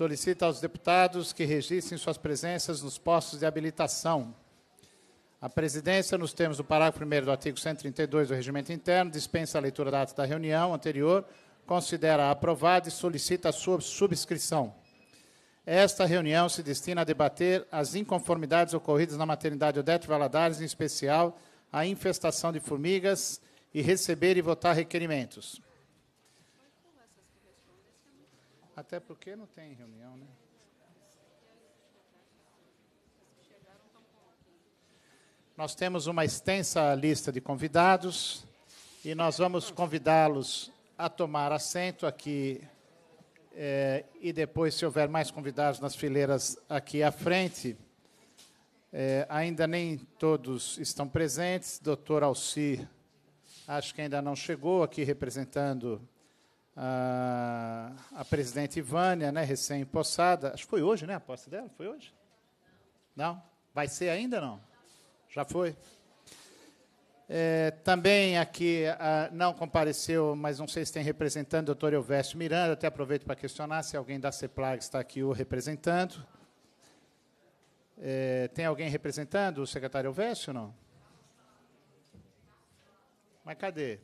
Solicita aos deputados que registrem suas presenças nos postos de habilitação. A presidência, nos termos do parágrafo 1 do artigo 132 do Regimento Interno, dispensa a leitura da ata da reunião anterior, considera aprovada e solicita a sua subscrição. Esta reunião se destina a debater as inconformidades ocorridas na maternidade Odete Valadares, em especial a infestação de formigas, e receber e votar requerimentos. Até porque não tem reunião, né? Nós temos uma extensa lista de convidados e nós vamos convidá-los a tomar assento aqui é, e depois, se houver mais convidados nas fileiras aqui à frente. É, ainda nem todos estão presentes. Doutor Alci, acho que ainda não chegou aqui representando a, presidente Ivânia, né, recém-possada. Acho que foi hoje, né? A posse dela? Foi hoje? Não? Vai ser ainda não? Já foi? É, também aqui a, não compareceu, mas não sei se tem representante, doutor Elvésio Miranda. Até aproveito para questionar se alguém da CEPLAG está aqui o representando. É, tem alguém representando o secretário Elvésio ou não? Mas cadê?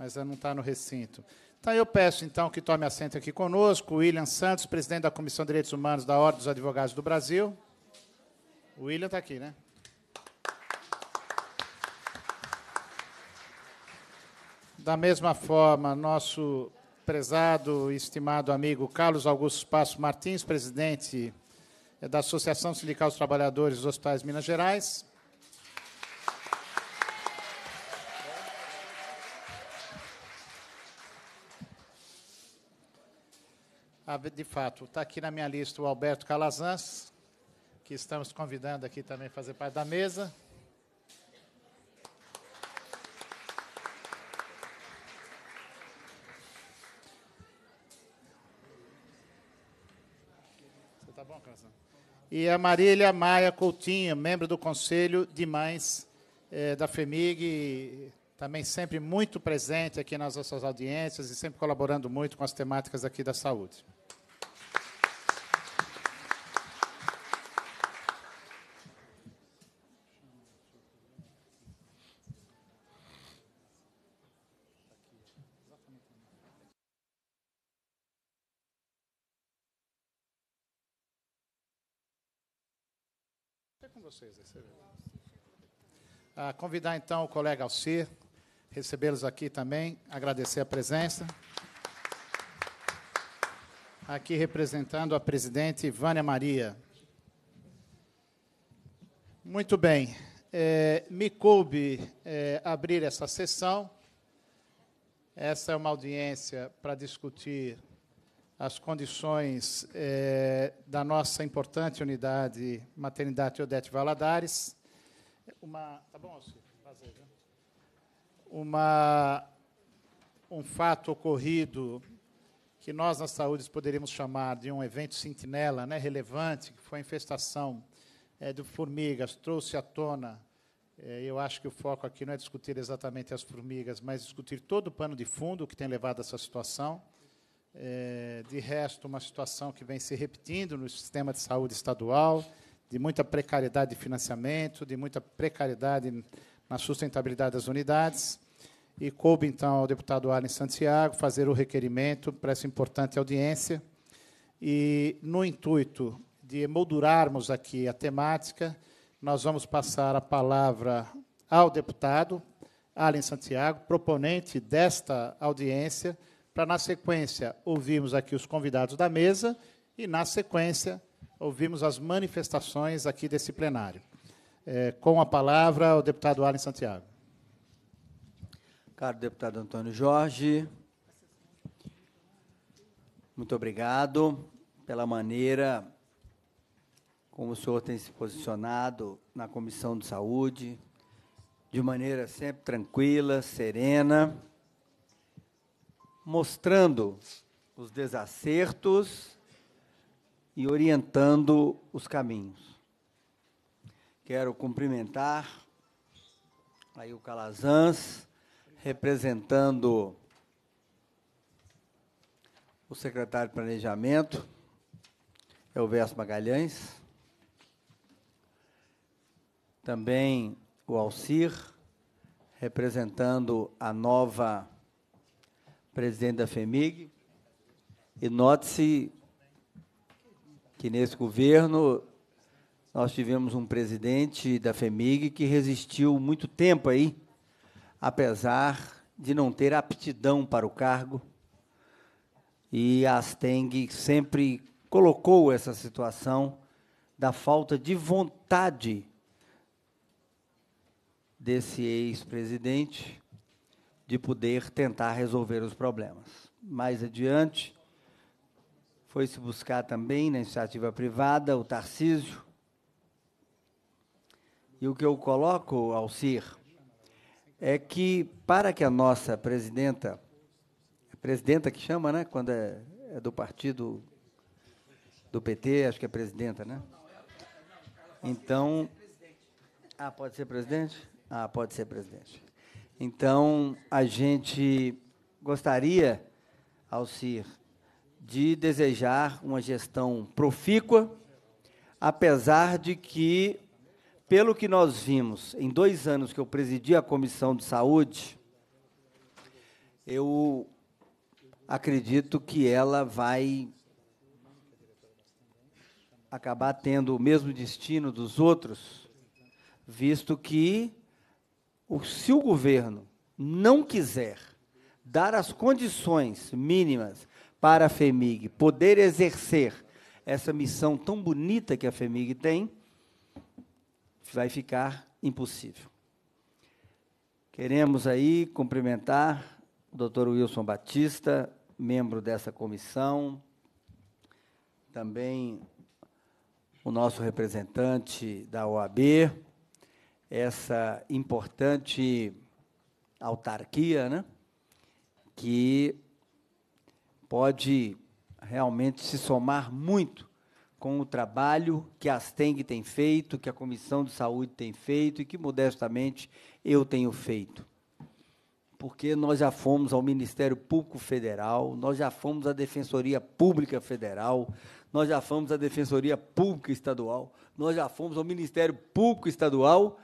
mas ela não está no recinto. Então, eu peço, então, que tome assento aqui conosco William Santos, presidente da Comissão de Direitos Humanos da Ordem dos Advogados do Brasil. O William está aqui, né? Da mesma forma, nosso prezado e estimado amigo Carlos Augusto Passo Martins, presidente da Associação Sindical dos Trabalhadores dos Hospitais de Minas Gerais. Ah, de fato, está aqui na minha lista o Alberto Calazans, que estamos convidando aqui também a fazer parte da mesa. Você tá bom, Calazans? E a Marília Maia Coutinho, membro do Conselho de Mães eh, da FEMIG, também sempre muito presente aqui nas nossas audiências e sempre colaborando muito com as temáticas aqui da saúde. vocês. Ah, convidar então o colega Alcir, recebê-los aqui também, agradecer a presença. Aqui representando a presidente Vânia Maria. Muito bem. É, me coube é, abrir essa sessão. Essa é uma audiência para discutir as condições é, da nossa importante unidade Maternidade Odete Valadares. Uma, tá bom, Prazer, uma, um fato ocorrido que nós, na saúde, poderíamos chamar de um evento sentinela né, relevante, que foi a infestação é, eh, de formigas, trouxe à tona eh, eu acho que o foco aqui não é discutir exatamente as formigas, mas discutir todo o pano de fundo que tem levado a essa situação. É, de resto, uma situação que vem se repetindo no sistema de saúde estadual, de muita precariedade de financiamento, de muita precariedade na sustentabilidade das unidades. E coube, então, ao deputado Arlen Santiago fazer o requerimento para essa importante audiência. E, no intuito de emoldurarmos aqui a temática, nós vamos passar a palavra ao deputado Arlen Santiago, proponente desta audiência para, na sequência, ouvirmos aqui os convidados da mesa e, na sequência, ouvirmos as manifestações aqui desse plenário. É, com a palavra, o deputado Alan Santiago. Caro deputado Antônio Jorge, muito obrigado pela maneira como o senhor tem se posicionado na Comissão de Saúde, de maneira sempre tranquila, serena mostrando os desacertos e orientando os caminhos. Quero cumprimentar aí o Calazans, representando o secretário de Planejamento, é o Verso Magalhães, também o Alcir, representando a nova presidente da FEMIG, e note-se que nesse governo nós tivemos um presidente da FEMIG que resistiu muito tempo aí, apesar de não ter aptidão para o cargo. E a Asteng sempre colocou essa situação da falta de vontade desse ex-presidente de poder tentar resolver os problemas. Mais adiante, foi se buscar também na iniciativa privada o Tarcísio. E o que eu coloco, Alcir, é que para que a nossa presidenta, a é presidenta que chama, né, quando é, é do partido do PT, acho que é presidenta, né? Então, ah, pode ser presidente? Ah, pode ser presidente. Então, a gente gostaria, Alcir, de desejar uma gestão profícua, apesar de que, pelo que nós vimos em dois anos que eu presidi a Comissão de Saúde, eu acredito que ela vai acabar tendo o mesmo destino dos outros, visto que se o governo não quiser dar as condições mínimas para a FEMIG poder exercer essa missão tão bonita que a FEMIG tem, vai ficar impossível. Queremos aí cumprimentar o Dr. Wilson Batista, membro dessa comissão, também o nosso representante da OAB, essa importante autarquia, né? que pode realmente se somar muito com o trabalho que a Asteng tem feito, que a Comissão de Saúde tem feito e que, modestamente, eu tenho feito. Porque nós já fomos ao Ministério Público Federal, nós já fomos à Defensoria Pública Federal, nós já fomos à Defensoria Pública Estadual, nós já fomos ao Ministério Público Estadual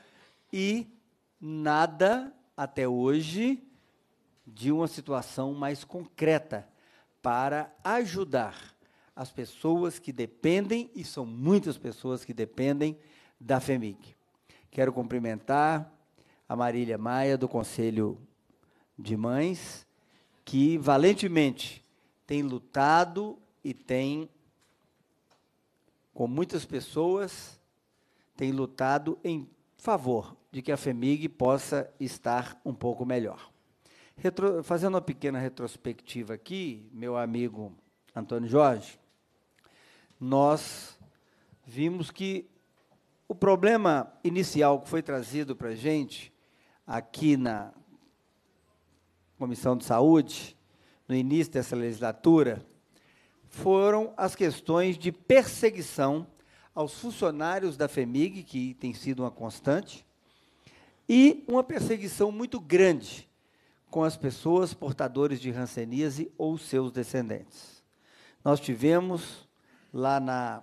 e nada até hoje de uma situação mais concreta para ajudar as pessoas que dependem, e são muitas pessoas que dependem, da FEMIG. Quero cumprimentar a Marília Maia, do Conselho de Mães, que valentemente tem lutado e tem, com muitas pessoas, tem lutado em favor de que a FEMIG possa estar um pouco melhor. Retro, fazendo uma pequena retrospectiva aqui, meu amigo Antônio Jorge, nós vimos que o problema inicial que foi trazido para a gente aqui na Comissão de Saúde, no início dessa legislatura, foram as questões de perseguição aos funcionários da FEMIG, que tem sido uma constante, e uma perseguição muito grande com as pessoas portadoras de ranceníase ou seus descendentes. Nós tivemos lá na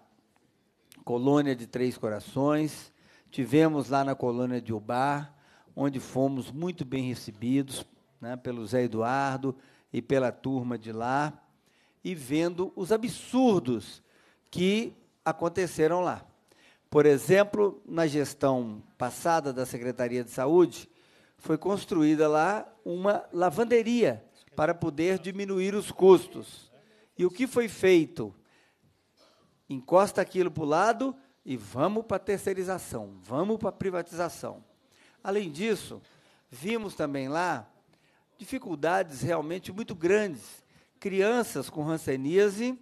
colônia de Três Corações, tivemos lá na colônia de Ubar, onde fomos muito bem recebidos né, pelo Zé Eduardo e pela turma de lá, e vendo os absurdos que aconteceram lá. Por exemplo, na gestão passada da Secretaria de Saúde, foi construída lá uma lavanderia para poder diminuir os custos. E o que foi feito? Encosta aquilo para o lado e vamos para a terceirização, vamos para a privatização. Além disso, vimos também lá dificuldades realmente muito grandes. Crianças com ranceníase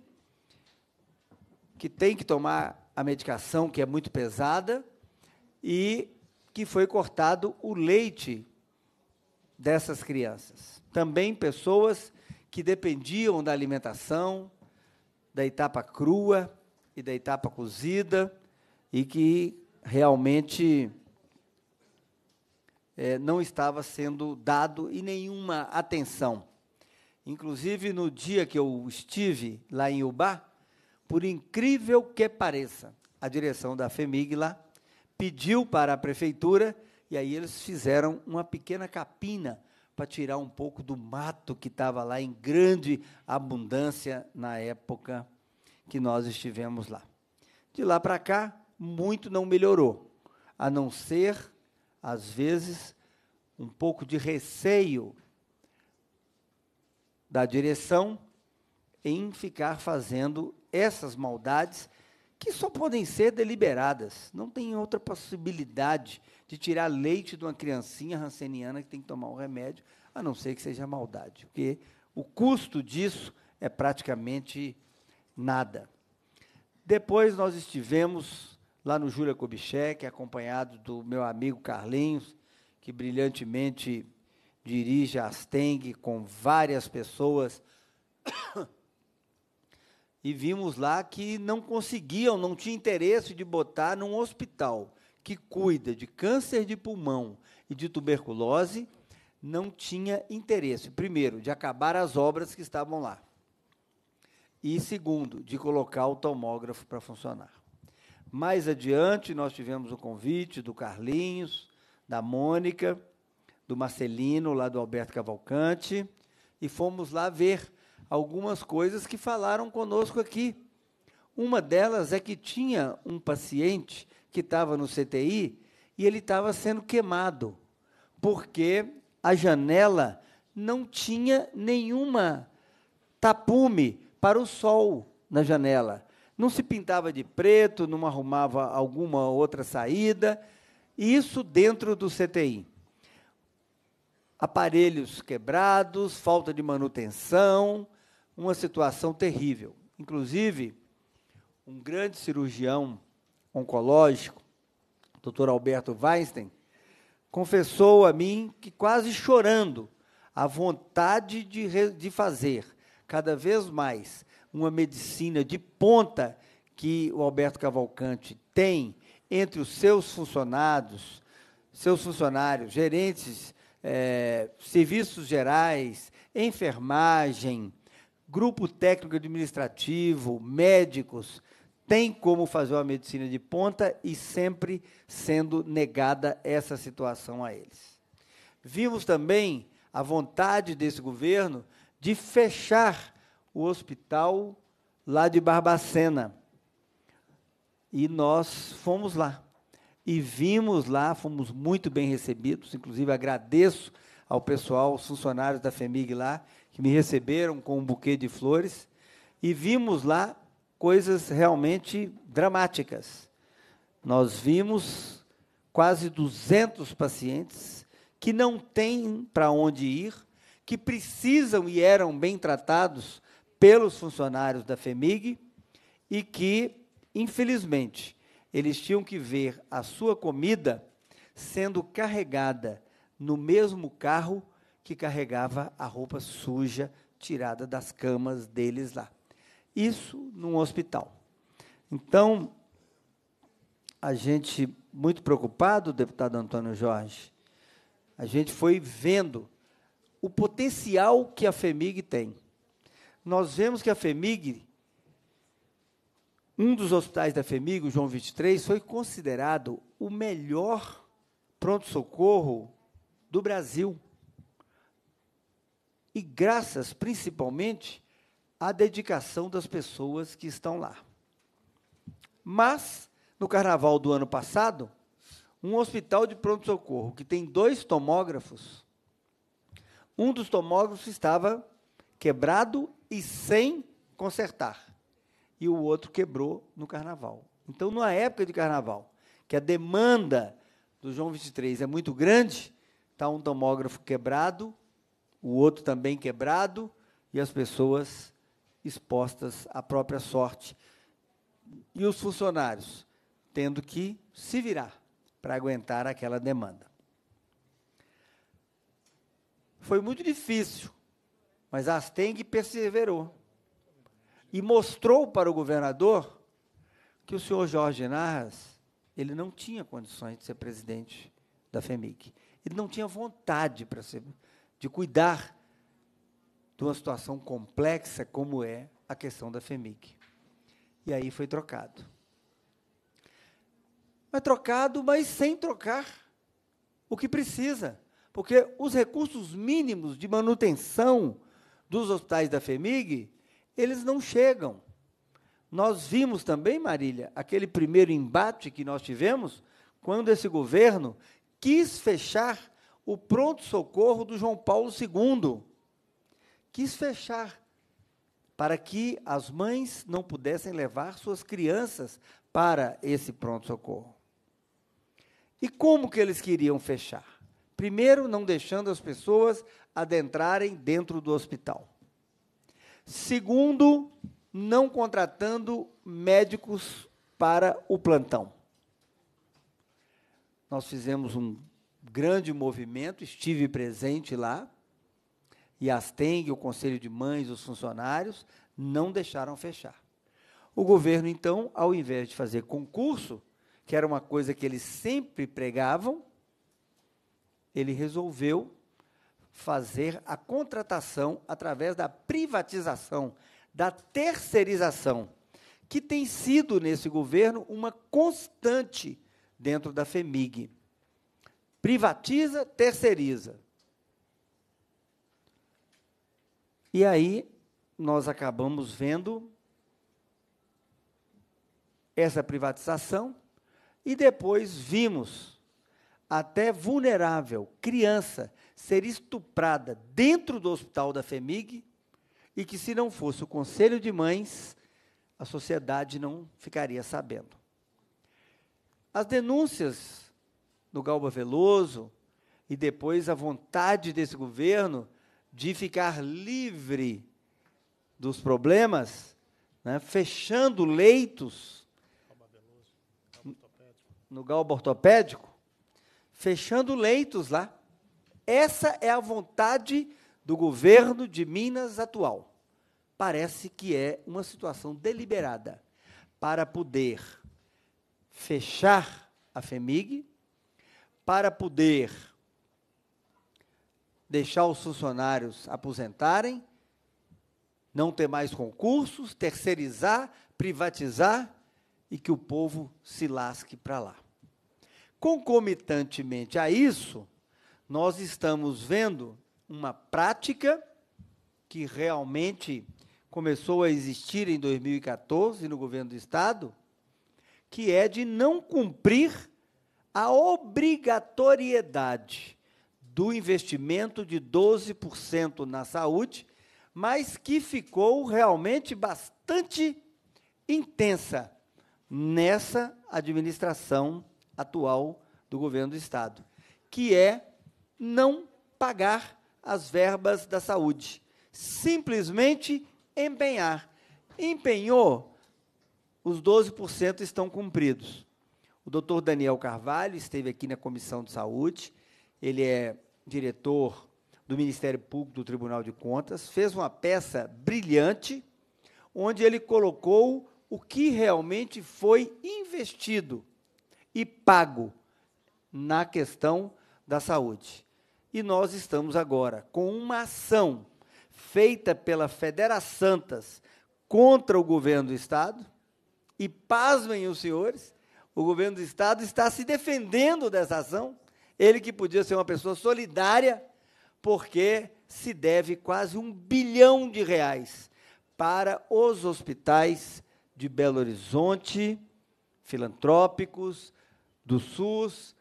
que têm que tomar a medicação, que é muito pesada, e que foi cortado o leite dessas crianças. Também pessoas que dependiam da alimentação, da etapa crua e da etapa cozida, e que realmente é, não estava sendo dado e nenhuma atenção. Inclusive, no dia que eu estive lá em Ubá, por incrível que pareça, a direção da FEMIG lá pediu para a prefeitura e aí eles fizeram uma pequena capina para tirar um pouco do mato que estava lá em grande abundância na época que nós estivemos lá. De lá para cá, muito não melhorou, a não ser, às vezes, um pouco de receio da direção em ficar fazendo essas maldades que só podem ser deliberadas. Não tem outra possibilidade de tirar leite de uma criancinha ranceniana que tem que tomar um remédio, a não ser que seja maldade, porque o custo disso é praticamente nada. Depois nós estivemos lá no Júlia Kubitschek, acompanhado do meu amigo Carlinhos, que brilhantemente dirige a Asteng com várias pessoas e vimos lá que não conseguiam, não tinha interesse de botar num hospital que cuida de câncer de pulmão e de tuberculose, não tinha interesse, primeiro, de acabar as obras que estavam lá. E segundo, de colocar o tomógrafo para funcionar. Mais adiante, nós tivemos o convite do Carlinhos, da Mônica, do Marcelino, lá do Alberto Cavalcante, e fomos lá ver algumas coisas que falaram conosco aqui. Uma delas é que tinha um paciente que estava no CTI e ele estava sendo queimado, porque a janela não tinha nenhuma tapume para o sol na janela. Não se pintava de preto, não arrumava alguma outra saída. Isso dentro do CTI. Aparelhos quebrados, falta de manutenção, uma situação terrível. Inclusive, um grande cirurgião oncológico, Dr. Alberto Weinstein, confessou a mim que quase chorando a vontade de, de fazer cada vez mais uma medicina de ponta que o Alberto Cavalcante tem entre os seus funcionários, seus funcionários, gerentes, é, serviços gerais, enfermagem, grupo técnico administrativo, médicos, tem como fazer uma medicina de ponta e sempre sendo negada essa situação a eles. Vimos também a vontade desse governo de fechar o hospital lá de Barbacena. E nós fomos lá. E vimos lá, fomos muito bem recebidos, inclusive agradeço ao pessoal, aos funcionários da FEMIG lá, que me receberam com um buquê de flores, e vimos lá coisas realmente dramáticas. Nós vimos quase 200 pacientes que não têm para onde ir, que precisam e eram bem tratados pelos funcionários da FEMIG e que, infelizmente, eles tinham que ver a sua comida sendo carregada no mesmo carro que carregava a roupa suja tirada das camas deles lá. Isso num hospital. Então, a gente, muito preocupado, deputado Antônio Jorge, a gente foi vendo o potencial que a FEMIG tem. Nós vemos que a FEMIG, um dos hospitais da FEMIG, o João 23, foi considerado o melhor pronto-socorro do Brasil e graças principalmente à dedicação das pessoas que estão lá. Mas, no carnaval do ano passado, um hospital de pronto-socorro que tem dois tomógrafos, um dos tomógrafos estava quebrado e sem consertar, e o outro quebrou no carnaval. Então, numa época de carnaval, que a demanda do João 23 é muito grande, está um tomógrafo quebrado o outro também quebrado e as pessoas expostas à própria sorte. E os funcionários tendo que se virar para aguentar aquela demanda. Foi muito difícil, mas Asteng perseverou e mostrou para o governador que o senhor Jorge Narras ele não tinha condições de ser presidente da FEMIG. Ele não tinha vontade para ser de cuidar de uma situação complexa como é a questão da FEMIC. E aí foi trocado. Mas é trocado, mas sem trocar o que precisa. Porque os recursos mínimos de manutenção dos hospitais da FEMIG, eles não chegam. Nós vimos também, Marília, aquele primeiro embate que nós tivemos quando esse governo quis fechar o pronto-socorro do João Paulo II. Quis fechar para que as mães não pudessem levar suas crianças para esse pronto-socorro. E como que eles queriam fechar? Primeiro, não deixando as pessoas adentrarem dentro do hospital. Segundo, não contratando médicos para o plantão. Nós fizemos um grande movimento, estive presente lá, e a Asteng, o Conselho de Mães, os funcionários, não deixaram fechar. O governo, então, ao invés de fazer concurso, que era uma coisa que eles sempre pregavam, ele resolveu fazer a contratação através da privatização, da terceirização, que tem sido nesse governo uma constante dentro da FEMIG. Privatiza, terceiriza. E aí nós acabamos vendo essa privatização e depois vimos até vulnerável, criança, ser estuprada dentro do hospital da FEMIG e que se não fosse o conselho de mães, a sociedade não ficaria sabendo. As denúncias no Galba Veloso e depois a vontade desse governo de ficar livre dos problemas, né, fechando leitos no Galba Ortopédico, fechando leitos lá. Essa é a vontade do governo de Minas atual. Parece que é uma situação deliberada para poder fechar a FEMIG, para poder deixar os funcionários aposentarem, não ter mais concursos, terceirizar, privatizar e que o povo se lasque para lá. Concomitantemente a isso, nós estamos vendo uma prática que realmente começou a existir em 2014 no governo do estado, que é de não cumprir a obrigatoriedade do investimento de 12% na saúde, mas que ficou realmente bastante intensa nessa administração atual do governo do Estado, que é não pagar as verbas da saúde, simplesmente empenhar. Empenhou, os 12% estão cumpridos. O doutor Daniel Carvalho esteve aqui na Comissão de Saúde, ele é diretor do Ministério Público do Tribunal de Contas, fez uma peça brilhante, onde ele colocou o que realmente foi investido e pago na questão da saúde. E nós estamos agora com uma ação feita pela Federa Santas contra o governo do Estado, e pasmem os senhores, o governo do Estado está se defendendo dessa ação. Ele que podia ser uma pessoa solidária, porque se deve quase um bilhão de reais para os hospitais de Belo Horizonte, filantrópicos, do SUS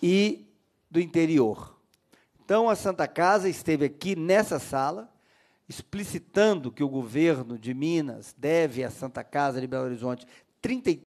e do interior. Então, a Santa Casa esteve aqui nessa sala, explicitando que o governo de Minas deve à Santa Casa de Belo Horizonte 33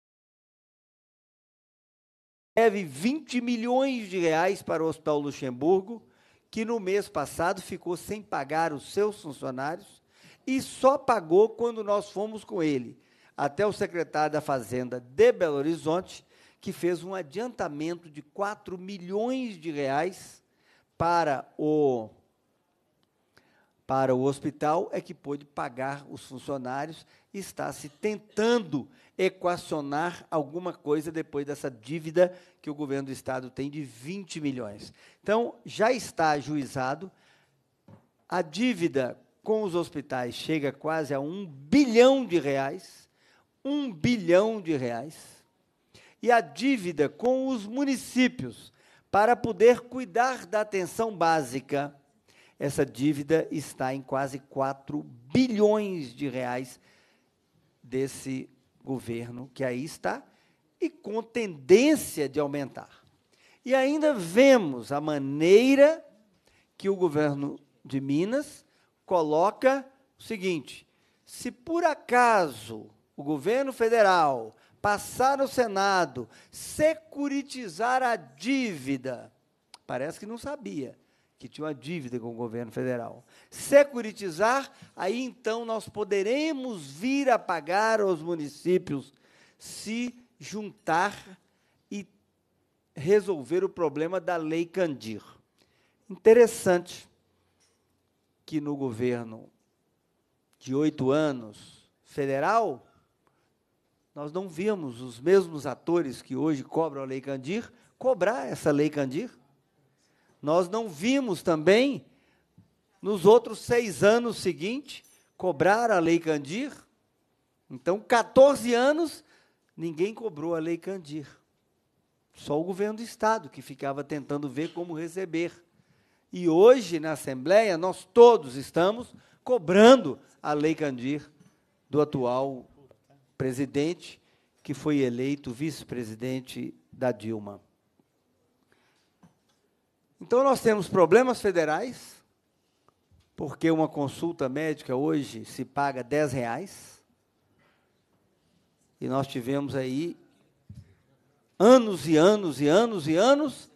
deve 20 milhões de reais para o Hospital Luxemburgo, que no mês passado ficou sem pagar os seus funcionários e só pagou quando nós fomos com ele até o secretário da Fazenda de Belo Horizonte, que fez um adiantamento de 4 milhões de reais para o para o hospital é que pôde pagar os funcionários e está se tentando equacionar alguma coisa depois dessa dívida que o governo do estado tem de 20 milhões. Então, já está ajuizado. A dívida com os hospitais chega quase a um bilhão de reais. Um bilhão de reais. E a dívida com os municípios para poder cuidar da atenção básica. Essa dívida está em quase 4 bilhões de reais desse governo que aí está e com tendência de aumentar. E ainda vemos a maneira que o governo de Minas coloca o seguinte: se por acaso o governo federal passar no Senado securitizar a dívida, parece que não sabia, que tinha uma dívida com o governo federal. Securitizar, aí então nós poderemos vir a pagar aos municípios se juntar e resolver o problema da Lei Candir. Interessante que no governo de oito anos federal, nós não vimos os mesmos atores que hoje cobram a Lei Candir cobrar essa Lei Candir. Nós não vimos também, nos outros seis anos seguintes, cobrar a Lei Candir. Então, 14 anos, ninguém cobrou a Lei Candir. Só o governo do Estado, que ficava tentando ver como receber. E hoje, na Assembleia, nós todos estamos cobrando a Lei Candir do atual presidente, que foi eleito vice-presidente da Dilma. Então nós temos problemas federais, porque uma consulta médica hoje se paga 10 reais. E nós tivemos aí anos e anos e anos e anos,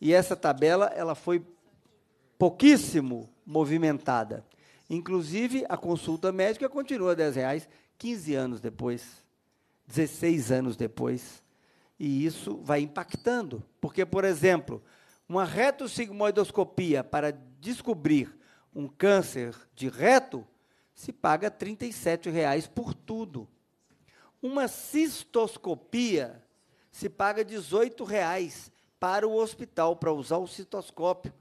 e essa tabela ela foi pouquíssimo movimentada. Inclusive, a consulta médica continua R$ reais 15 anos depois, 16 anos depois. E isso vai impactando. Porque, por exemplo, uma retossigmoidoscopia para descobrir um câncer de reto, se paga R$ 37,00 por tudo. Uma cistoscopia se paga R$ 18,00 para o hospital, para usar o citoscópio.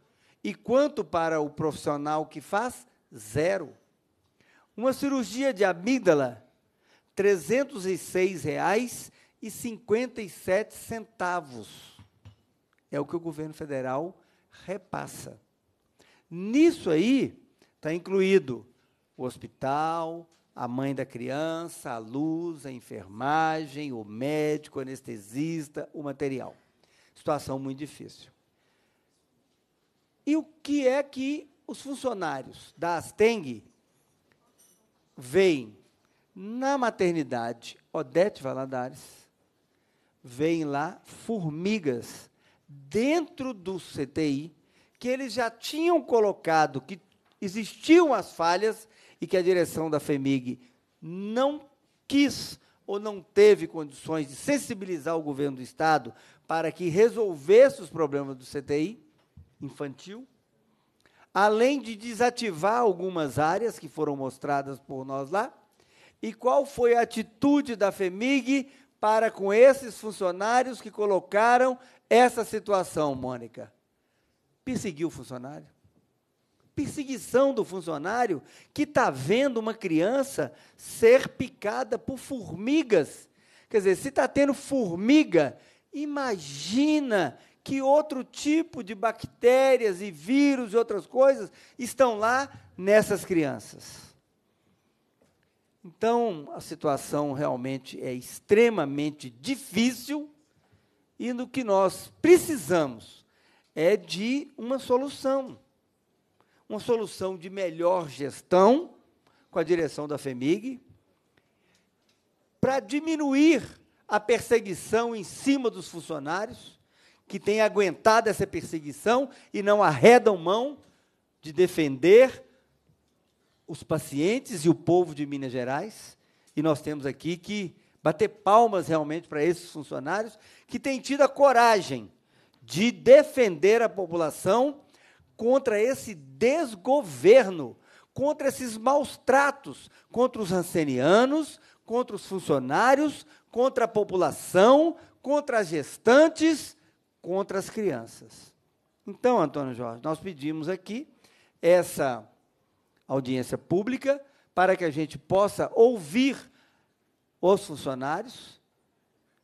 E quanto para o profissional que faz? Zero. Uma cirurgia de amígdala, R$ 306,57 é o que o governo federal repassa. Nisso aí está incluído o hospital, a mãe da criança, a luz, a enfermagem, o médico, o anestesista, o material. Situação muito difícil. E o que é que os funcionários da Asteng veem na maternidade Odete Valadares, veem lá formigas dentro do CTI que eles já tinham colocado que existiam as falhas e que a direção da FEMIG não quis ou não teve condições de sensibilizar o governo do Estado para que resolvesse os problemas do CTI infantil, além de desativar algumas áreas que foram mostradas por nós lá, e qual foi a atitude da FEMIG para com esses funcionários que colocaram essa situação, Mônica, perseguiu o funcionário. Perseguição do funcionário que está vendo uma criança ser picada por formigas. Quer dizer, se está tendo formiga, imagina que outro tipo de bactérias e vírus e outras coisas estão lá nessas crianças. Então, a situação realmente é extremamente difícil e no que nós precisamos é de uma solução. Uma solução de melhor gestão com a direção da FEMIG para diminuir a perseguição em cima dos funcionários que têm aguentado essa perseguição e não arredam mão de defender os pacientes e o povo de Minas Gerais. E nós temos aqui que bater palmas realmente para esses funcionários que têm tido a coragem de defender a população contra esse desgoverno, contra esses maus tratos, contra os rancenianos, contra os funcionários, contra a população, contra as gestantes, contra as crianças. Então, Antônio Jorge, nós pedimos aqui essa audiência pública para que a gente possa ouvir os funcionários,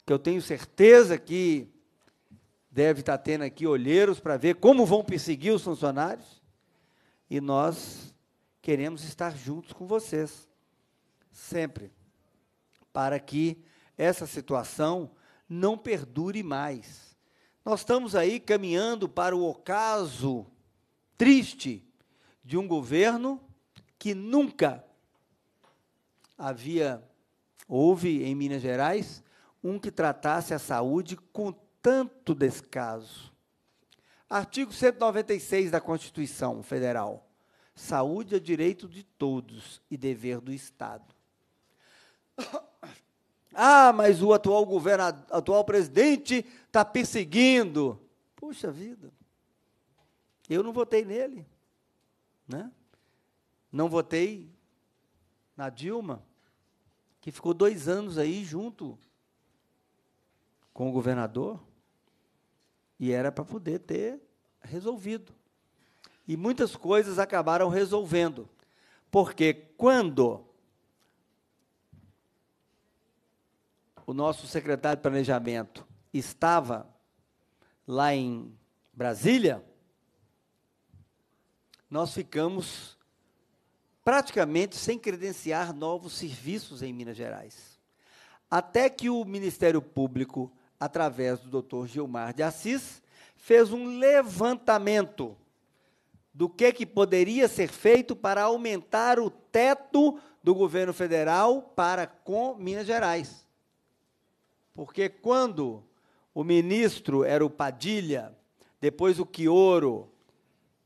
que eu tenho certeza que deve estar tendo aqui olheiros para ver como vão perseguir os funcionários, e nós queremos estar juntos com vocês, sempre, para que essa situação não perdure mais. Nós estamos aí caminhando para o ocaso triste de um governo que nunca havia Houve em Minas Gerais um que tratasse a saúde com tanto descaso. Artigo 196 da Constituição Federal. Saúde é direito de todos e dever do Estado. Ah, mas o atual governo, atual presidente está perseguindo. Puxa vida. Eu não votei nele, né? Não votei na Dilma que ficou dois anos aí junto com o governador, e era para poder ter resolvido. E muitas coisas acabaram resolvendo. Porque quando o nosso secretário de Planejamento estava lá em Brasília, nós ficamos praticamente sem credenciar novos serviços em Minas Gerais. Até que o Ministério Público, através do Dr. Gilmar de Assis, fez um levantamento do que, que poderia ser feito para aumentar o teto do governo federal para com Minas Gerais. Porque quando o ministro era o Padilha, depois o Quioro,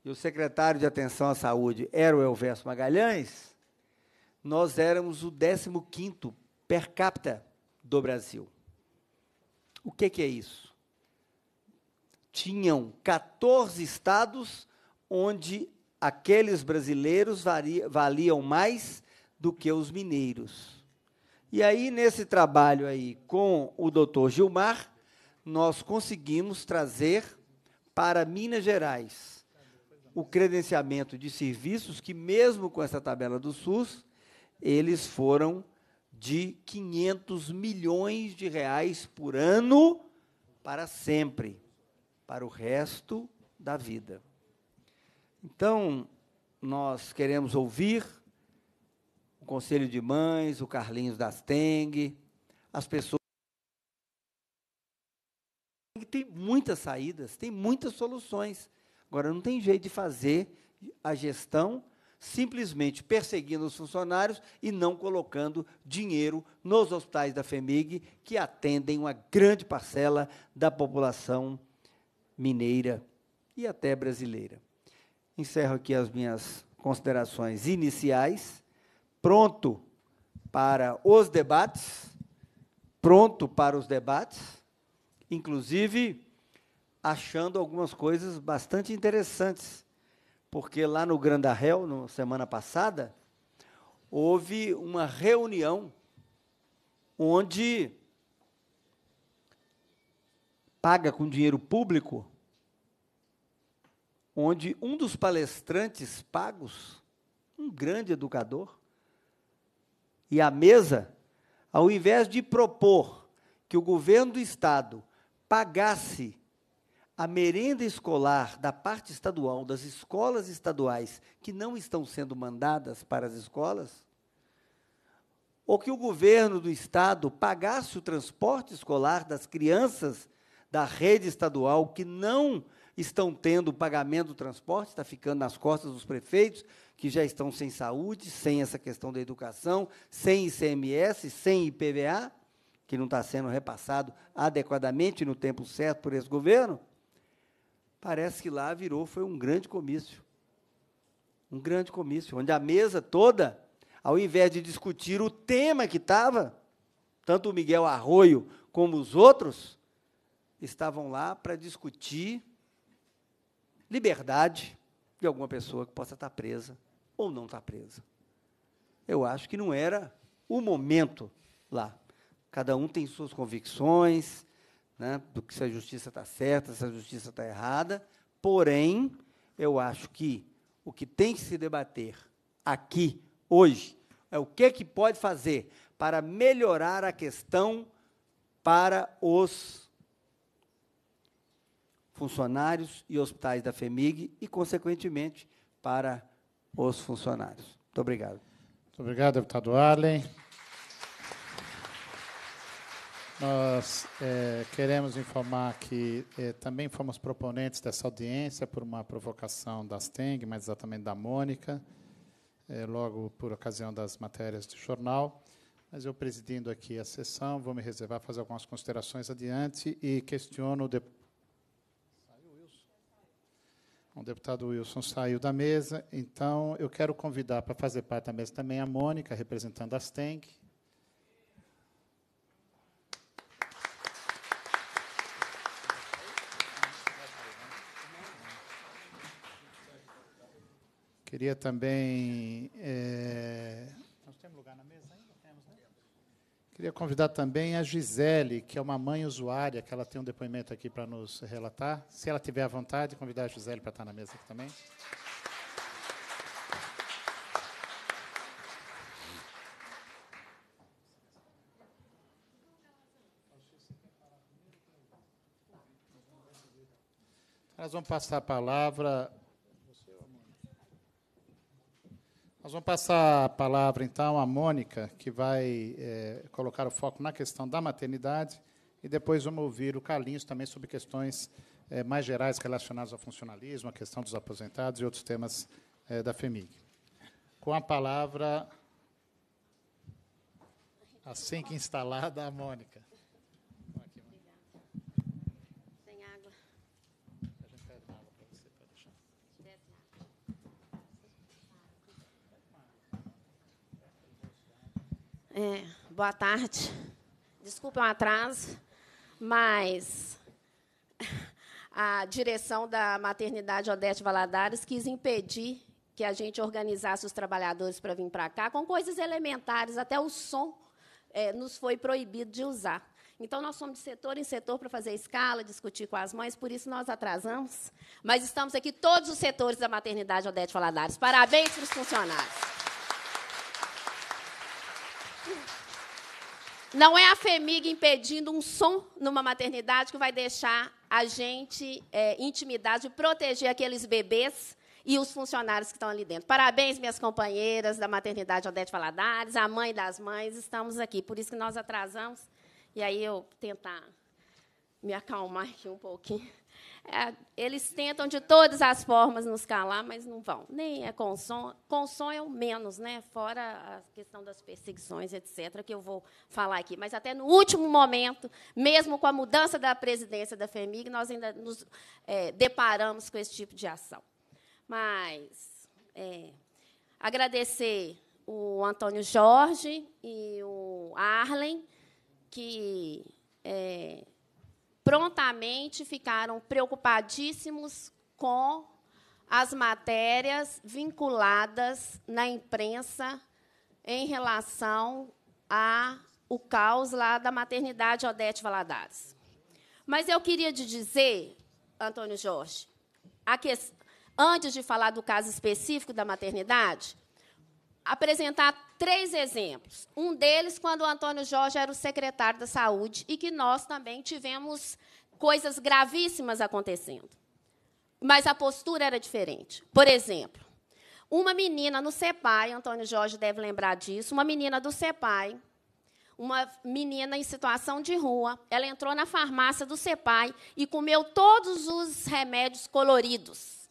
e o secretário de Atenção à Saúde era o Elverso Magalhães, nós éramos o 15º per capita do Brasil. O que, que é isso? Tinham 14 estados onde aqueles brasileiros valiam mais do que os mineiros. E aí, nesse trabalho aí com o doutor Gilmar, nós conseguimos trazer para Minas Gerais o credenciamento de serviços que, mesmo com essa tabela do SUS, eles foram de 500 milhões de reais por ano para sempre, para o resto da vida. Então, nós queremos ouvir o Conselho de Mães, o Carlinhos das Tengue, as pessoas. Tem muitas saídas, tem muitas soluções. Agora, não tem jeito de fazer a gestão simplesmente perseguindo os funcionários e não colocando dinheiro nos hospitais da FEMIG, que atendem uma grande parcela da população mineira e até brasileira. Encerro aqui as minhas considerações iniciais. Pronto para os debates. Pronto para os debates. Inclusive achando algumas coisas bastante interessantes, porque lá no Granda Réu, na semana passada, houve uma reunião onde paga com dinheiro público, onde um dos palestrantes pagos, um grande educador, e a mesa, ao invés de propor que o governo do estado pagasse a merenda escolar da parte estadual, das escolas estaduais que não estão sendo mandadas para as escolas, ou que o governo do estado pagasse o transporte escolar das crianças da rede estadual que não estão tendo o pagamento do transporte, está ficando nas costas dos prefeitos, que já estão sem saúde, sem essa questão da educação, sem ICMS, sem IPVA, que não está sendo repassado adequadamente no tempo certo por esse governo parece que lá virou foi um grande comício. Um grande comício, onde a mesa toda, ao invés de discutir o tema que estava, tanto o Miguel Arroio como os outros, estavam lá para discutir liberdade de alguma pessoa que possa estar tá presa ou não estar tá presa. Eu acho que não era o momento lá. Cada um tem suas convicções, né, do que se a justiça está certa, se a justiça está errada. Porém, eu acho que o que tem que se debater aqui, hoje, é o que, é que pode fazer para melhorar a questão para os funcionários e hospitais da FEMIG e, consequentemente, para os funcionários. Muito obrigado. Muito obrigado, deputado Arlen. Nós é, queremos informar que é, também fomos proponentes dessa audiência por uma provocação da Steng, mais exatamente da Mônica, é, logo por ocasião das matérias de jornal. Mas eu, presidindo aqui a sessão, vou me reservar a fazer algumas considerações adiante e questiono o deputado. O deputado Wilson saiu da mesa, então eu quero convidar para fazer parte da mesa também a Mônica, representando a Steng, Queria também. É... Nós temos lugar na mesa ainda? Temos, né? Queria convidar também a Gisele, que é uma mãe usuária, que ela tem um depoimento aqui para nos relatar. Se ela tiver à vontade, convidar a Gisele para estar na mesa aqui também. Nós vamos passar a palavra Nós vamos passar a palavra, então, à Mônica, que vai é, colocar o foco na questão da maternidade, e depois vamos ouvir o Carlinhos também sobre questões é, mais gerais relacionadas ao funcionalismo, a questão dos aposentados e outros temas é, da FEMIG. Com a palavra, assim que instalada, a Mônica. É, boa tarde. Desculpa o atraso, mas a direção da maternidade Odete Valadares quis impedir que a gente organizasse os trabalhadores para vir para cá com coisas elementares, até o som é, nos foi proibido de usar. Então, nós fomos de setor em setor para fazer escala, discutir com as mães, por isso nós atrasamos. Mas estamos aqui, todos os setores da maternidade Odete Valadares. Parabéns para os funcionários. Não é a FEMIG impedindo um som numa maternidade que vai deixar a gente é, intimidade, proteger aqueles bebês e os funcionários que estão ali dentro. Parabéns, minhas companheiras da maternidade Odete Valadares, a mãe das mães, estamos aqui. Por isso que nós atrasamos. E aí eu tentar me acalmar aqui um pouquinho. É, eles tentam de todas as formas nos calar, mas não vão. Nem é com som. Com som é o menos, né? fora a questão das perseguições, etc., que eu vou falar aqui. Mas até no último momento, mesmo com a mudança da presidência da FEMIG, nós ainda nos é, deparamos com esse tipo de ação. Mas é, agradecer o Antônio Jorge e o Arlen, que. É, prontamente ficaram preocupadíssimos com as matérias vinculadas na imprensa em relação ao caos lá da maternidade Odete Valadares. Mas eu queria te dizer, Antônio Jorge, que, antes de falar do caso específico da maternidade, apresentar três exemplos. Um deles, quando o Antônio Jorge era o secretário da Saúde e que nós também tivemos coisas gravíssimas acontecendo. Mas a postura era diferente. Por exemplo, uma menina no CEPAI, Antônio Jorge deve lembrar disso, uma menina do CEPAI, uma menina em situação de rua, ela entrou na farmácia do CEPAI e comeu todos os remédios coloridos.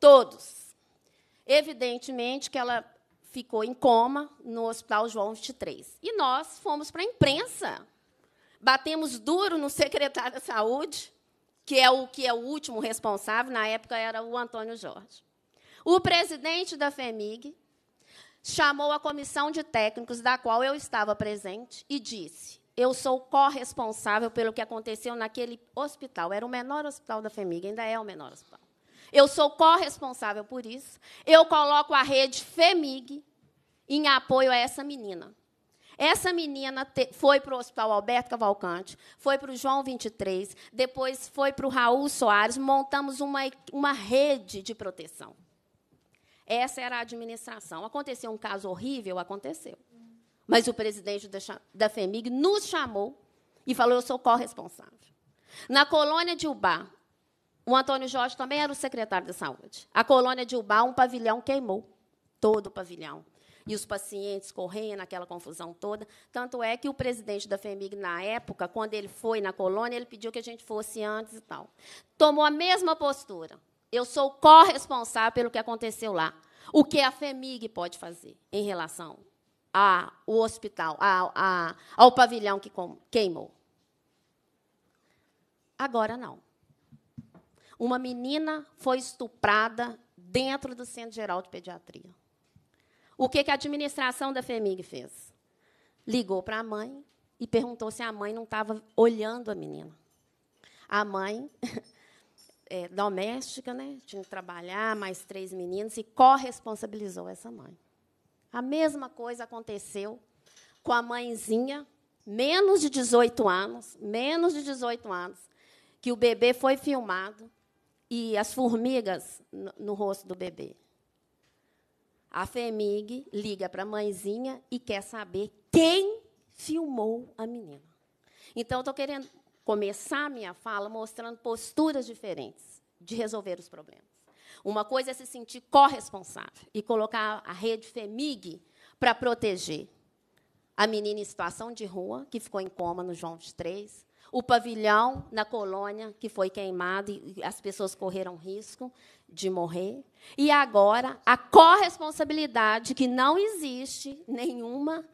Todos. Evidentemente que ela ficou em coma no Hospital João 23. E nós fomos para a imprensa. Batemos duro no secretário da Saúde, que é o que é o último responsável, na época era o Antônio Jorge. O presidente da FEMIG chamou a comissão de técnicos da qual eu estava presente e disse: "Eu sou corresponsável pelo que aconteceu naquele hospital. Era o menor hospital da FEMIG, ainda é o menor hospital. Eu sou corresponsável por isso. Eu coloco a rede FEMIG em apoio a essa menina. Essa menina te, foi para o Hospital Alberto Cavalcante, foi para o João 23, depois foi para o Raul Soares, montamos uma, uma rede de proteção. Essa era a administração. Aconteceu um caso horrível? Aconteceu. Mas o presidente da, da FEMIG nos chamou e falou: eu sou corresponsável. Na colônia de Ubar, o Antônio Jorge também era o secretário da saúde. A colônia de Ubá, um pavilhão queimou, todo o pavilhão. E os pacientes correndo, aquela confusão toda. Tanto é que o presidente da FEMIG, na época, quando ele foi na colônia, ele pediu que a gente fosse antes e tal. Tomou a mesma postura. Eu sou corresponsável pelo que aconteceu lá. O que a FEMIG pode fazer em relação ao hospital, ao, ao, ao pavilhão que queimou? Agora não. Uma menina foi estuprada dentro do Centro Geral de Pediatria. O que, que a administração da FEMIG fez? Ligou para a mãe e perguntou se a mãe não estava olhando a menina. A mãe, é, doméstica, né, tinha que trabalhar, mais três meninos, e corresponsabilizou essa mãe. A mesma coisa aconteceu com a mãezinha, menos de 18 anos, menos de 18 anos, que o bebê foi filmado, e as formigas no, no rosto do bebê. A FEMIG liga para a mãezinha e quer saber quem filmou a menina. Então, estou querendo começar a minha fala mostrando posturas diferentes de resolver os problemas. Uma coisa é se sentir corresponsável e colocar a rede FEMIG para proteger a menina em situação de rua, que ficou em coma no João Três, o pavilhão na colônia, que foi queimado e as pessoas correram risco de morrer. E agora, a corresponsabilidade, que não existe nenhuma,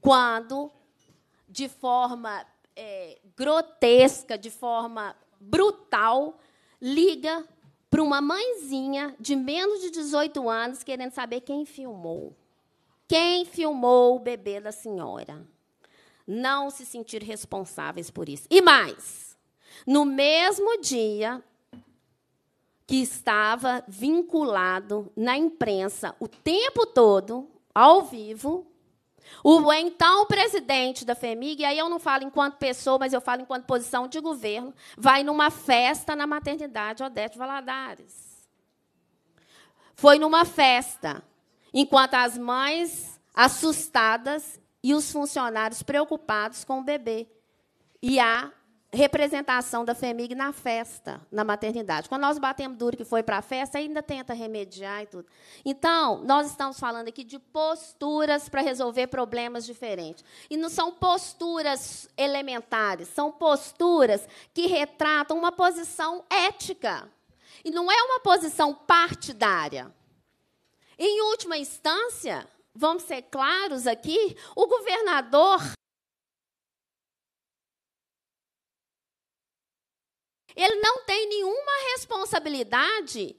quando, de forma é, grotesca, de forma brutal, liga para uma mãezinha de menos de 18 anos querendo saber quem filmou. Quem filmou o bebê da senhora? não se sentir responsáveis por isso. E mais, no mesmo dia que estava vinculado na imprensa o tempo todo, ao vivo, o então presidente da FEMIG, e aí eu não falo enquanto pessoa, mas eu falo enquanto posição de governo, vai numa festa na maternidade Odete Valadares. Foi numa festa, enquanto as mães assustadas e os funcionários preocupados com o bebê. E a representação da FEMIG na festa, na maternidade. Quando nós batemos duro que foi para a festa, ainda tenta remediar e tudo. Então, nós estamos falando aqui de posturas para resolver problemas diferentes. E não são posturas elementares, são posturas que retratam uma posição ética. E não é uma posição partidária. Em última instância, vamos ser claros aqui, o governador ele não tem nenhuma responsabilidade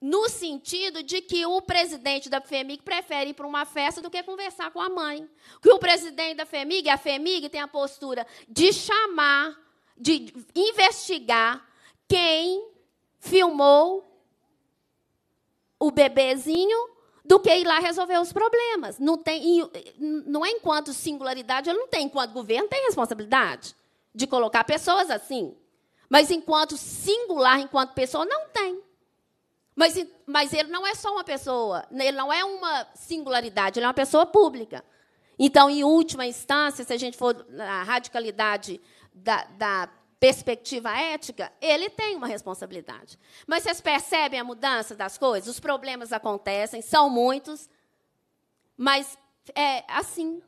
no sentido de que o presidente da FEMIG prefere ir para uma festa do que conversar com a mãe. Que o presidente da FEMIG, a FEMIG tem a postura de chamar, de investigar quem filmou o bebezinho do que ir lá resolver os problemas. Não, tem, não é enquanto singularidade, ele não tem. Enquanto governo, tem responsabilidade de colocar pessoas assim. Mas enquanto singular, enquanto pessoa, não tem. Mas, mas ele não é só uma pessoa, né? ele não é uma singularidade, ele é uma pessoa pública. Então, em última instância, se a gente for na radicalidade da, da perspectiva ética, ele tem uma responsabilidade. Mas vocês percebem a mudança das coisas? Os problemas acontecem, são muitos, mas é assim.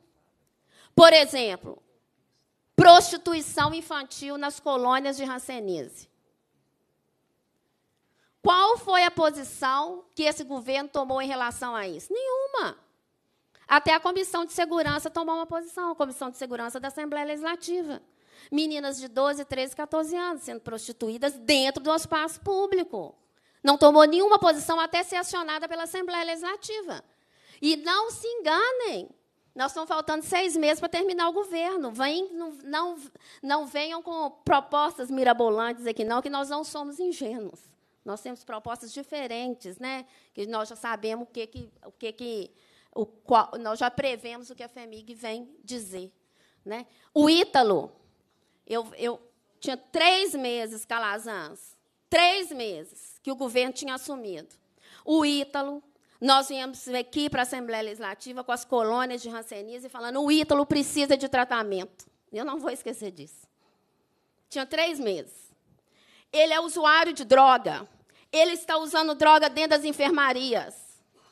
Por exemplo, prostituição infantil nas colônias de Hanseníase. Qual foi a posição que esse governo tomou em relação a isso? Nenhuma. Até a Comissão de Segurança tomou uma posição, a Comissão de Segurança da Assembleia Legislativa meninas de 12, 13, 14 anos sendo prostituídas dentro do espaço público. Não tomou nenhuma posição até ser acionada pela Assembleia Legislativa. E não se enganem. Nós estamos faltando seis meses para terminar o governo. Vem, não, não, não venham com propostas mirabolantes aqui, não, que nós não somos ingênuos. Nós temos propostas diferentes, né? que nós já sabemos o que, que, o que, que o qual, nós já prevemos o que a FEMIG vem dizer. Né? O Ítalo, eu, eu tinha três meses, Calazans, três meses que o governo tinha assumido. O Ítalo, nós viemos aqui para a Assembleia Legislativa com as colônias de e falando o Ítalo precisa de tratamento. Eu não vou esquecer disso. Tinha três meses. Ele é usuário de droga. Ele está usando droga dentro das enfermarias.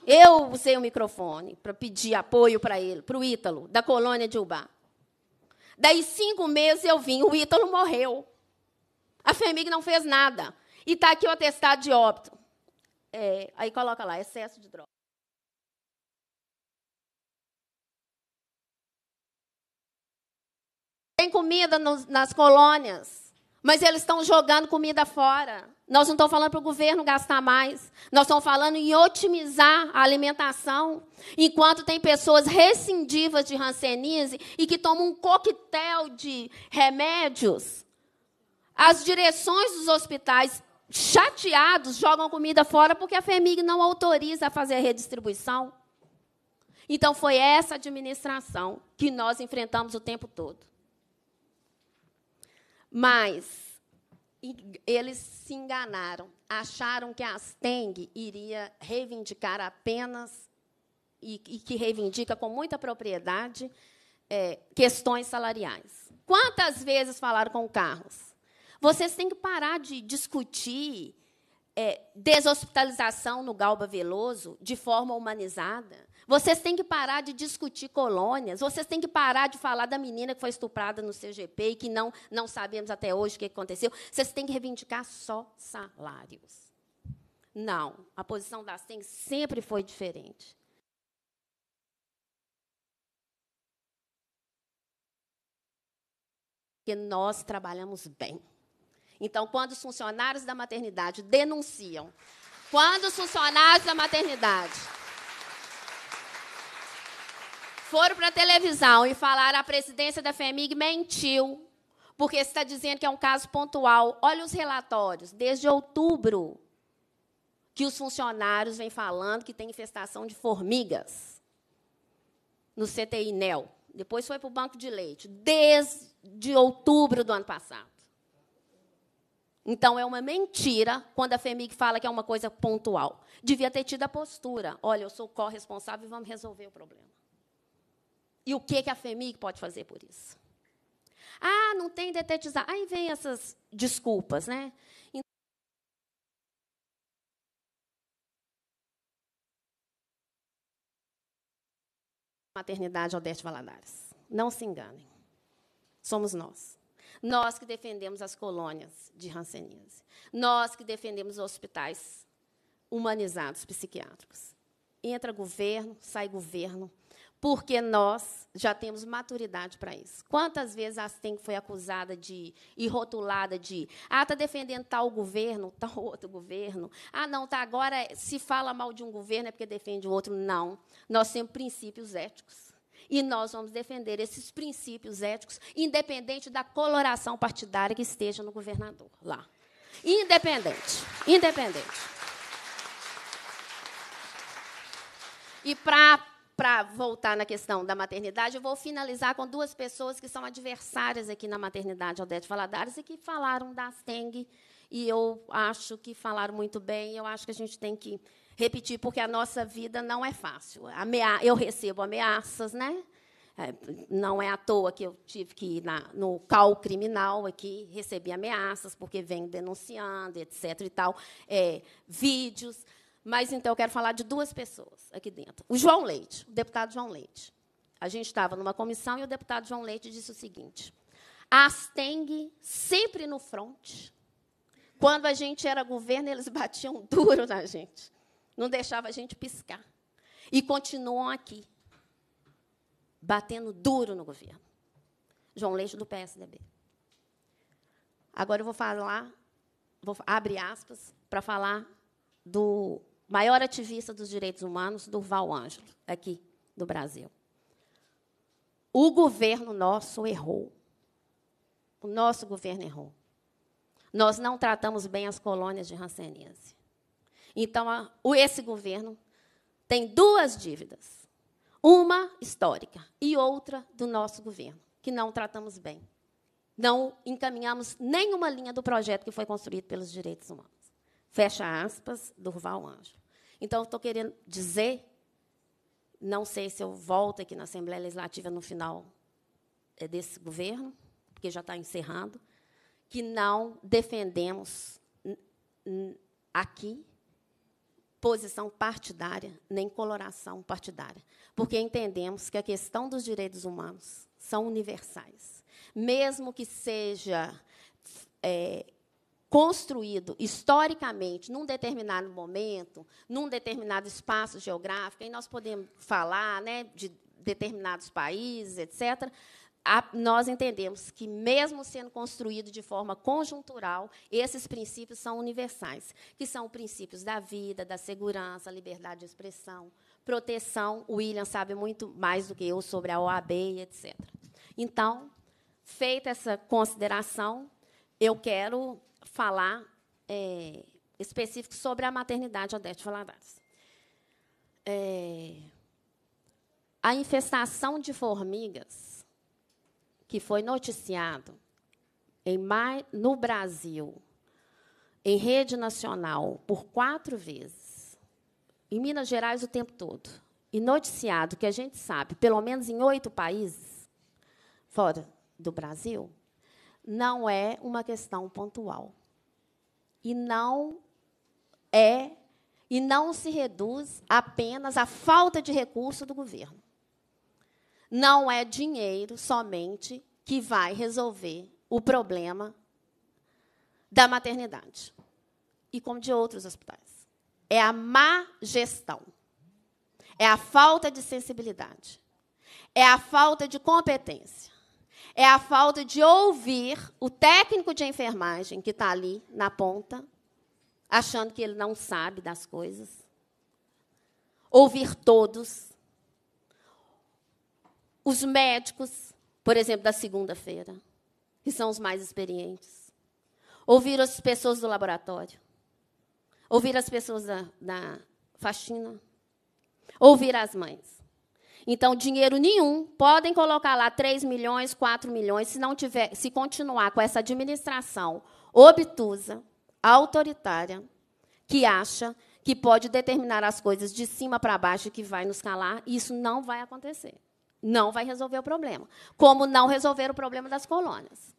Eu usei o microfone para pedir apoio para ele, para o Ítalo, da colônia de Ubá. Daí, cinco meses eu vim, o Ítalo morreu. A FEMIG não fez nada. E está aqui o atestado de óbito. É, aí coloca lá, excesso de droga. Tem comida nos, nas colônias, mas eles estão jogando comida fora. Nós não estamos falando para o governo gastar mais. Nós estamos falando em otimizar a alimentação. Enquanto tem pessoas rescindivas de Hanseníase e que tomam um coquetel de remédios. As direções dos hospitais, chateados, jogam comida fora porque a FEMIG não autoriza a fazer a redistribuição. Então, foi essa administração que nós enfrentamos o tempo todo. Mas eles se enganaram, acharam que a Asteng iria reivindicar apenas, e, e que reivindica com muita propriedade, é, questões salariais. Quantas vezes falaram com Carlos? Vocês têm que parar de discutir é, deshospitalização no Galba Veloso de forma humanizada. Vocês têm que parar de discutir colônias. Vocês têm que parar de falar da menina que foi estuprada no CGP e que não, não sabemos até hoje o que aconteceu. Vocês têm que reivindicar só salários. Não, a posição da SEM sempre foi diferente. Porque nós trabalhamos bem. Então, quando os funcionários da maternidade denunciam, quando os funcionários da maternidade foram para a televisão e falaram a presidência da FEMIG mentiu, porque está dizendo que é um caso pontual. Olha os relatórios, desde outubro, que os funcionários vêm falando que tem infestação de formigas no CTI NEL. Depois foi para o banco de leite, desde outubro do ano passado. Então, é uma mentira quando a FEMIG fala que é uma coisa pontual. Devia ter tido a postura. Olha, eu sou corresponsável e vamos resolver o problema. E o que a FEMIG pode fazer por isso? Ah, não tem detetizar. Aí vem essas desculpas, né? Maternidade Odete Valadares. Não se enganem. Somos nós. Nós que defendemos as colônias de Hanseníase. Nós que defendemos hospitais humanizados psiquiátricos. Entra governo, sai governo, porque nós já temos maturidade para isso. Quantas vezes a STEM foi acusada de e rotulada de ah, está defendendo tal governo, tal outro governo. Ah, não, tá agora se fala mal de um governo é porque defende o outro. Não. Nós temos princípios éticos. E nós vamos defender esses princípios éticos, independente da coloração partidária que esteja no governador lá. Independente. Independente. E para voltar na questão da maternidade, eu vou finalizar com duas pessoas que são adversárias aqui na maternidade Aldete Valadares e que falaram da Steng e eu acho que falaram muito bem, eu acho que a gente tem que repetir, porque a nossa vida não é fácil. Amea eu recebo ameaças, né? É, não é à toa que eu tive que ir na, no cal criminal aqui, recebi ameaças, porque vem denunciando, etc. e tal, é, vídeos. Mas então eu quero falar de duas pessoas aqui dentro. O João Leite, o deputado João Leite. A gente estava numa comissão e o deputado João Leite disse o seguinte: Asteng sempre no fronte quando a gente era governo, eles batiam duro na gente. Não deixava a gente piscar. E continuam aqui, batendo duro no governo. João Leite, do PSDB. Agora eu vou falar, vou abrir aspas, para falar do maior ativista dos direitos humanos, Durval Ângelo, aqui do Brasil. O governo nosso errou. O nosso governo errou. Nós não tratamos bem as colônias de Hanseníase. Então, a, esse governo tem duas dívidas. Uma histórica e outra do nosso governo, que não tratamos bem. Não encaminhamos nenhuma linha do projeto que foi construído pelos direitos humanos. Fecha aspas, Durval Anjo. Então, estou querendo dizer, não sei se eu volto aqui na Assembleia Legislativa no final é, desse governo, porque já está encerrado, que não defendemos aqui posição partidária, nem coloração partidária, porque entendemos que a questão dos direitos humanos são universais. Mesmo que seja é, construído historicamente num determinado momento, num determinado espaço geográfico, e nós podemos falar né, de determinados países, etc., a, nós entendemos que, mesmo sendo construído de forma conjuntural, esses princípios são universais, que são princípios da vida, da segurança, liberdade de expressão, proteção. O William sabe muito mais do que eu sobre a OAB e etc. Então, feita essa consideração, eu quero falar é, específico sobre a maternidade Odete Valadares. É, a infestação de formigas que foi noticiado em, no Brasil, em rede nacional, por quatro vezes, em Minas Gerais o tempo todo, e noticiado, que a gente sabe, pelo menos em oito países, fora do Brasil, não é uma questão pontual. E não é e não se reduz apenas à falta de recurso do governo. Não é dinheiro somente que vai resolver o problema da maternidade e como de outros hospitais. É a má gestão. É a falta de sensibilidade. É a falta de competência. É a falta de ouvir o técnico de enfermagem que está ali na ponta, achando que ele não sabe das coisas. Ouvir todos os médicos, por exemplo, da segunda-feira, que são os mais experientes. Ouvir as pessoas do laboratório. Ouvir as pessoas da, da faxina. Ouvir as mães. Então, dinheiro nenhum. Podem colocar lá 3 milhões, 4 milhões, se não tiver, se continuar com essa administração obtusa, autoritária, que acha que pode determinar as coisas de cima para baixo que vai nos calar, isso não vai acontecer. Não vai resolver o problema. Como não resolver o problema das colônias.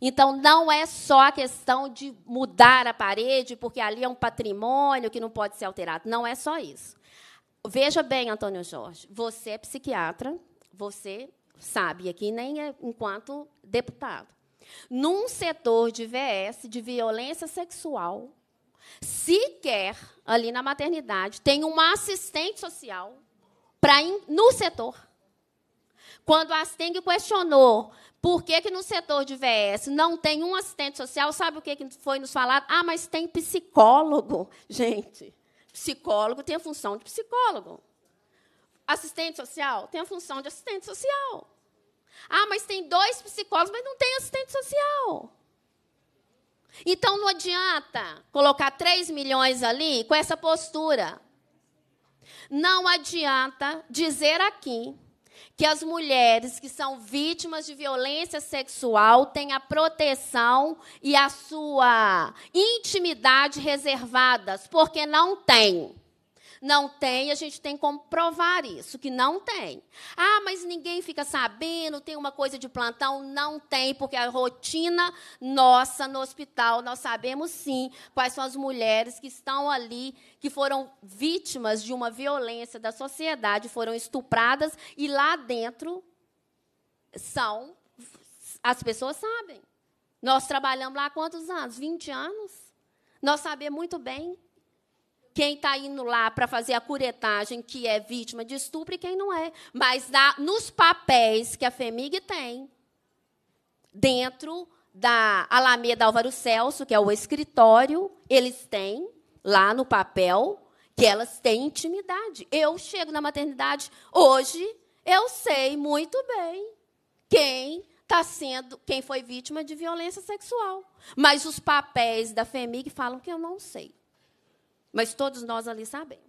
Então, não é só a questão de mudar a parede, porque ali é um patrimônio que não pode ser alterado. Não é só isso. Veja bem, Antônio Jorge, você é psiquiatra, você sabe, aqui nem é enquanto deputado. Num setor de VS, de violência sexual, sequer ali na maternidade tem uma assistente social para no setor quando a Sting questionou por que, que no setor de VS não tem um assistente social, sabe o que, que foi nos falado? Ah, mas tem psicólogo. Gente, psicólogo tem a função de psicólogo. Assistente social tem a função de assistente social. Ah, mas tem dois psicólogos, mas não tem assistente social. Então não adianta colocar 3 milhões ali com essa postura. Não adianta dizer aqui que as mulheres que são vítimas de violência sexual têm a proteção e a sua intimidade reservadas, porque não tem não tem, a gente tem como provar isso, que não tem. Ah, mas ninguém fica sabendo, tem uma coisa de plantão? Não tem, porque a rotina nossa no hospital, nós sabemos sim quais são as mulheres que estão ali, que foram vítimas de uma violência da sociedade, foram estupradas, e lá dentro são. As pessoas sabem. Nós trabalhamos lá há quantos anos? 20 anos. Nós sabemos muito bem quem está indo lá para fazer a curetagem, que é vítima de estupro, e quem não é. Mas na, nos papéis que a FEMIG tem, dentro da Alameda Álvaro Celso, que é o escritório, eles têm lá no papel que elas têm intimidade. Eu chego na maternidade hoje, eu sei muito bem quem está sendo, quem foi vítima de violência sexual. Mas os papéis da FEMIG falam que eu não sei. Mas todos nós ali sabemos.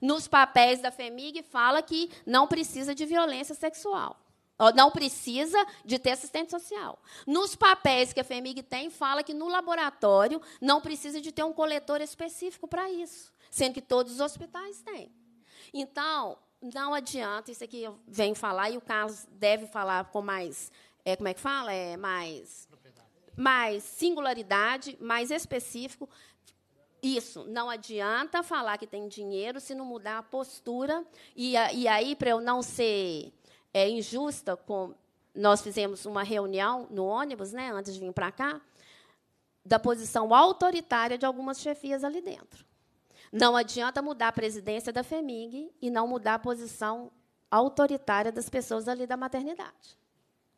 Nos papéis da FEMIG fala que não precisa de violência sexual. Não precisa de ter assistente social. Nos papéis que a FEMIG tem, fala que no laboratório não precisa de ter um coletor específico para isso, sendo que todos os hospitais têm. Então, não adianta, isso aqui eu venho falar, e o Carlos deve falar com mais. É, como é que fala? É mais mais singularidade, mais específico, isso, não adianta falar que tem dinheiro se não mudar a postura. E, e aí, para eu não ser é, injusta, com, nós fizemos uma reunião no ônibus, né, antes de vir para cá, da posição autoritária de algumas chefias ali dentro. Não adianta mudar a presidência da FEMIG e não mudar a posição autoritária das pessoas ali da maternidade.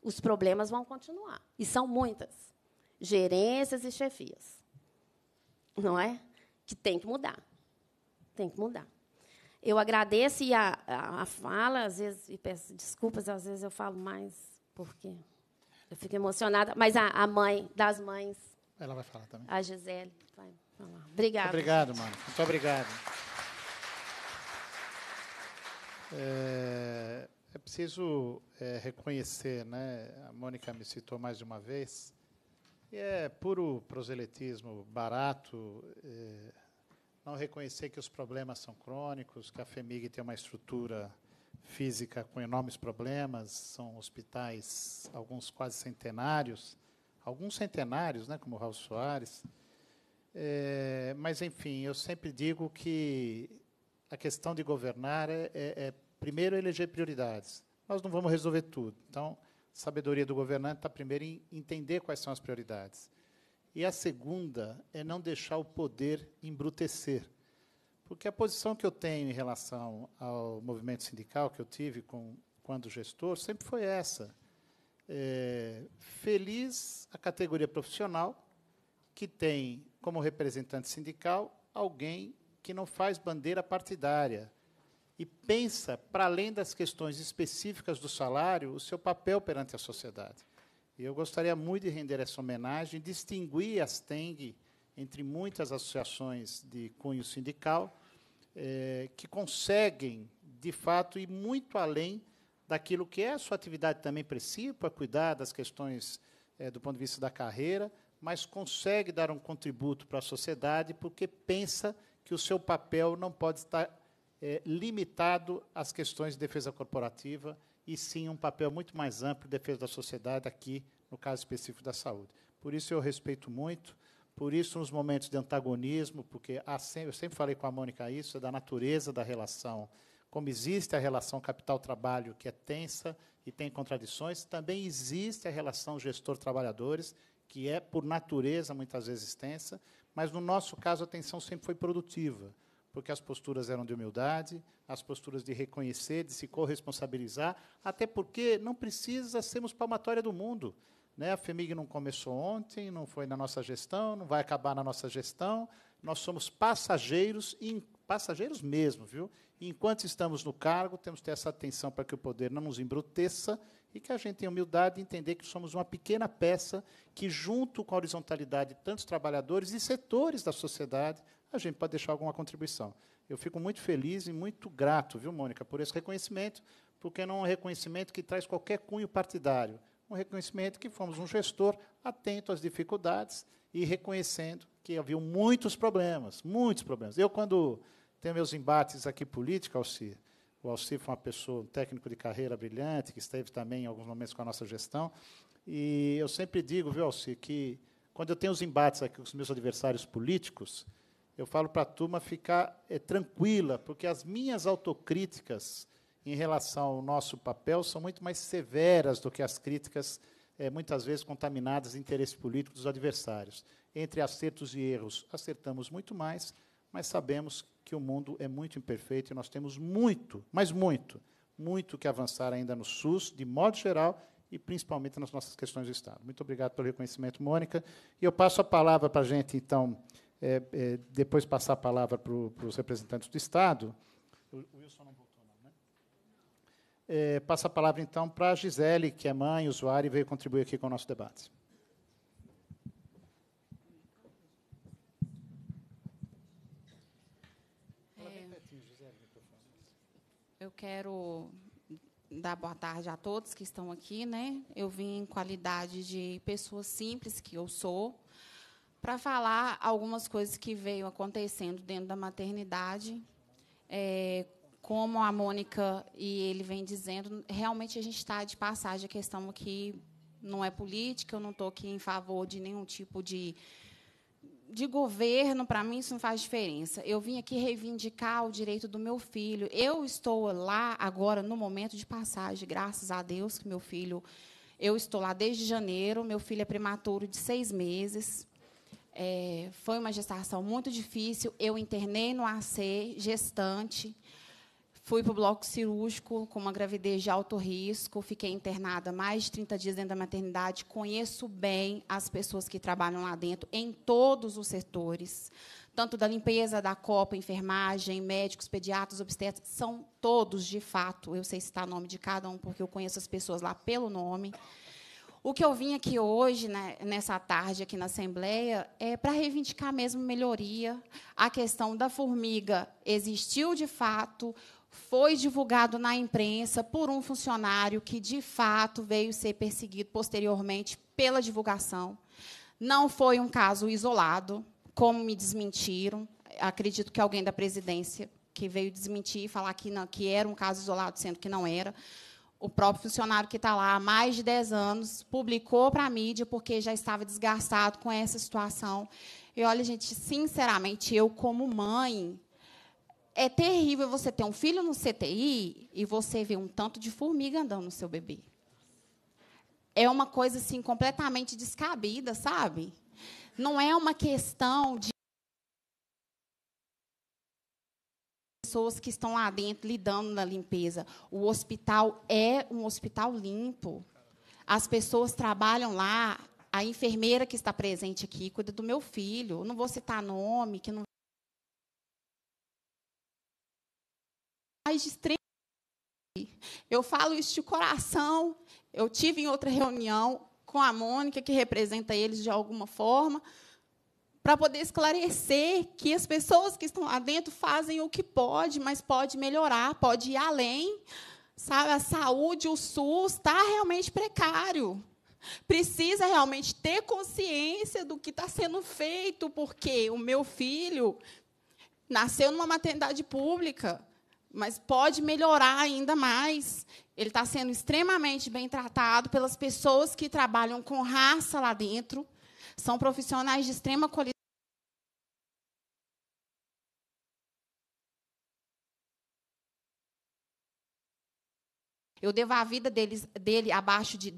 Os problemas vão continuar. E são muitas. Gerências e chefias. Não é? que tem que mudar. Tem que mudar. Eu agradeço e a, a, a fala, às vezes, e peço desculpas, às vezes eu falo mais, porque eu fico emocionada, mas a, a mãe das mães. Ela vai falar também. A Gisele vai falar. Obrigada. Obrigado, mano. Muito obrigado. É, é preciso é, reconhecer, né? A Mônica me citou mais de uma vez e é puro proselitismo barato é, não reconhecer que os problemas são crônicos, que a FEMIG tem uma estrutura física com enormes problemas, são hospitais, alguns quase centenários, alguns centenários, né, como o Raul Soares. É, mas, enfim, eu sempre digo que a questão de governar é, é, é, primeiro, eleger prioridades. Nós não vamos resolver tudo. Então, sabedoria do governante está primeiro em entender quais são as prioridades. E a segunda é não deixar o poder embrutecer. Porque a posição que eu tenho em relação ao movimento sindical que eu tive com, quando gestor sempre foi essa. É, feliz a categoria profissional que tem como representante sindical alguém que não faz bandeira partidária, e pensa, para além das questões específicas do salário, o seu papel perante a sociedade. E eu gostaria muito de render essa homenagem, distinguir as TENG entre muitas associações de cunho sindical eh, que conseguem, de fato, ir muito além daquilo que é a sua atividade também principal, cuidar das questões eh, do ponto de vista da carreira, mas consegue dar um contributo para a sociedade porque pensa que o seu papel não pode estar é, limitado às questões de defesa corporativa e sim um papel muito mais amplo de defesa da sociedade aqui, no caso específico da saúde. Por isso eu respeito muito, por isso nos momentos de antagonismo, porque eu sempre falei com a Mônica isso, é da natureza da relação, como existe a relação capital-trabalho que é tensa e tem contradições, também existe a relação gestor-trabalhadores que é por natureza muitas vezes tensa, mas no nosso caso a tensão sempre foi produtiva porque as posturas eram de humildade, as posturas de reconhecer, de se corresponsabilizar, até porque não precisa sermos palmatória do mundo. Né? A FEMIG não começou ontem, não foi na nossa gestão, não vai acabar na nossa gestão. Nós somos passageiros, passageiros mesmo, viu? E enquanto estamos no cargo, temos que ter essa atenção para que o poder não nos embruteça e que a gente tenha humildade de entender que somos uma pequena peça que, junto com a horizontalidade de tantos trabalhadores e setores da sociedade, a gente pode deixar alguma contribuição. Eu fico muito feliz e muito grato, viu, Mônica, por esse reconhecimento, porque não é um reconhecimento que traz qualquer cunho partidário, um reconhecimento que fomos um gestor atento às dificuldades e reconhecendo que havia muitos problemas, muitos problemas. Eu, quando tenho meus embates aqui política, Alcir, o Alcir foi uma pessoa, um técnico de carreira brilhante, que esteve também em alguns momentos com a nossa gestão, e eu sempre digo, viu, Alcir, que quando eu tenho os embates aqui com os meus adversários políticos, eu falo para a turma ficar é, tranquila, porque as minhas autocríticas em relação ao nosso papel são muito mais severas do que as críticas, é, muitas vezes contaminadas de interesse político dos adversários. Entre acertos e erros, acertamos muito mais, mas sabemos que o mundo é muito imperfeito e nós temos muito, mas muito, muito que avançar ainda no SUS, de modo geral, e principalmente nas nossas questões de Estado. Muito obrigado pelo reconhecimento, Mônica. E eu passo a palavra para a gente, então é, é, depois passar a palavra para os representantes do Estado. O Wilson não voltou, não, né? É, passa a palavra, então, para a Gisele, que é mãe, usuária, e veio contribuir aqui com o nosso debate. É, eu quero dar boa tarde a todos que estão aqui, né? Eu vim em qualidade de pessoa simples que eu sou, para falar algumas coisas que veio acontecendo dentro da maternidade. É, como a Mônica e ele vem dizendo, realmente a gente está de passagem. A questão aqui não é política, eu não estou aqui em favor de nenhum tipo de, de governo, para mim isso não faz diferença. Eu vim aqui reivindicar o direito do meu filho. Eu estou lá agora, no momento de passagem, graças a Deus que meu filho. Eu estou lá desde janeiro, meu filho é prematuro de seis meses. É, foi uma gestação muito difícil. Eu internei no AC, gestante. Fui para o bloco cirúrgico com uma gravidez de alto risco. Fiquei internada mais de 30 dias dentro da maternidade. Conheço bem as pessoas que trabalham lá dentro, em todos os setores tanto da limpeza, da copa, enfermagem, médicos, pediatras, obstetras, são todos, de fato, eu sei citar o nome de cada um, porque eu conheço as pessoas lá pelo nome. O que eu vim aqui hoje, né, nessa tarde aqui na Assembleia, é para reivindicar mesmo melhoria. A questão da formiga existiu de fato, foi divulgado na imprensa por um funcionário que, de fato, veio ser perseguido posteriormente pela divulgação. Não foi um caso isolado, como me desmentiram. Acredito que alguém da presidência que veio desmentir e falar que, não, que era um caso isolado, sendo que não era o próprio funcionário que está lá há mais de 10 anos publicou para a mídia porque já estava desgastado com essa situação. E olha, gente, sinceramente, eu como mãe, é terrível você ter um filho no CTI e você ver um tanto de formiga andando no seu bebê. É uma coisa assim completamente descabida, sabe? Não é uma questão de pessoas que estão lá dentro lidando na limpeza. O hospital é um hospital limpo. As pessoas trabalham lá. A enfermeira que está presente aqui cuida do meu filho. não vou citar nome, que não. Mais de três. Eu falo isso de coração. Eu tive em outra reunião com a Mônica, que representa eles de alguma forma para poder esclarecer que as pessoas que estão lá dentro fazem o que pode, mas pode melhorar, pode ir além. Sabe, a saúde, o SUS está realmente precário. Precisa realmente ter consciência do que está sendo feito, porque o meu filho nasceu numa maternidade pública, mas pode melhorar ainda mais. Ele está sendo extremamente bem tratado pelas pessoas que trabalham com raça lá dentro. São profissionais de extrema qualidade. Eu devo a vida deles, dele abaixo de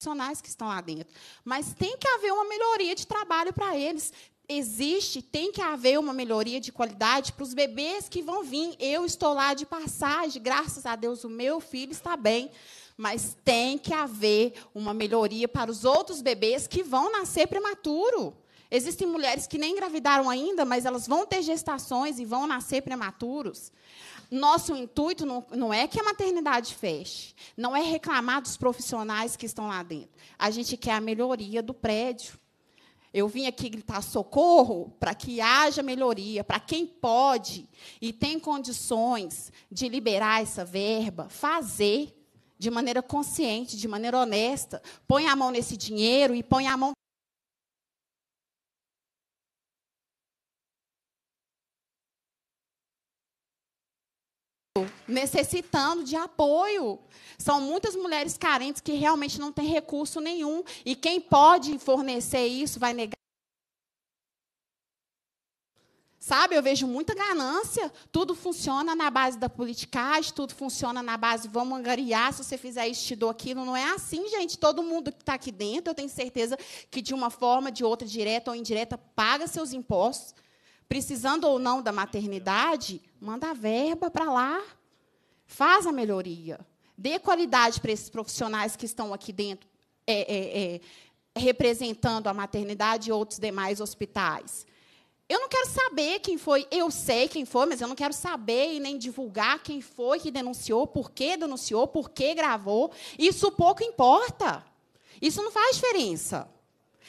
profissionais que estão lá dentro. Mas tem que haver uma melhoria de trabalho para eles. Existe, tem que haver uma melhoria de qualidade para os bebês que vão vir. Eu estou lá de passagem, graças a Deus o meu filho está bem. Mas tem que haver uma melhoria para os outros bebês que vão nascer prematuro. Existem mulheres que nem engravidaram ainda, mas elas vão ter gestações e vão nascer prematuros. Nosso intuito não, não é que a maternidade feche, não é reclamar dos profissionais que estão lá dentro. A gente quer a melhoria do prédio. Eu vim aqui gritar socorro para que haja melhoria, para quem pode e tem condições de liberar essa verba, fazer de maneira consciente, de maneira honesta, põe a mão nesse dinheiro e põe a mão necessitando de apoio. São muitas mulheres carentes que realmente não têm recurso nenhum. E quem pode fornecer isso vai negar. Sabe, eu vejo muita ganância. Tudo funciona na base da politicagem, tudo funciona na base, vamos angariar, se você fizer isso, te dou aquilo. Não é assim, gente. Todo mundo que está aqui dentro, eu tenho certeza que, de uma forma, de outra, direta ou indireta, paga seus impostos precisando ou não da maternidade, manda a verba para lá, faz a melhoria, dê qualidade para esses profissionais que estão aqui dentro é, é, é, representando a maternidade e outros demais hospitais. Eu não quero saber quem foi, eu sei quem foi, mas eu não quero saber e nem divulgar quem foi que denunciou, por que denunciou, por que gravou. Isso pouco importa. Isso não faz diferença.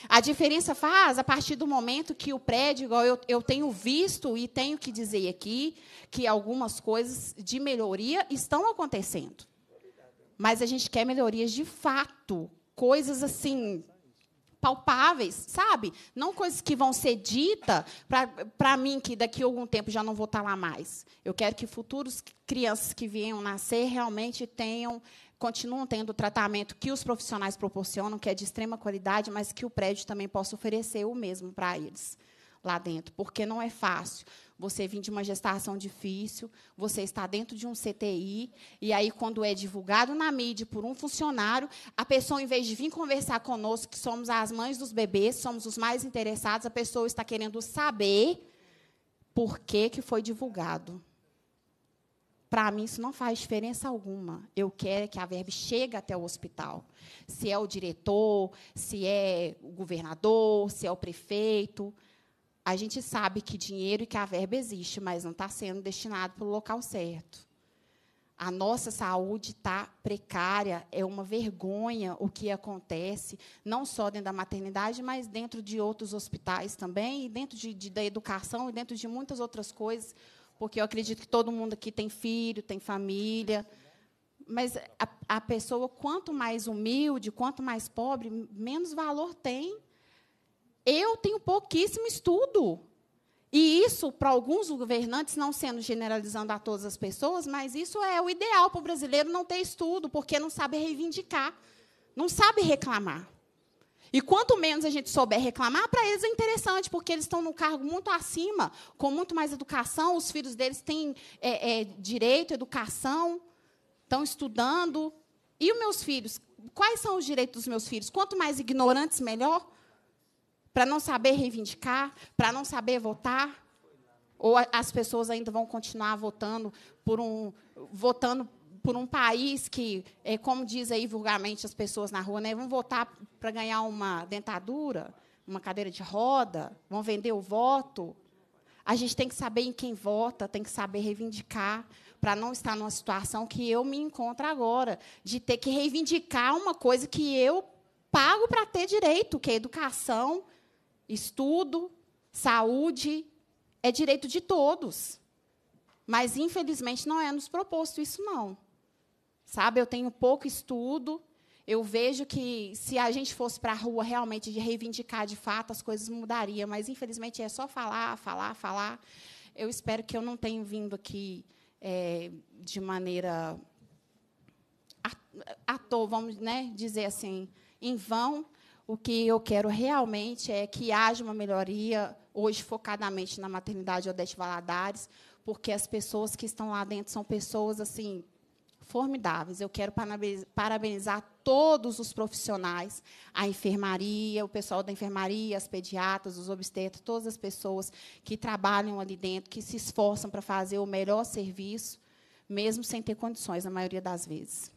A diferença faz a partir do momento que o prédio, igual eu, eu tenho visto e tenho que dizer aqui, que algumas coisas de melhoria estão acontecendo. Mas a gente quer melhorias de fato, coisas assim palpáveis, sabe? Não coisas que vão ser ditas para mim, que daqui a algum tempo já não vou estar lá mais. Eu quero que futuros crianças que venham nascer realmente tenham continuam tendo o tratamento que os profissionais proporcionam, que é de extrema qualidade, mas que o prédio também possa oferecer o mesmo para eles lá dentro, porque não é fácil. Você vem de uma gestação difícil, você está dentro de um CTI, e aí, quando é divulgado na mídia por um funcionário, a pessoa, em vez de vir conversar conosco, que somos as mães dos bebês, somos os mais interessados, a pessoa está querendo saber por que, que foi divulgado. Para mim, isso não faz diferença alguma. Eu quero é que a verba chegue até o hospital. Se é o diretor, se é o governador, se é o prefeito. A gente sabe que dinheiro e que a verba existe, mas não está sendo destinado para o local certo. A nossa saúde está precária, é uma vergonha o que acontece, não só dentro da maternidade, mas dentro de outros hospitais também, e dentro de, de, da educação e dentro de muitas outras coisas porque eu acredito que todo mundo aqui tem filho, tem família. Mas a, a pessoa, quanto mais humilde, quanto mais pobre, menos valor tem. Eu tenho pouquíssimo estudo. E isso, para alguns governantes, não sendo generalizando a todas as pessoas, mas isso é o ideal para o brasileiro não ter estudo, porque não sabe reivindicar, não sabe reclamar. E quanto menos a gente souber reclamar, para eles é interessante, porque eles estão num cargo muito acima, com muito mais educação, os filhos deles têm é, é, direito, educação, estão estudando. E os meus filhos? Quais são os direitos dos meus filhos? Quanto mais ignorantes, melhor? Para não saber reivindicar, para não saber votar? Ou as pessoas ainda vão continuar votando por um. votando por um país que, é, como diz aí vulgarmente as pessoas na rua, né, vão votar para ganhar uma dentadura, uma cadeira de roda, vão vender o voto. A gente tem que saber em quem vota, tem que saber reivindicar para não estar numa situação que eu me encontro agora, de ter que reivindicar uma coisa que eu pago para ter direito, que é educação, estudo, saúde, é direito de todos. Mas, infelizmente, não é nos proposto isso, não. Sabe, eu tenho pouco estudo. Eu vejo que se a gente fosse para a rua realmente de reivindicar de fato, as coisas mudariam, mas infelizmente é só falar, falar, falar. Eu espero que eu não tenha vindo aqui é, de maneira à toa, vamos né, dizer assim, em vão. O que eu quero realmente é que haja uma melhoria, hoje focadamente na maternidade Odete Valadares, porque as pessoas que estão lá dentro são pessoas assim formidáveis. Eu quero parabenizar todos os profissionais, a enfermaria, o pessoal da enfermaria, as pediatras, os obstetras, todas as pessoas que trabalham ali dentro, que se esforçam para fazer o melhor serviço, mesmo sem ter condições, na maioria das vezes.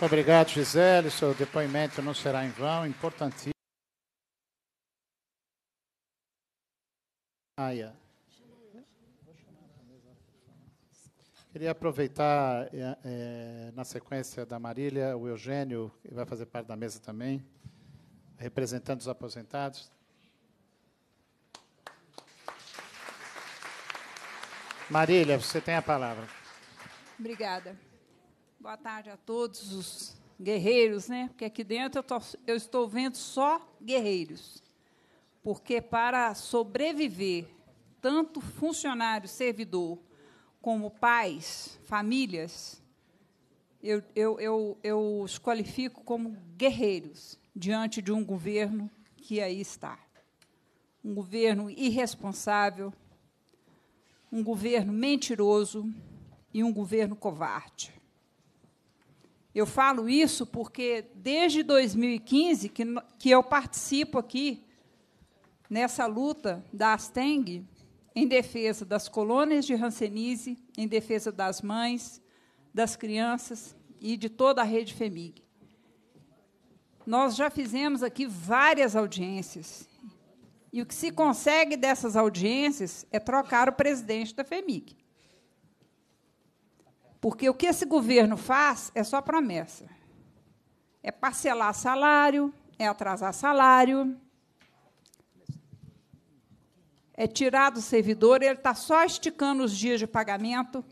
obrigado, Gisele. Seu depoimento não será em vão, importantíssimo. Ah, yeah. Queria aproveitar, é, é, na sequência da Marília, o Eugênio, que vai fazer parte da mesa também, representando os aposentados. Marília, você tem a palavra. Obrigada. Boa tarde a todos os guerreiros, né? Porque aqui dentro eu, tô, eu estou vendo só guerreiros. Porque para sobreviver, tanto funcionário, servidor, como pais, famílias, eu, eu, eu, eu os qualifico como guerreiros diante de um governo que aí está. Um governo irresponsável, um governo mentiroso e um governo covarde. Eu falo isso porque, desde 2015, que, que eu participo aqui nessa luta da Asteng, em defesa das colônias de Hanseníase, em defesa das mães, das crianças e de toda a rede FEMIG. Nós já fizemos aqui várias audiências. E o que se consegue dessas audiências é trocar o presidente da FEMIG. Porque o que esse governo faz é só promessa. É parcelar salário, é atrasar salário, é tirado o servidor, ele está só esticando os dias de pagamento.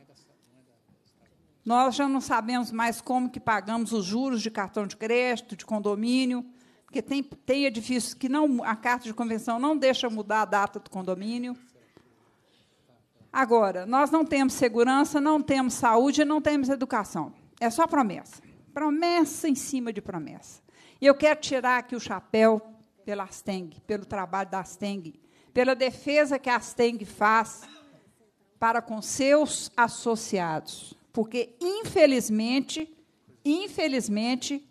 Nós já não sabemos mais como que pagamos os juros de cartão de crédito, de condomínio, porque tem, tem edifícios que não a carta de convenção não deixa mudar a data do condomínio. Agora, nós não temos segurança, não temos saúde, não temos educação. É só promessa. Promessa em cima de promessa. E eu quero tirar aqui o chapéu pela Asteng, pelo trabalho da Asteng, pela defesa que a Asteng faz para com seus associados. Porque, infelizmente, infelizmente,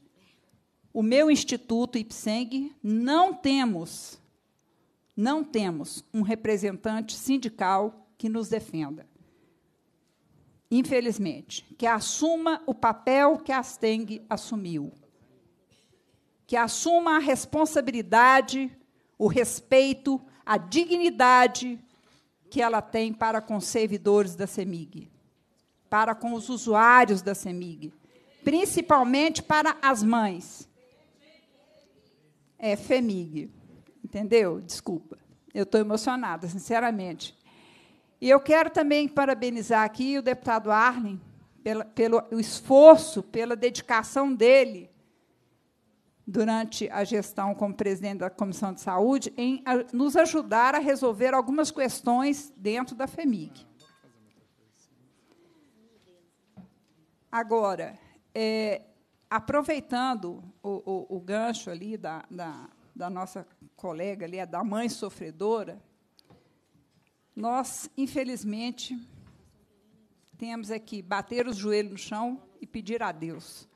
o meu instituto IPSENG não temos não temos um representante sindical que nos defenda. Infelizmente, que assuma o papel que a Asteng assumiu. Que assuma a responsabilidade, o respeito a dignidade que ela tem para com os servidores da CEMIG, para com os usuários da CEMIG, principalmente para as mães. É FEMIG, entendeu? Desculpa, eu estou emocionada, sinceramente. E eu quero também parabenizar aqui o deputado Arlen pela, pelo esforço, pela dedicação dele durante a gestão como presidente da Comissão de Saúde, em a, nos ajudar a resolver algumas questões dentro da FEMIG. Agora, é, aproveitando o, o, o, gancho ali da, da, da nossa colega ali, da mãe sofredora, nós, infelizmente, temos aqui é que bater os joelhos no chão e pedir a Deus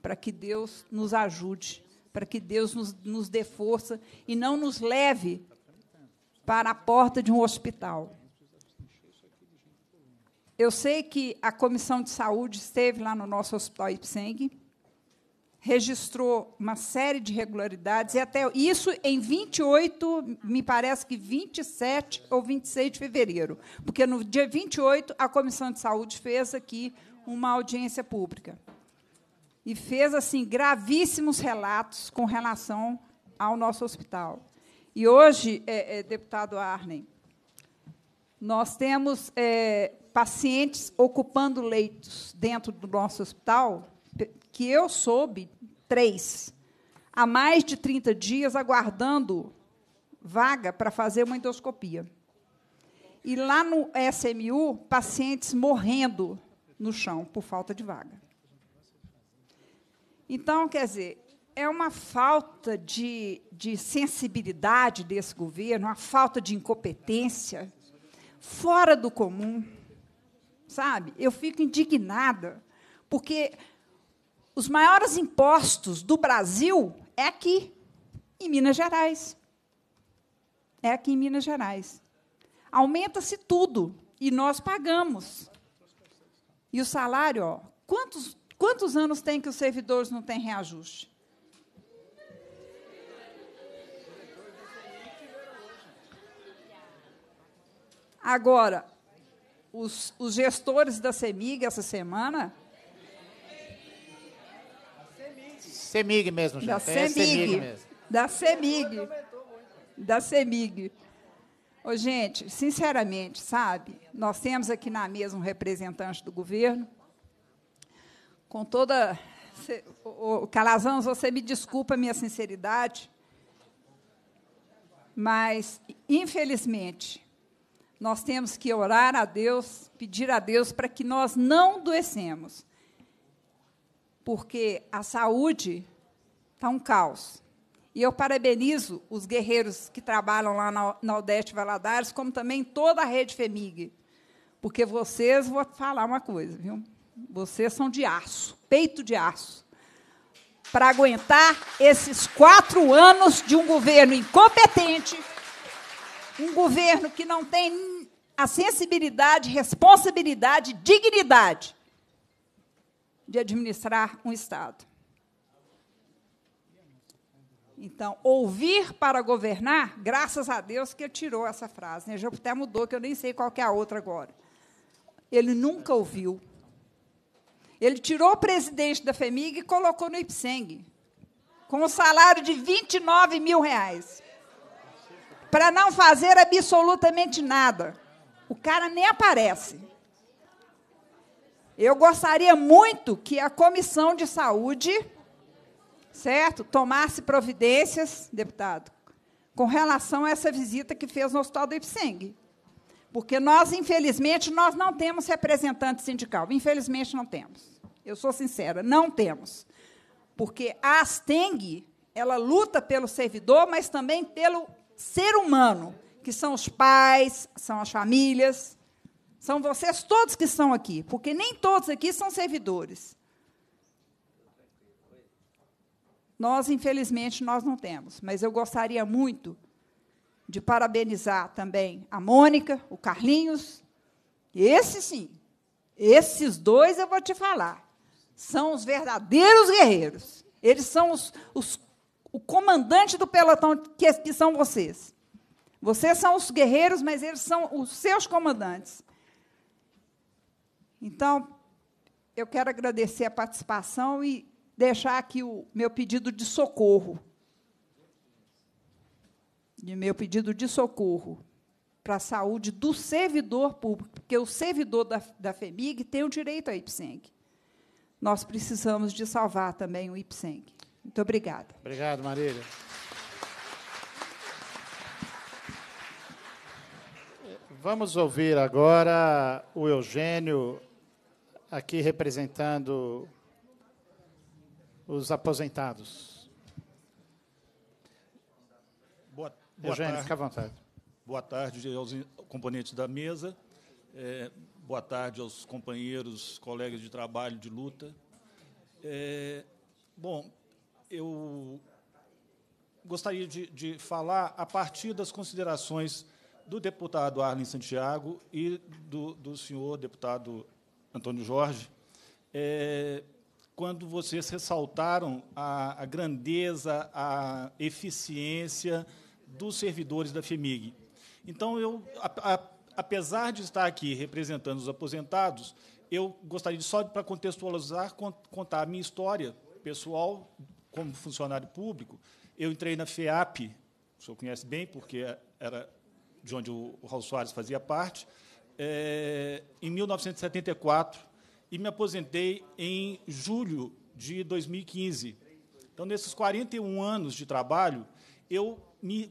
para que Deus nos ajude para que Deus nos, nos dê força e não nos leve para a porta de um hospital. Eu sei que a Comissão de Saúde esteve lá no nosso Hospital Ipseng, registrou uma série de irregularidades, e até isso em 28, me parece que 27 ou 26 de fevereiro, porque no dia 28 a Comissão de Saúde fez aqui uma audiência pública e fez assim gravíssimos relatos com relação ao nosso hospital. E hoje, é, é, deputado Arnem, nós temos é, pacientes ocupando leitos dentro do nosso hospital, que eu soube, três, há mais de 30 dias aguardando vaga para fazer uma endoscopia. E lá no SMU, pacientes morrendo no chão por falta de vaga. Então, quer dizer, é uma falta de, de sensibilidade desse governo, uma falta de incompetência, fora do comum. Sabe? Eu fico indignada, porque os maiores impostos do Brasil é aqui, em Minas Gerais. É aqui em Minas Gerais. Aumenta-se tudo e nós pagamos. E o salário, ó, quantos Quantos anos tem que os servidores não têm reajuste? Agora, os, os gestores da CEMIG essa semana. CEMIG mesmo, gente. Da é CEMIG. É da CEMIG. Da CEMIG. Ô, gente, sinceramente, sabe, nós temos aqui na mesa um representante do governo, com toda. Calazans, você me desculpa a minha sinceridade, mas, infelizmente, nós temos que orar a Deus, pedir a Deus para que nós não doecemos, porque a saúde está um caos. E eu parabenizo os guerreiros que trabalham lá na, Nordeste Valadares, como também toda a rede FEMIG, porque vocês, vou falar uma coisa, viu? Vocês são de aço, peito de aço, para aguentar esses quatro anos de um governo incompetente, um governo que não tem a sensibilidade, responsabilidade, dignidade de administrar um Estado. Então, ouvir para governar, graças a Deus que ele tirou essa frase. Né? Já até mudou, que eu nem sei qual é a outra agora. Ele nunca ouviu ele tirou o presidente da FEMIG e colocou no IPSENG, com um salário de 29 mil reais, para não fazer absolutamente nada. O cara nem aparece. Eu gostaria muito que a Comissão de Saúde, certo, tomasse providências, deputado, com relação a essa visita que fez no Hospital do IPSENG. Porque nós, infelizmente, nós não temos representante sindical. Infelizmente, não temos. Eu sou sincera, não temos. Porque a Asteng, ela luta pelo servidor, mas também pelo ser humano, que são os pais, são as famílias, são vocês todos que estão aqui, porque nem todos aqui são servidores. Nós, infelizmente, nós não temos, mas eu gostaria muito de parabenizar também a Mônica, o Carlinhos. Esse sim, esses dois eu vou te falar. São os verdadeiros guerreiros. Eles são os, os o comandante do pelotão, que, que são vocês. Vocês são os guerreiros, mas eles são os seus comandantes. Então, eu quero agradecer a participação e deixar aqui o meu pedido de socorro de meu pedido de socorro para a saúde do servidor público, porque o servidor da, da FEMIG tem o direito à IPSENG. Nós precisamos de salvar também o IPSENG. Muito obrigada. Obrigado, Marília. Vamos ouvir agora o Eugênio, aqui representando os aposentados. Boa Eugênio, tarde. fica à vontade. Boa tarde aos componentes da mesa. É, boa tarde aos companheiros, colegas de trabalho, de luta. É, bom, eu gostaria de, de, falar a partir das considerações do deputado Arlen Santiago e do, do senhor deputado Antônio Jorge, é, quando vocês ressaltaram a, a grandeza, a eficiência dos servidores da FEMIG. Então, eu, a, a, apesar de estar aqui representando os aposentados, eu gostaria de, só para contextualizar, contar a minha história pessoal como funcionário público. Eu entrei na FEAP, o senhor conhece bem, porque era de onde o Raul Soares fazia parte, é, em 1974, e me aposentei em julho de 2015. Então, nesses 41 anos de trabalho, eu me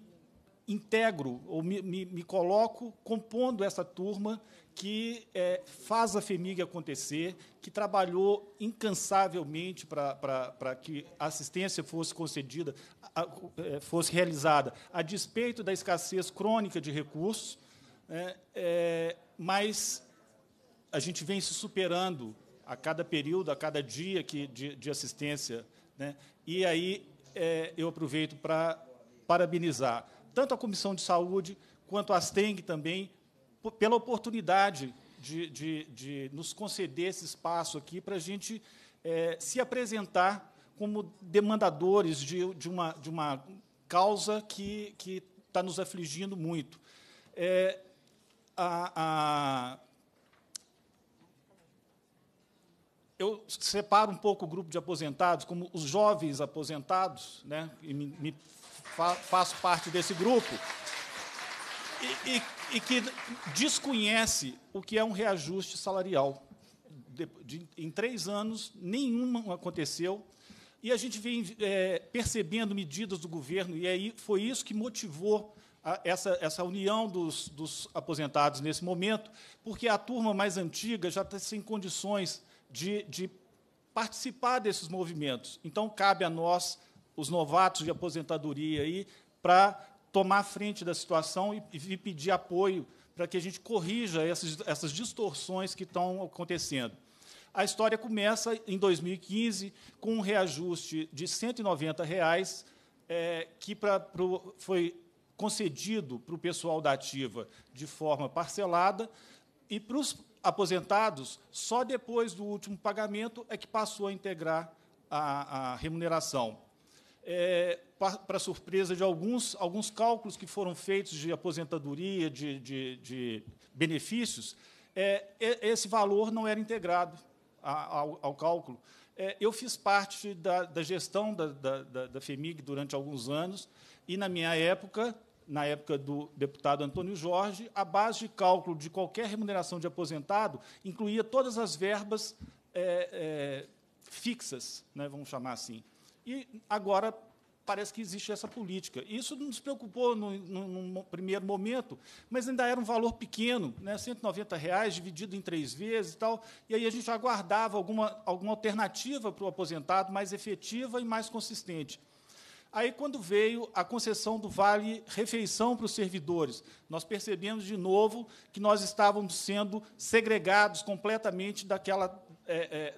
integro ou me, me, me coloco compondo essa turma que é, faz a FEMIG acontecer, que trabalhou incansavelmente para que a assistência fosse concedida, a, é, fosse realizada, a despeito da escassez crônica de recursos, né, é, mas a gente vem se superando a cada período, a cada dia que, de, de assistência. Né, e aí é, eu aproveito para parabenizar tanto a Comissão de Saúde quanto a Asteng também, pela oportunidade de, de, de, nos conceder esse espaço aqui para a gente é, se apresentar como demandadores de, de uma, uma, causa que está nos afligindo muito. É, a, a eu separo um pouco o grupo de aposentados, como os jovens aposentados, né, e me, me fa faço parte desse grupo, e, e, e, que desconhece o que é um reajuste salarial. De, de, em três anos, nenhuma aconteceu. E a gente vem é, percebendo medidas do governo, e aí foi isso que motivou a, essa, essa união dos, dos aposentados nesse momento, porque a turma mais antiga já está sem condições de, de participar desses movimentos. Então, cabe a nós os novatos de aposentadoria aí para tomar frente da situação e, e pedir apoio para que a gente corrija essas, essas distorções que estão acontecendo. A história começa em 2015 com um reajuste de R$ 190,00, reais, é, que pra, pro, foi concedido para o pessoal da ativa de forma parcelada, e para os aposentados, só depois do último pagamento é que passou a integrar a, a remuneração é, para surpresa de alguns, alguns cálculos que foram feitos de aposentadoria, de, de, de benefícios, é, esse valor não era integrado ao, ao cálculo. É, eu fiz parte da, da gestão da, da, da, FEMIG durante alguns anos, e, na minha época, na época do deputado Antônio Jorge, a base de cálculo de qualquer remuneração de aposentado incluía todas as verbas é, é, fixas, né, vamos chamar assim. E agora parece que existe essa política. Isso nos preocupou no, no, no, primeiro momento, mas ainda era um valor pequeno, né? 190 reais dividido em três vezes e tal. E aí a gente aguardava alguma, alguma alternativa para o aposentado mais efetiva e mais consistente. Aí, quando veio a concessão do Vale Refeição para os servidores, nós percebemos de novo que nós estávamos sendo segregados completamente daquela é, é,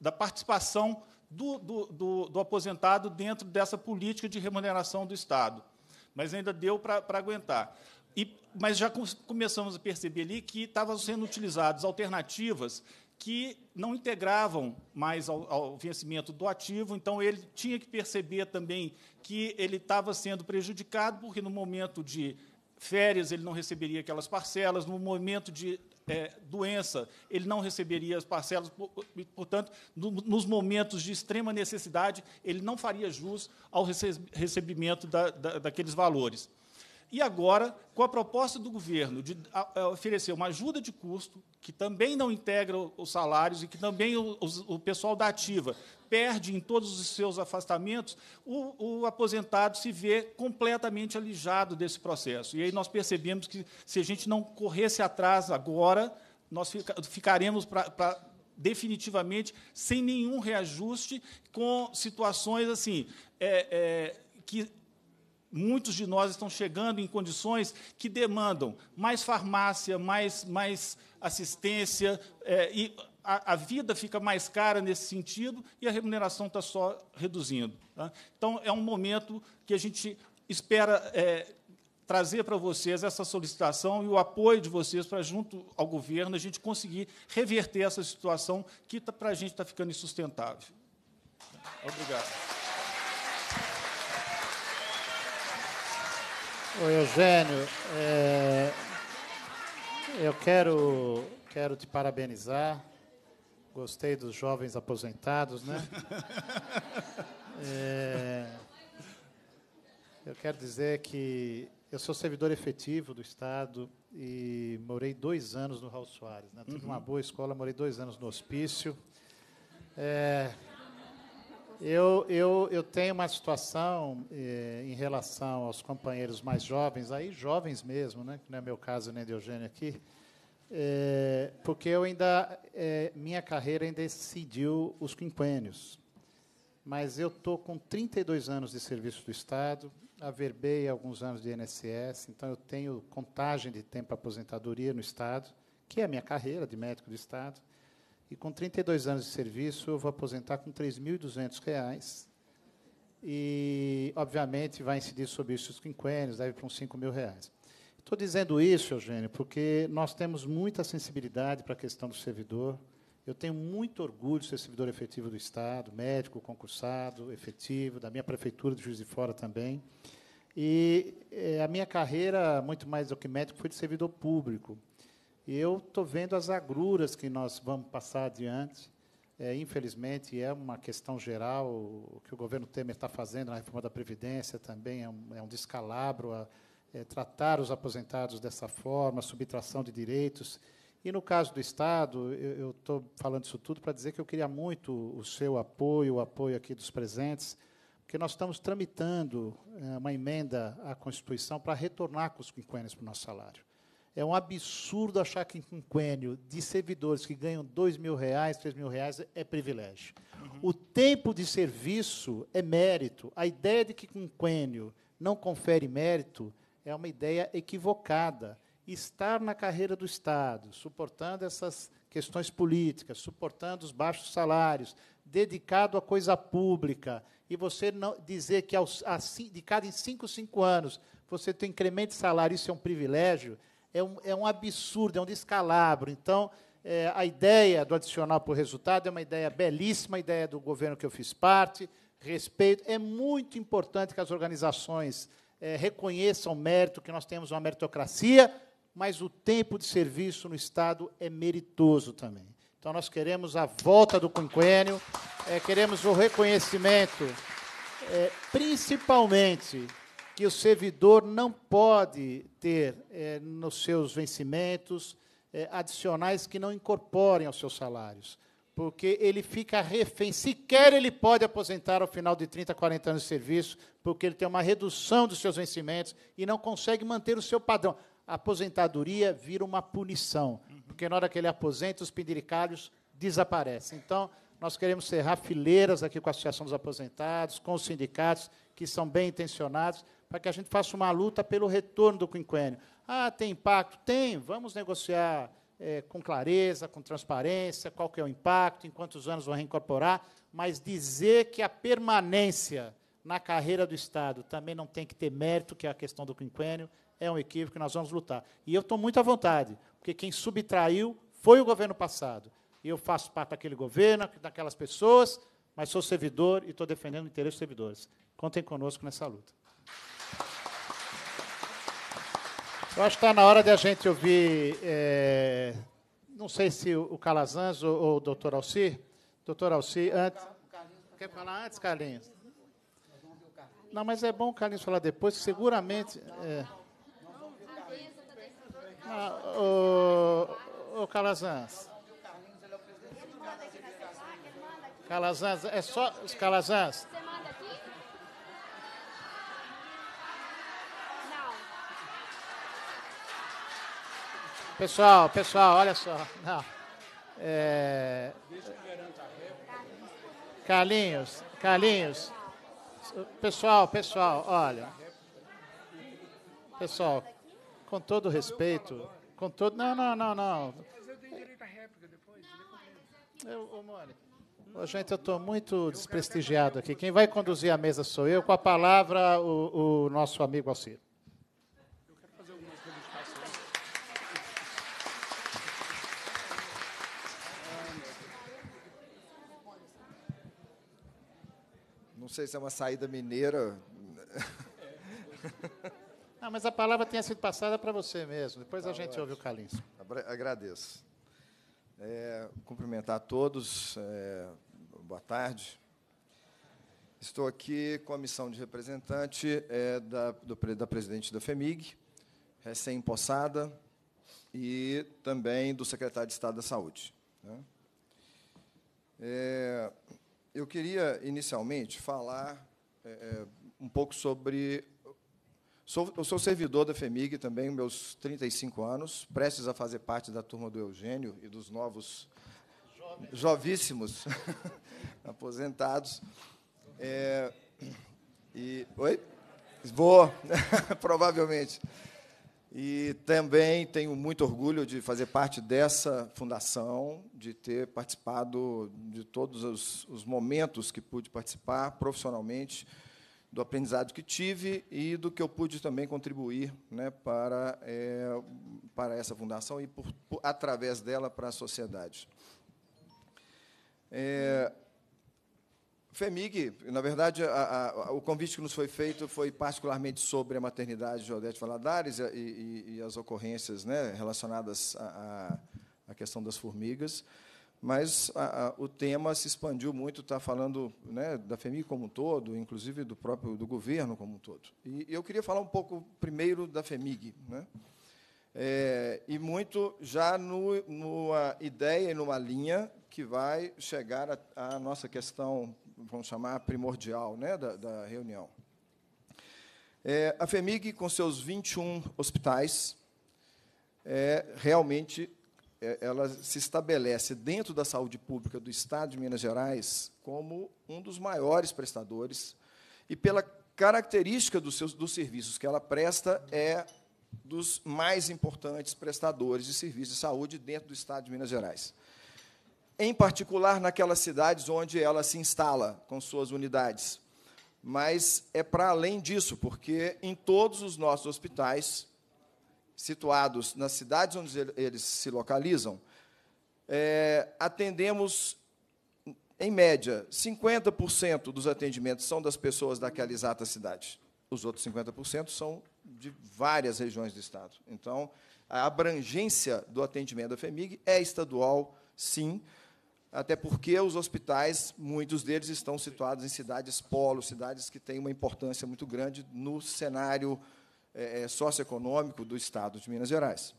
da participação do, do, do, do aposentado dentro dessa política de remuneração do Estado. Mas ainda deu para aguentar. E, mas já começamos a perceber ali que estavam sendo utilizadas alternativas que não integravam mais ao, ao, vencimento do ativo, então ele tinha que perceber também que ele estava sendo prejudicado, porque no momento de férias ele não receberia aquelas parcelas, no momento de é, doença, ele não receberia as parcelas, portanto, no, nos momentos de extrema necessidade, ele não faria jus ao recebimento da, da, daqueles valores. E agora, com a proposta do governo de oferecer uma ajuda de custo, que também não integra os salários e que também o, o pessoal da ativa perde em todos os seus afastamentos, o, o, aposentado se vê completamente alijado desse processo. E aí nós percebemos que, se a gente não corresse atrás agora, nós fica, ficaremos pra, pra, definitivamente sem nenhum reajuste, com situações assim. É, é, que muitos de nós estão chegando em condições que demandam mais farmácia, mais, mais assistência, é, e a, a, vida fica mais cara nesse sentido e a remuneração está só reduzindo. Tá? Então, é um momento que a gente espera é, trazer para vocês essa solicitação e o apoio de vocês para, junto ao governo, a gente conseguir reverter essa situação que, tá, para a gente, está ficando insustentável. Obrigado. Oi Eugênio, é, eu quero, quero te parabenizar. Gostei dos jovens aposentados, né? É, eu quero dizer que eu sou servidor efetivo do Estado e morei dois anos no Raul Soares. Né? Tive uhum. uma boa escola, morei dois anos no hospício. É, eu, eu, eu tenho uma situação eh, em relação aos companheiros mais jovens, aí jovens mesmo, né, que não é meu caso nem de Eugênio aqui, eh, porque eu ainda eh, minha carreira ainda decidiu os quinquênios. Mas eu estou com 32 anos de serviço do Estado, averbei alguns anos de INSS, então eu tenho contagem de tempo para aposentadoria no Estado, que é a minha carreira de médico do Estado. E com 32 anos de serviço, eu vou aposentar com R$ 3.200. E, obviamente, vai incidir sobre isso os quinquênios, deve para uns R$ 5.000. Estou dizendo isso, Eugênio, porque nós temos muita sensibilidade para a questão do servidor. Eu tenho muito orgulho de ser servidor efetivo do Estado, médico, concursado, efetivo, da minha prefeitura de Juiz de Fora também. E é, a minha carreira, muito mais do que médico, foi de servidor público. Eu estou vendo as agruras que nós vamos passar adiante. É, infelizmente, é uma questão geral. O que o governo Temer está fazendo na reforma da Previdência também é um, é um descalabro. A, é, tratar os aposentados dessa forma, subtração de direitos. E no caso do Estado, eu estou falando isso tudo para dizer que eu queria muito o seu apoio, o apoio aqui dos presentes, porque nós estamos tramitando é, uma emenda à Constituição para retornar com os quinquênios para o nosso salário. É um absurdo achar que em quinquênio de servidores que ganham dois mil reais, três mil reais é privilégio. Uhum. O tempo de serviço é mérito. A ideia de que quinquênio não confere mérito é uma ideia equivocada. Estar na carreira do Estado, suportando essas questões políticas, suportando os baixos salários, dedicado à coisa pública, e você não dizer que aos, a, assim, de cada em cinco, cinco anos você tem incremento de salário, isso é um privilégio, é um, é um absurdo, é um descalabro. Então, é, a ideia do adicional por resultado é uma ideia belíssima, ideia do governo que eu fiz parte, respeito. É muito importante que as organizações é, reconheçam o mérito, que nós temos uma meritocracia, mas o tempo de serviço no Estado é meritoso também. Então, nós queremos a volta do quinquênio, é, queremos o reconhecimento, é, principalmente que o servidor não pode ter é, nos seus vencimentos é, adicionais que não incorporem aos seus salários, porque ele fica refém, sequer ele pode aposentar ao final de 30, 40 anos de serviço, porque ele tem uma redução dos seus vencimentos e não consegue manter o seu padrão. A aposentadoria vira uma punição, uhum. porque na hora que ele aposenta, os penduricalhos desaparecem. Então, nós queremos cerrar fileiras aqui com a Associação dos Aposentados, com os sindicatos, que são bem intencionados, para que a gente faça uma luta pelo retorno do quinquênio. Ah, tem impacto? Tem, vamos negociar é, com clareza, com transparência, qual que é o impacto, em quantos anos vão reincorporar, mas dizer que a permanência na carreira do Estado também não tem que ter mérito, que é a questão do quinquênio, é um equívoco que nós vamos lutar. E eu estou muito à vontade, porque quem subtraiu foi o governo passado. E eu faço parte daquele governo, daquelas pessoas, mas sou servidor e estou defendendo o interesse dos servidores. Contem conosco nessa luta. Eu acho que está na hora de a gente ouvir, é, não sei se o Calazans ou, ou o doutor Alci. Doutor Alci, antes. Quer falar antes, Carlinhos? Não, mas é bom o Carlinhos falar depois, que seguramente. É. o, ah, o Calazans. Calazans, é só. Calazans. Pessoal, pessoal, olha só. calinhos, É... Carlinhos, Carlinhos. Pessoal, pessoal, olha. Pessoal, com todo respeito, com todo. Não, não, não, não. Mas eu tenho direito à réplica depois. ô, Mônica. Gente, eu estou muito desprestigiado aqui. Quem vai conduzir a mesa sou eu, com a palavra o, o nosso amigo Alcir. sei se é uma saída mineira. Não, mas a palavra tinha sido passada para você mesmo. Depois tá, a gente ouve o Calins. Agradeço. É, cumprimentar a todos. É, boa tarde. Estou aqui com a missão de representante é, da, do, da presidente da FEMIG, recém-impossada, e também do secretário de Estado da Saúde. Né? É, eu queria inicialmente falar é, é, um pouco sobre. Sou, eu sou servidor da FEMIG também, meus 35 anos, prestes a fazer parte da turma do Eugênio e dos novos Jovem. jovíssimos aposentados. É, e, oi? Vou, provavelmente. E também tenho muito orgulho de fazer parte dessa fundação, de ter participado de todos os, os momentos que pude participar profissionalmente, do aprendizado que tive e do que eu pude também contribuir né, para, é, para essa fundação e, por, por, através dela, para a sociedade. É, FEMIG, na verdade, a, a, o convite que nos foi feito foi particularmente sobre a maternidade de Odete Valadares e, e, e as ocorrências né, relacionadas à questão das formigas, mas a, o tema se expandiu muito, está falando né, da FEMIG como um todo, inclusive do próprio do governo como um todo. E, eu queria falar um pouco primeiro da FEMIG, né? É, e muito já no, numa ideia e numa linha que vai chegar à nossa questão vamos chamar, primordial né, da, da reunião. É, a FEMIG, com seus 21 hospitais, é, realmente é, ela se estabelece dentro da saúde pública do Estado de Minas Gerais como um dos maiores prestadores e pela característica dos, seus, dos serviços que ela presta é dos mais importantes prestadores de serviços de saúde dentro do Estado de Minas Gerais em particular naquelas cidades onde ela se instala com suas unidades. Mas é para além disso, porque em todos os nossos hospitais, situados nas cidades onde eles se localizam, é, atendemos, em média, 50% dos atendimentos são das pessoas daquela exata cidade. Os outros 50% são de várias regiões do Estado. Então, a abrangência do atendimento da FEMIG é estadual, sim, até porque os hospitais, muitos deles estão situados em cidades polos, cidades que têm uma importância muito grande no cenário é, é socioeconômico do estado de Minas Gerais.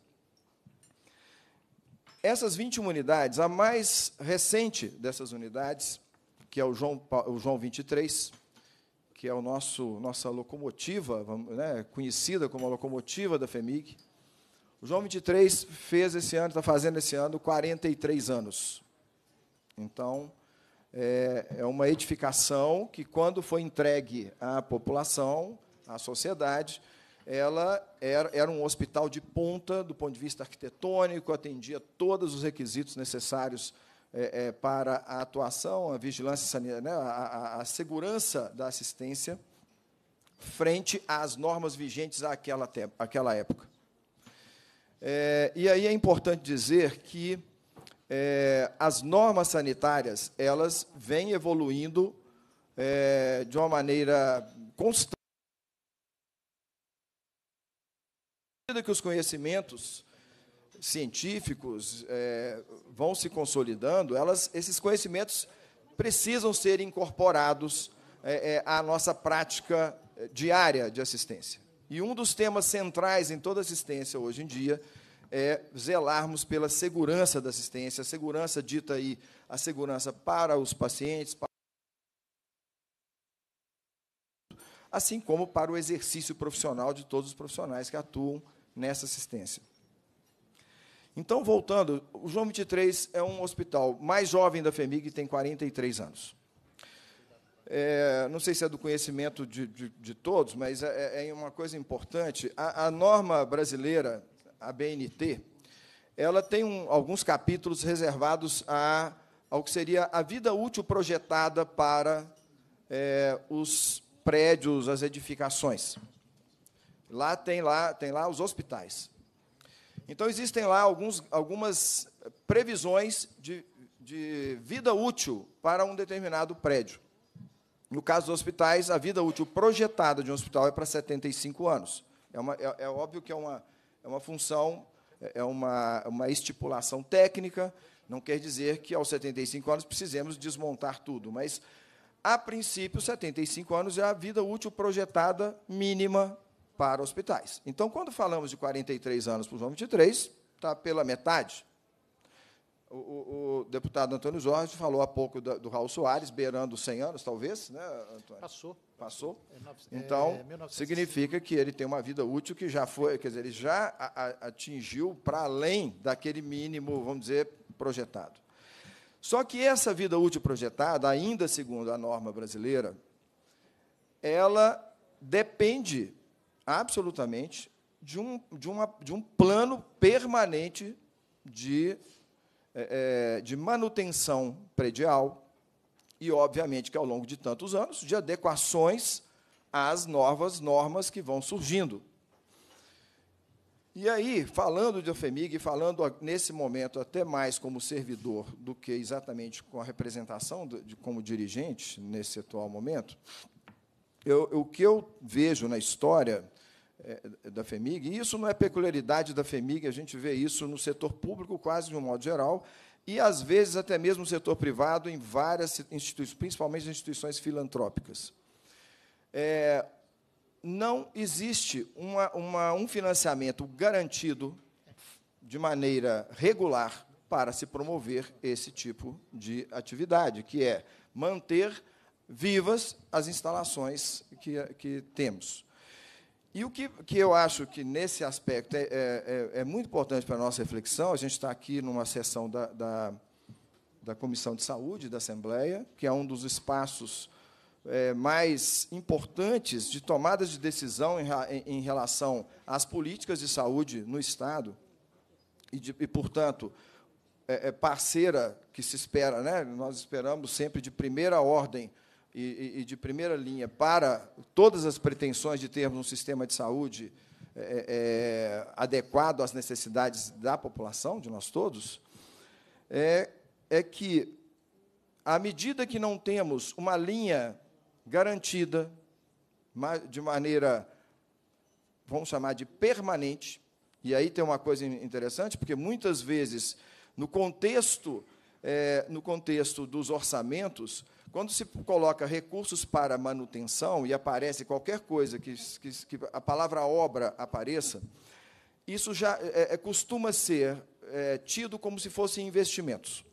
Essas 21 unidades, a mais recente dessas unidades, que é o João, o João 23, que é o nosso nossa locomotiva, né, conhecida como a locomotiva da FEMIG. O João 23 fez esse ano, está fazendo esse ano 43 anos. Então, é, é uma edificação que, quando foi entregue à população, à sociedade, ela era, era um hospital de ponta do ponto de vista arquitetônico, atendia todos os requisitos necessários é, é, para a atuação, a vigilância sanitária, né, a, a, a, segurança da assistência frente às normas vigentes àquela, àquela época. É, e aí é importante dizer que é, as normas sanitárias elas vêm evoluindo é, de uma maneira constante. que os conhecimentos científicos é, vão se consolidando, elas, esses conhecimentos precisam ser incorporados é, é, à nossa prática é, diária de assistência. E um dos temas centrais em toda assistência hoje em dia é zelarmos pela segurança da assistência, a segurança dita aí, a segurança para os pacientes, para assim como para o exercício profissional de todos os profissionais que atuam nessa assistência. Então, voltando, o João 23 é um hospital mais jovem da FEMIG, e tem 43 anos. É, não sei se é do conhecimento de, de, de todos, mas é, é, uma coisa importante. A, a norma brasileira a BNT, ela tem um, alguns capítulos reservados a, ao que seria a vida útil projetada para é, os prédios, as edificações. Lá tem lá, tem lá os hospitais. Então existem lá alguns, algumas previsões de, de vida útil para um determinado prédio. No caso dos hospitais, a vida útil projetada de um hospital é para 75 anos. É, uma, é, é óbvio que é uma, é uma função, é uma, uma estipulação técnica, não quer dizer que aos 75 anos precisemos desmontar tudo, mas, a princípio, 75 anos é a vida útil projetada mínima para hospitais. Então, quando falamos de 43 anos para os de três, está pela metade. O, o, deputado Antônio Jorge falou há pouco do, Raul Soares, beirando 100 anos, talvez, né, Antônio? Passou. Passou. É é então, é, significa que ele tem uma vida útil que já foi, quer dizer, ele já atingiu para além daquele mínimo, vamos dizer, projetado. Só que essa vida útil projetada, ainda segundo a norma brasileira, ela depende absolutamente de um, de uma, de um plano permanente de é, é, de manutenção predial e, obviamente, que ao longo de tantos anos, de adequações às novas normas que vão surgindo. E aí, falando de FEMIG, falando nesse momento até mais como servidor do que exatamente com a representação de, como dirigente nesse atual momento, eu, o que eu vejo na história é, da FEMIG, e isso não é peculiaridade da FEMIG, a gente vê isso no setor público quase de um modo geral, e às vezes até mesmo no setor privado, em várias instituições, principalmente instituições filantrópicas. É, não existe uma, uma, um financiamento garantido de maneira regular para se promover esse tipo de atividade, que é manter vivas as instalações que, que temos. E o que, que eu acho que, nesse aspecto, é, é, é, é muito importante para a nossa reflexão, a gente está aqui numa sessão da, da, da, Comissão de Saúde da Assembleia, que é um dos espaços é, mais importantes de tomadas de decisão em, em, relação às políticas de saúde no Estado, e, de, e portanto, é, é parceira que se espera, né? nós esperamos sempre de primeira ordem e, e de primeira linha para todas as pretensões de termos um sistema de saúde é, é, é, adequado às necessidades da população, de nós todos, é, é que, à medida que não temos uma linha garantida, de maneira, vamos chamar de permanente, e aí tem uma coisa interessante, porque muitas vezes, no contexto, é, no contexto dos orçamentos, quando se coloca recursos para manutenção e aparece qualquer coisa que, que, que a palavra obra apareça, isso já é, é costuma ser é, tido como se fossem investimentos.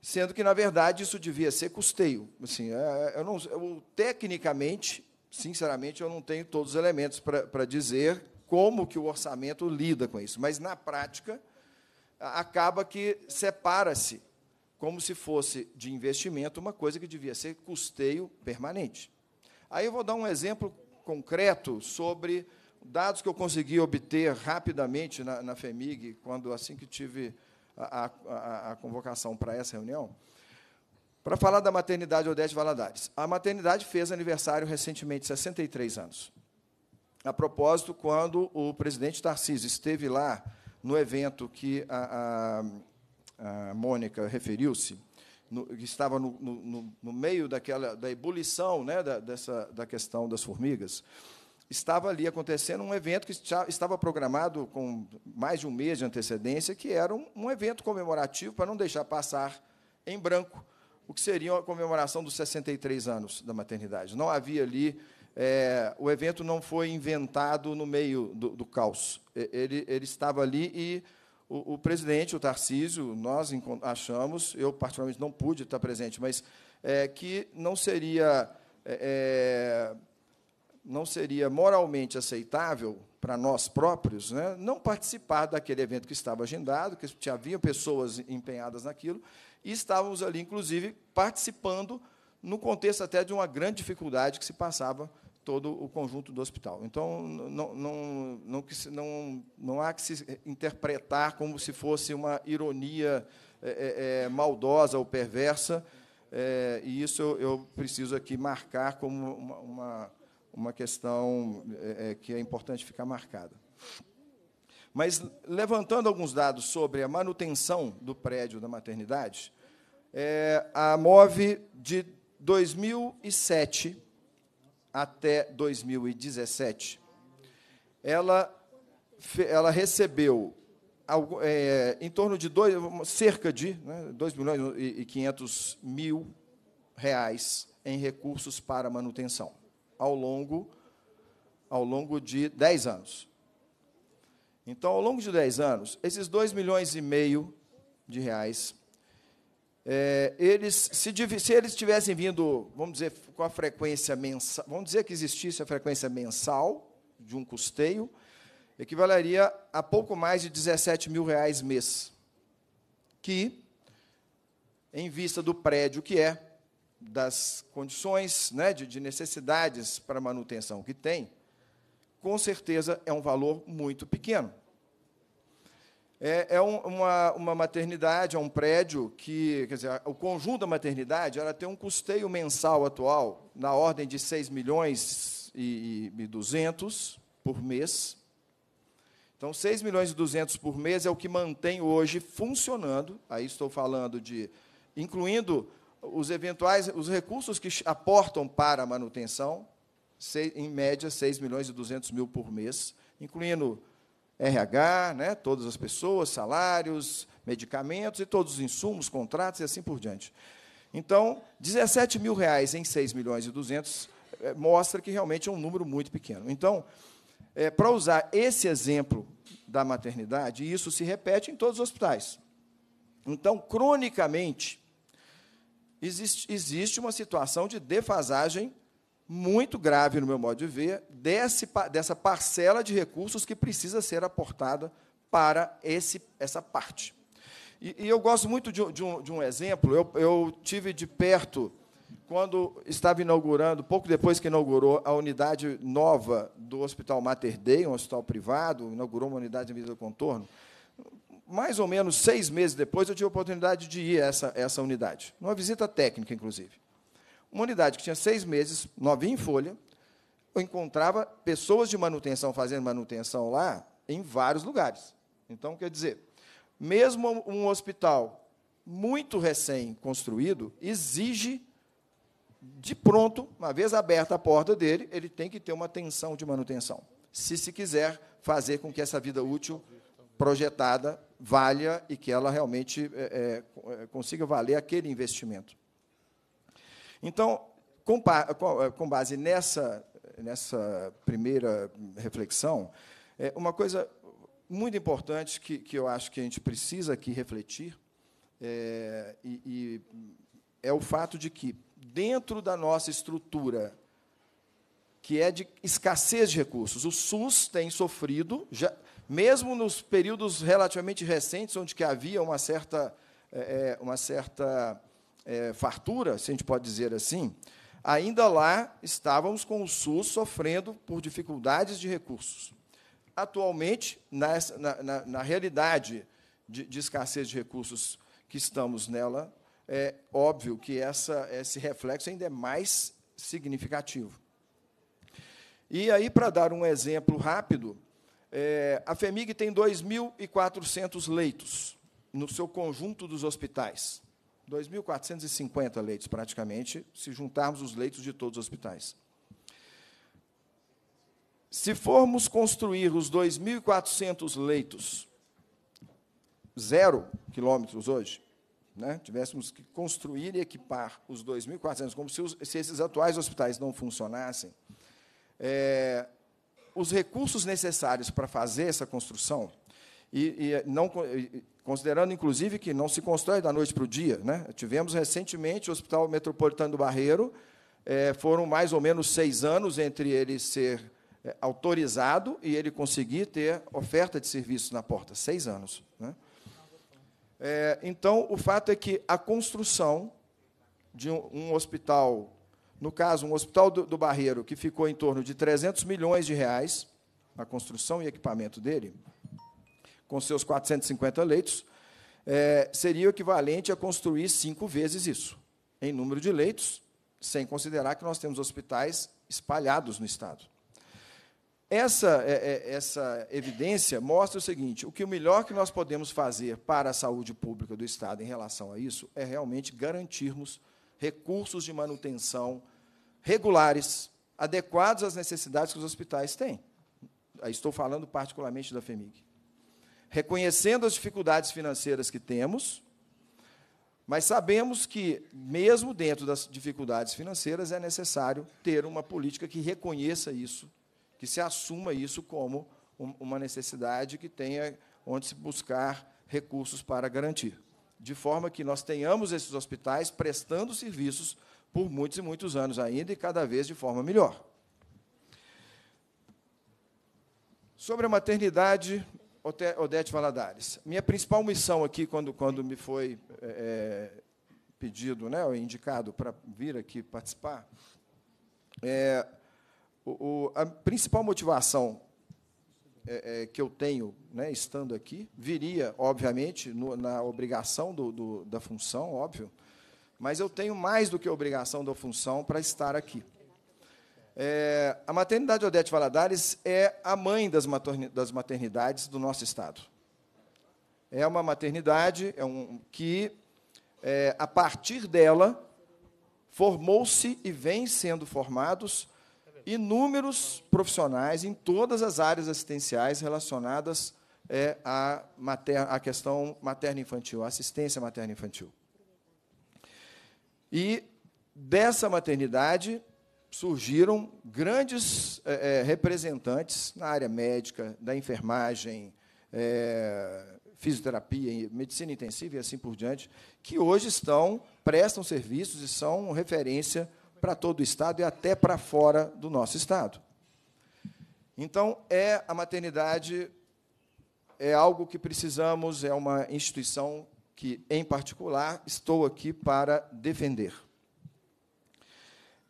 Sendo que, na verdade, isso devia ser custeio. Assim, é, é, eu não, eu, tecnicamente, sinceramente, eu não tenho todos os elementos para dizer como que o orçamento lida com isso. Mas, na prática, acaba que separa-se como se fosse de investimento uma coisa que devia ser custeio permanente. Aí eu vou dar um exemplo concreto sobre dados que eu consegui obter rapidamente na, na FEMIG, quando assim que tive a, a, a convocação para essa reunião, para falar da maternidade Odete Valadares. A maternidade fez aniversário recentemente, 63 anos. A propósito, quando o presidente Tarcísio esteve lá no evento que a, a a Mônica referiu-se, que estava no, no, no, meio daquela da ebulição né, da, dessa, da questão das formigas, estava ali acontecendo um evento que estava programado com mais de um mês de antecedência, que era um, um evento comemorativo para não deixar passar em branco o que seria a comemoração dos 63 anos da maternidade. Não havia ali é, o evento não foi inventado no meio do, do caos. Ele, ele, estava ali e o, o presidente, o Tarcísio, nós achamos, eu particularmente não pude estar presente, mas é, que não seria, é, é, não seria moralmente aceitável para nós próprios né, não participar daquele evento que estava agendado, que tinha, havia pessoas empenhadas naquilo, e estávamos ali, inclusive, participando no contexto até de uma grande dificuldade que se passava todo o conjunto do hospital. Então, não, não, não, não, não há que se interpretar como se fosse uma ironia é, é, é, maldosa ou perversa, é, e isso eu, eu, preciso aqui marcar como uma, uma, uma questão é, é, que é importante ficar marcada. Mas, levantando alguns dados sobre a manutenção do prédio da maternidade, a MOVE de 2007 até 2017, ela, ela recebeu é, em torno de dois, cerca de né, 2 milhões e 500 mil reais em recursos para manutenção ao longo, ao longo de 10 anos. Então, ao longo de 10 anos, esses 2 milhões e meio de reais é, eles se, se, eles tivessem vindo, vamos dizer, com a frequência mensal, vamos dizer que existisse a frequência mensal de um custeio, equivaleria a pouco mais de 17 mil reais mês, que, em vista do prédio que é, das condições né, de, de necessidades para manutenção que tem, com certeza é um valor muito pequeno. É, é um, uma, uma maternidade, é um prédio que, quer dizer, o conjunto da maternidade ela tem um custeio mensal atual na ordem de 6 milhões e, e 200 por mês. Então, 6 milhões e 200 por mês é o que mantém hoje funcionando. Aí estou falando de, incluindo os eventuais, os recursos que aportam para a manutenção, em média, 6 milhões e 200 mil por mês, incluindo RH, né, todas as pessoas, salários, medicamentos e todos os insumos, contratos e assim por diante. Então, 17 mil reais em 6 milhões e 200 é, eh, mostra que realmente é um número muito pequeno. Então, é, para usar esse exemplo da maternidade, isso se repete em todos os hospitais. Então, cronicamente, existe, existe uma situação de defasagem muito grave, no meu modo de ver, desse, dessa parcela de recursos que precisa ser aportada para esse, essa parte. E, e eu gosto muito de, de, um, de um, exemplo. Eu, eu tive de perto, quando estava inaugurando, pouco depois que inaugurou a unidade nova do Hospital Mater Dei, um hospital privado, inaugurou uma unidade em Vila do Contorno. Mais ou menos seis meses depois, eu tive a oportunidade de ir a essa, a essa unidade, numa visita técnica, inclusive. Uma unidade que tinha seis meses, novinha em folha, eu encontrava pessoas de manutenção fazendo manutenção lá em vários lugares. Então, quer dizer, mesmo um hospital muito recém-construído exige de pronto, uma vez aberta a porta dele, ele tem que ter uma atenção de manutenção, se se quiser fazer com que essa vida útil projetada valha e que ela realmente é, é, consiga valer aquele investimento. Então, com, eh, com base nessa, nessa primeira reflexão, é uma coisa muito importante que, que eu acho que a gente precisa aqui refletir é, e, e é o fato de que, dentro da nossa estrutura, que é de escassez de recursos, o SUS tem sofrido, já, mesmo nos períodos relativamente recentes, onde que havia uma certa, é, é uma certa é, fartura, se a gente pode dizer assim, ainda lá estávamos com o SUS sofrendo por dificuldades de recursos. Atualmente, nessa, na, na, na, realidade de, de, escassez de recursos que estamos nela, é óbvio que essa, esse reflexo ainda é mais significativo. E aí, para dar um exemplo rápido, é, a FEMIG tem 2.400 leitos no seu conjunto dos hospitais. 2.450 leitos, praticamente, se juntarmos os leitos de todos os hospitais. Se formos construir os 2.400 leitos, zero quilômetros hoje, né, tivéssemos que construir e equipar os 2.400, como se, os, se, esses atuais hospitais não funcionassem, é, os recursos necessários para fazer essa construção, e, e não, considerando inclusive que não se constrói da noite para o dia. Né? Tivemos recentemente o Hospital Metropolitano do Barreiro, é, foram mais ou menos seis anos entre ele ser é, autorizado e ele conseguir ter oferta de serviços na porta seis anos. Né? É, então, o fato é que a construção de um, um hospital, no caso, um hospital do, do Barreiro, que ficou em torno de 300 milhões de reais, na construção e equipamento dele, com seus 450 leitos, é, seria o equivalente a construir cinco vezes isso, em número de leitos, sem considerar que nós temos hospitais espalhados no Estado. Essa, é, é, essa evidência mostra o seguinte: o que o melhor que nós podemos fazer para a saúde pública do Estado em relação a isso é realmente garantirmos recursos de manutenção regulares, adequados às necessidades que os hospitais têm. estou falando particularmente da FEMIG reconhecendo as dificuldades financeiras que temos, mas sabemos que, mesmo dentro das dificuldades financeiras, é necessário ter uma política que reconheça isso, que se assuma isso como uma necessidade que tenha onde se buscar recursos para garantir. De forma que nós tenhamos esses hospitais prestando serviços por muitos e muitos anos ainda e cada vez de forma melhor. Sobre a maternidade, Odete Valadares. Minha principal missão aqui, quando, quando me foi é, é pedido, né, ou indicado para vir aqui participar, é, o, a principal motivação é, é, que eu tenho, né, estando aqui, viria, obviamente, no, na obrigação do, do, da função, óbvio, mas eu tenho mais do que a obrigação da função para estar aqui. É, a maternidade Odete Valadares é a mãe das, das maternidades do nosso Estado. É uma maternidade é um, que, é, a partir dela, formou-se e vem sendo formados inúmeros profissionais em todas as áreas assistenciais relacionadas é, à, à questão materna infantil à assistência materna infantil E dessa maternidade surgiram grandes é, representantes na área médica, da enfermagem, é, fisioterapia, medicina intensiva e assim por diante, que hoje estão, prestam serviços e são referência para todo o Estado e até para fora do nosso Estado. Então, é a maternidade é algo que precisamos, é uma instituição que, em particular, estou aqui para defender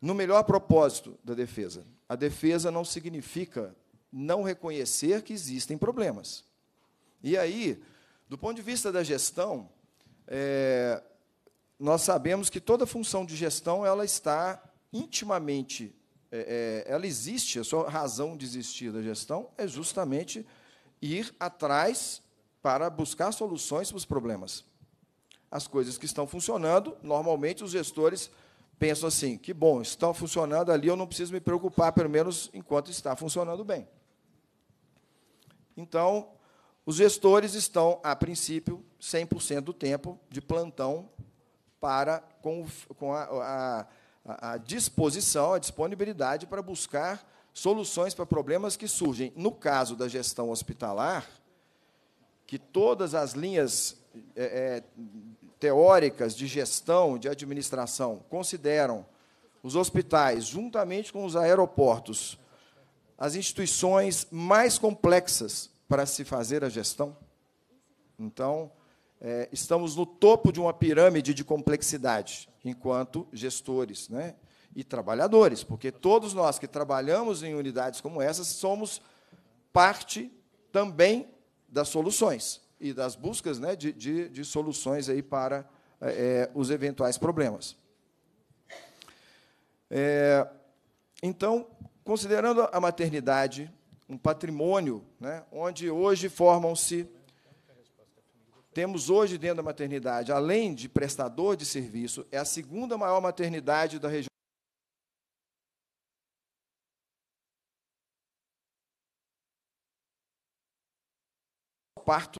no melhor propósito da defesa. A defesa não significa não reconhecer que existem problemas. E aí, do ponto de vista da gestão, é, nós sabemos que toda função de gestão ela está intimamente, é, é ela existe, a sua razão de existir da gestão é justamente ir atrás para buscar soluções para os problemas. As coisas que estão funcionando, normalmente os gestores pensam assim: que bom, está funcionando ali, eu não preciso me preocupar, pelo menos enquanto está funcionando bem. Então, os gestores estão, a princípio, 100% do tempo de plantão para com, com a, a, a disposição, a disponibilidade para buscar soluções para problemas que surgem. No caso da gestão hospitalar, que todas as linhas é, é teóricas de gestão, de administração, consideram os hospitais, juntamente com os aeroportos, as instituições mais complexas para se fazer a gestão? Então, é, estamos no topo de uma pirâmide de complexidade, enquanto gestores né? e trabalhadores, porque todos nós que trabalhamos em unidades como essas somos parte também das soluções e das buscas né, de, de, de soluções aí para é, os eventuais problemas. É, então, considerando a maternidade um patrimônio, né, onde hoje formam-se temos hoje dentro da maternidade, além de prestador de serviço, é a segunda maior maternidade da região. Parto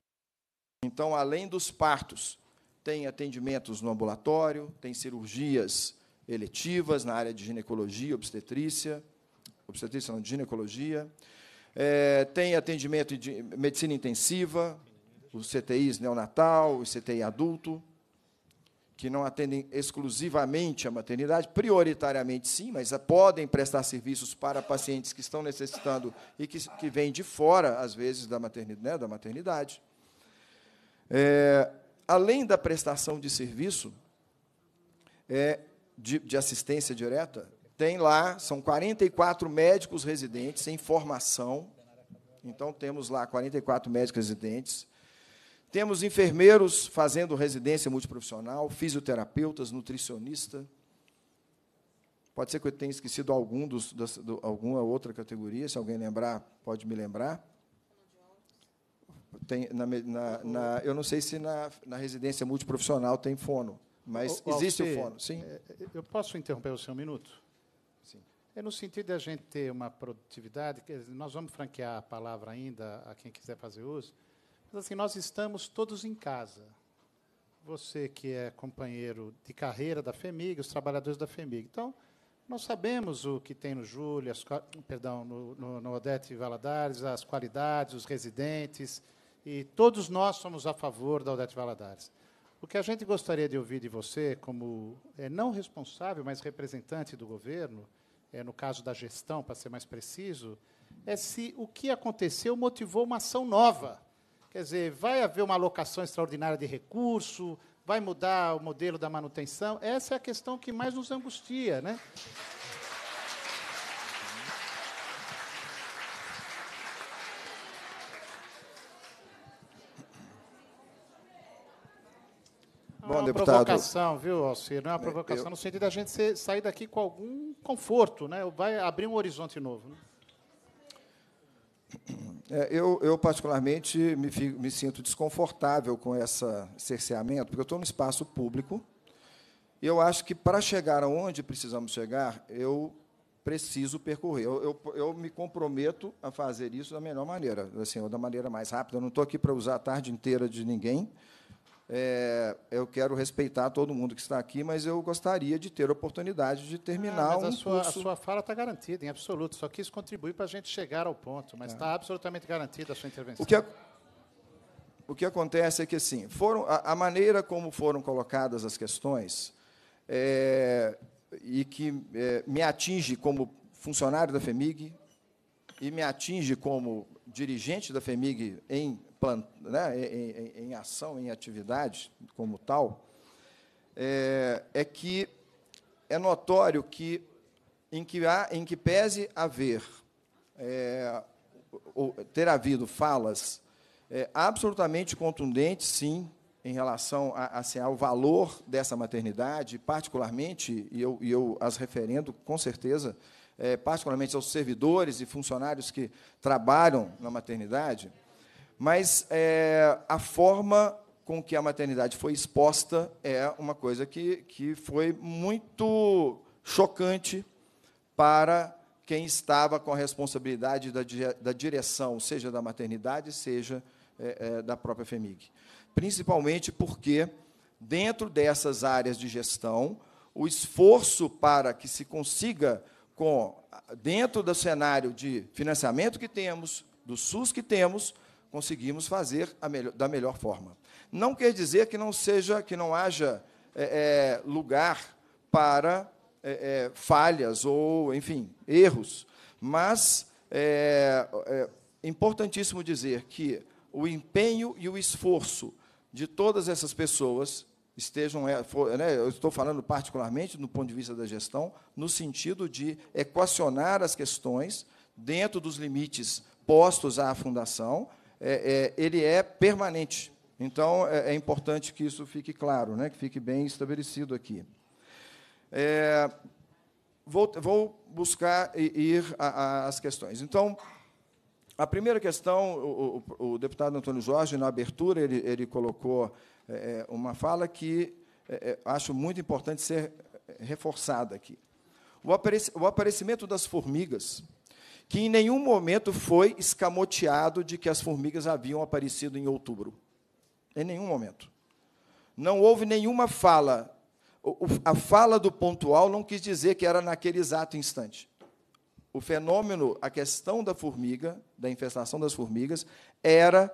então, além dos partos, tem atendimentos no ambulatório, tem cirurgias eletivas na área de ginecologia, obstetrícia, obstetrícia não, de ginecologia, é, tem atendimento de medicina intensiva, os CTIs neonatal, e CTI adulto, que não atendem exclusivamente a maternidade, prioritariamente sim, mas podem prestar serviços para pacientes que estão necessitando e que, que vêm de fora, às vezes, da maternidade, né, da maternidade. É, além da prestação de serviço, é, de, de assistência direta, tem lá, são 44 médicos residentes em formação. Então, temos lá 44 médicos residentes. Temos enfermeiros fazendo residência multiprofissional, fisioterapeutas, nutricionista. Pode ser que eu tenha esquecido algum dos, das, do, alguma outra categoria, se alguém lembrar, pode me lembrar. Tem, na, na, na, eu não sei se na, na residência multiprofissional tem fono, mas o, existe Alci, o fono, sim. É, é, eu posso interromper o seu minuto? Sim. É no sentido de a gente ter uma produtividade, nós vamos franquear a palavra ainda a quem quiser fazer uso, mas assim, nós estamos todos em casa. Você que é companheiro de carreira da FEMIG, os trabalhadores da FEMIG. Então, nós sabemos o que tem no Júlio, as, perdão, no, no, no Odete Valadares, as qualidades, os residentes, e todos nós somos a favor da Odete Valadares. O que a gente gostaria de ouvir de você, como é, não responsável, mas representante do governo, é, no caso da gestão, para ser mais preciso, é se o que aconteceu motivou uma ação nova. Quer dizer, vai haver uma alocação extraordinária de recurso, vai mudar o modelo da manutenção? Essa é a questão que mais nos angustia, né? deputado. É uma provocação, viu, Alcir? Não é uma né, provocação eu... no sentido da gente ser, sair daqui com algum conforto, né? vai abrir um horizonte novo. Né? É, eu, eu, particularmente, me, me sinto desconfortável com esse cerceamento, porque eu estou num espaço público e eu acho que, para chegar aonde precisamos chegar, eu preciso percorrer. Eu, eu, eu, me comprometo a fazer isso da melhor maneira, assim, ou da maneira mais rápida. Eu não estou aqui para usar a tarde inteira de ninguém. É, eu quero respeitar todo mundo que está aqui, mas eu gostaria de ter a oportunidade de terminar ah, mas um a sua, curso... a sua fala está garantida, em absoluto. Só quis contribuir para a gente chegar ao ponto, mas está é. Tá absolutamente garantida a sua intervenção. O que, a... o que acontece é que, assim, foram, a, a maneira como foram colocadas as questões é, e que é, me atinge como funcionário da FEMIG e me atinge como dirigente da FEMIG em né, em, em, ação, em atividade como tal, é, é que é notório que, em que, há, em que pese haver, é, ter havido falas é, absolutamente contundentes, sim, em relação a, assim, ao valor dessa maternidade, particularmente, e eu, e eu as referendo com certeza, é, particularmente aos servidores e funcionários que trabalham na maternidade, mas é, a forma com que a maternidade foi exposta é uma coisa que, que foi muito chocante para quem estava com a responsabilidade da, da direção, seja da maternidade, seja é, é, da própria FEMIG. Principalmente porque, dentro dessas áreas de gestão, o esforço para que se consiga, com dentro do cenário de financiamento que temos, do SUS que temos, conseguimos fazer melhor, da melhor forma. Não quer dizer que não seja, que não haja é, é, lugar para é, é falhas ou, enfim, erros, mas é, é importantíssimo dizer que o empenho e o esforço de todas essas pessoas estejam, é, né, eu estou falando particularmente do ponto de vista da gestão, no sentido de equacionar as questões dentro dos limites postos à fundação, é, é, ele é permanente. Então, é, é, importante que isso fique claro, né, que fique bem estabelecido aqui. É, vou, vou, buscar ir às questões. Então, a primeira questão, o, o, o, deputado Antônio Jorge, na abertura, ele, ele colocou é, é, uma fala que acho muito importante ser reforçada aqui. o aparecimento das formigas que em nenhum momento foi escamoteado de que as formigas haviam aparecido em outubro. Em nenhum momento. Não houve nenhuma fala. A fala do pontual não quis dizer que era naquele exato instante. O fenômeno, a questão da formiga, da infestação das formigas, era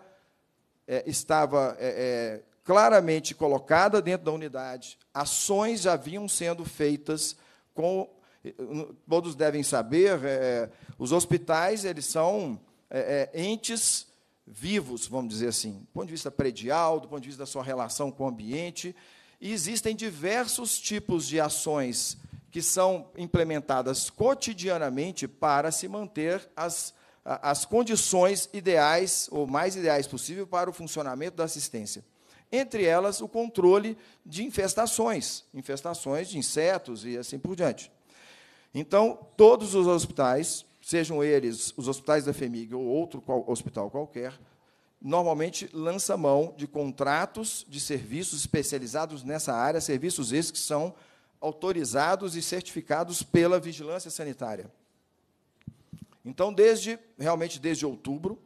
é, estava é, é, claramente colocada dentro da unidade. Ações já vinham sendo feitas com todos devem saber, é, os hospitais eles são é, é, entes vivos, vamos dizer assim, do ponto de vista predial, do ponto de vista da sua relação com o ambiente, e existem diversos tipos de ações que são implementadas cotidianamente para se manter as, as condições ideais, ou mais ideais possível, para o funcionamento da assistência entre elas o controle de infestações, infestações de insetos e assim por diante. Então, todos os hospitais, sejam eles os hospitais da FEMIG ou outro qual, hospital qualquer, normalmente lança mão de contratos de serviços especializados nessa área, serviços esses que são autorizados e certificados pela vigilância sanitária. Então, desde realmente desde outubro,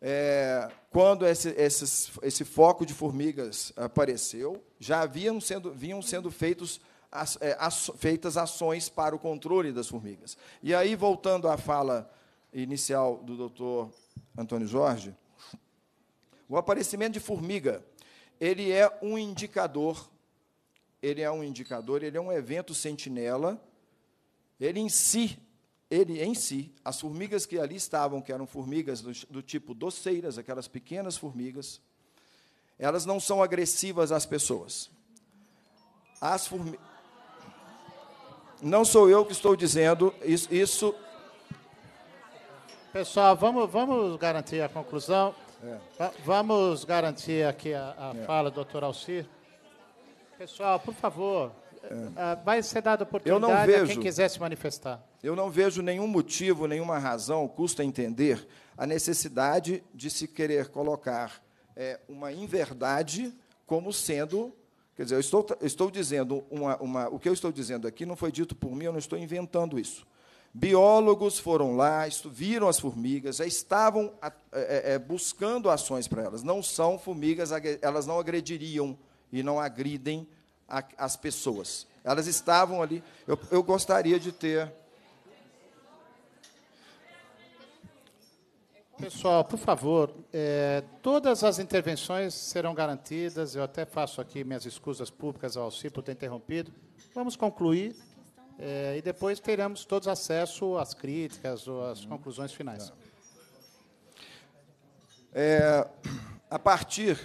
é, quando esse, esse, esse foco de formigas apareceu, já haviam sendo, vinham sendo feitos as, é, as, feitas ações para o controle das formigas. E aí, voltando à fala inicial do doutor Antônio Jorge, o aparecimento de formiga, ele é um indicador, ele é um indicador, ele é um evento sentinela, ele em si, ele em si, as formigas que ali estavam, que eram formigas do, do tipo doceiras, aquelas pequenas formigas, elas não são agressivas às pessoas. As formigas não sou eu que estou dizendo isso. isso... Pessoal, vamos, vamos garantir a conclusão. É. Vamos garantir aqui a, a é. fala do doutor Alcir. Pessoal, por favor, é. Ah, vai ser dada oportunidade vejo, a quem quiser se manifestar. Eu não vejo nenhum motivo, nenhuma razão, custa entender, a necessidade de se querer colocar é, uma inverdade como sendo Quer dizer, eu estou, estou dizendo uma, uma, o que eu estou dizendo aqui não foi dito por mim, eu não estou inventando isso. Biólogos foram lá, viram as formigas, já estavam é, é, é, buscando ações para elas. Não são formigas, elas não agrediriam e não agridem a, as pessoas. Elas estavam ali. Eu, eu gostaria de ter Pessoal, por favor, é, todas as intervenções serão garantidas. Eu até faço aqui minhas escusas públicas ao Alci por ter interrompido. Vamos concluir é, e depois teremos todos acesso às críticas ou às conclusões finais. É, a partir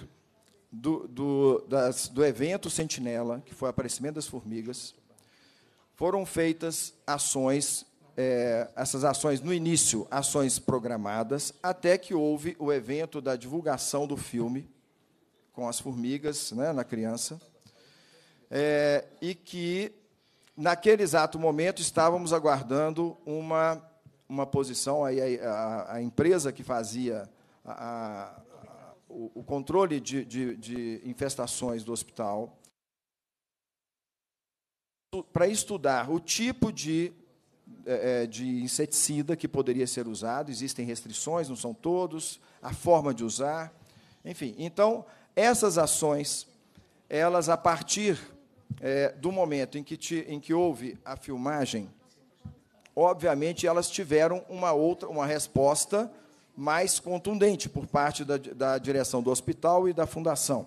do, do, das, do evento Sentinela, que foi o aparecimento das formigas, foram feitas ações é, essas ações, no início, ações programadas, até que houve o evento da divulgação do filme com as formigas né, na criança, é, e que, naquele exato momento, estávamos aguardando uma, uma posição, a, a, a empresa que fazia a, o, o, controle de, de, de infestações do hospital, para estudar o tipo de é, é, de inseticida que poderia ser usado, existem restrições, não são todos, a forma de usar, enfim. Então, essas ações, elas, a partir é, do momento em que, te, em que houve a filmagem, obviamente elas tiveram uma outra, uma resposta mais contundente por parte da, da direção do hospital e da fundação.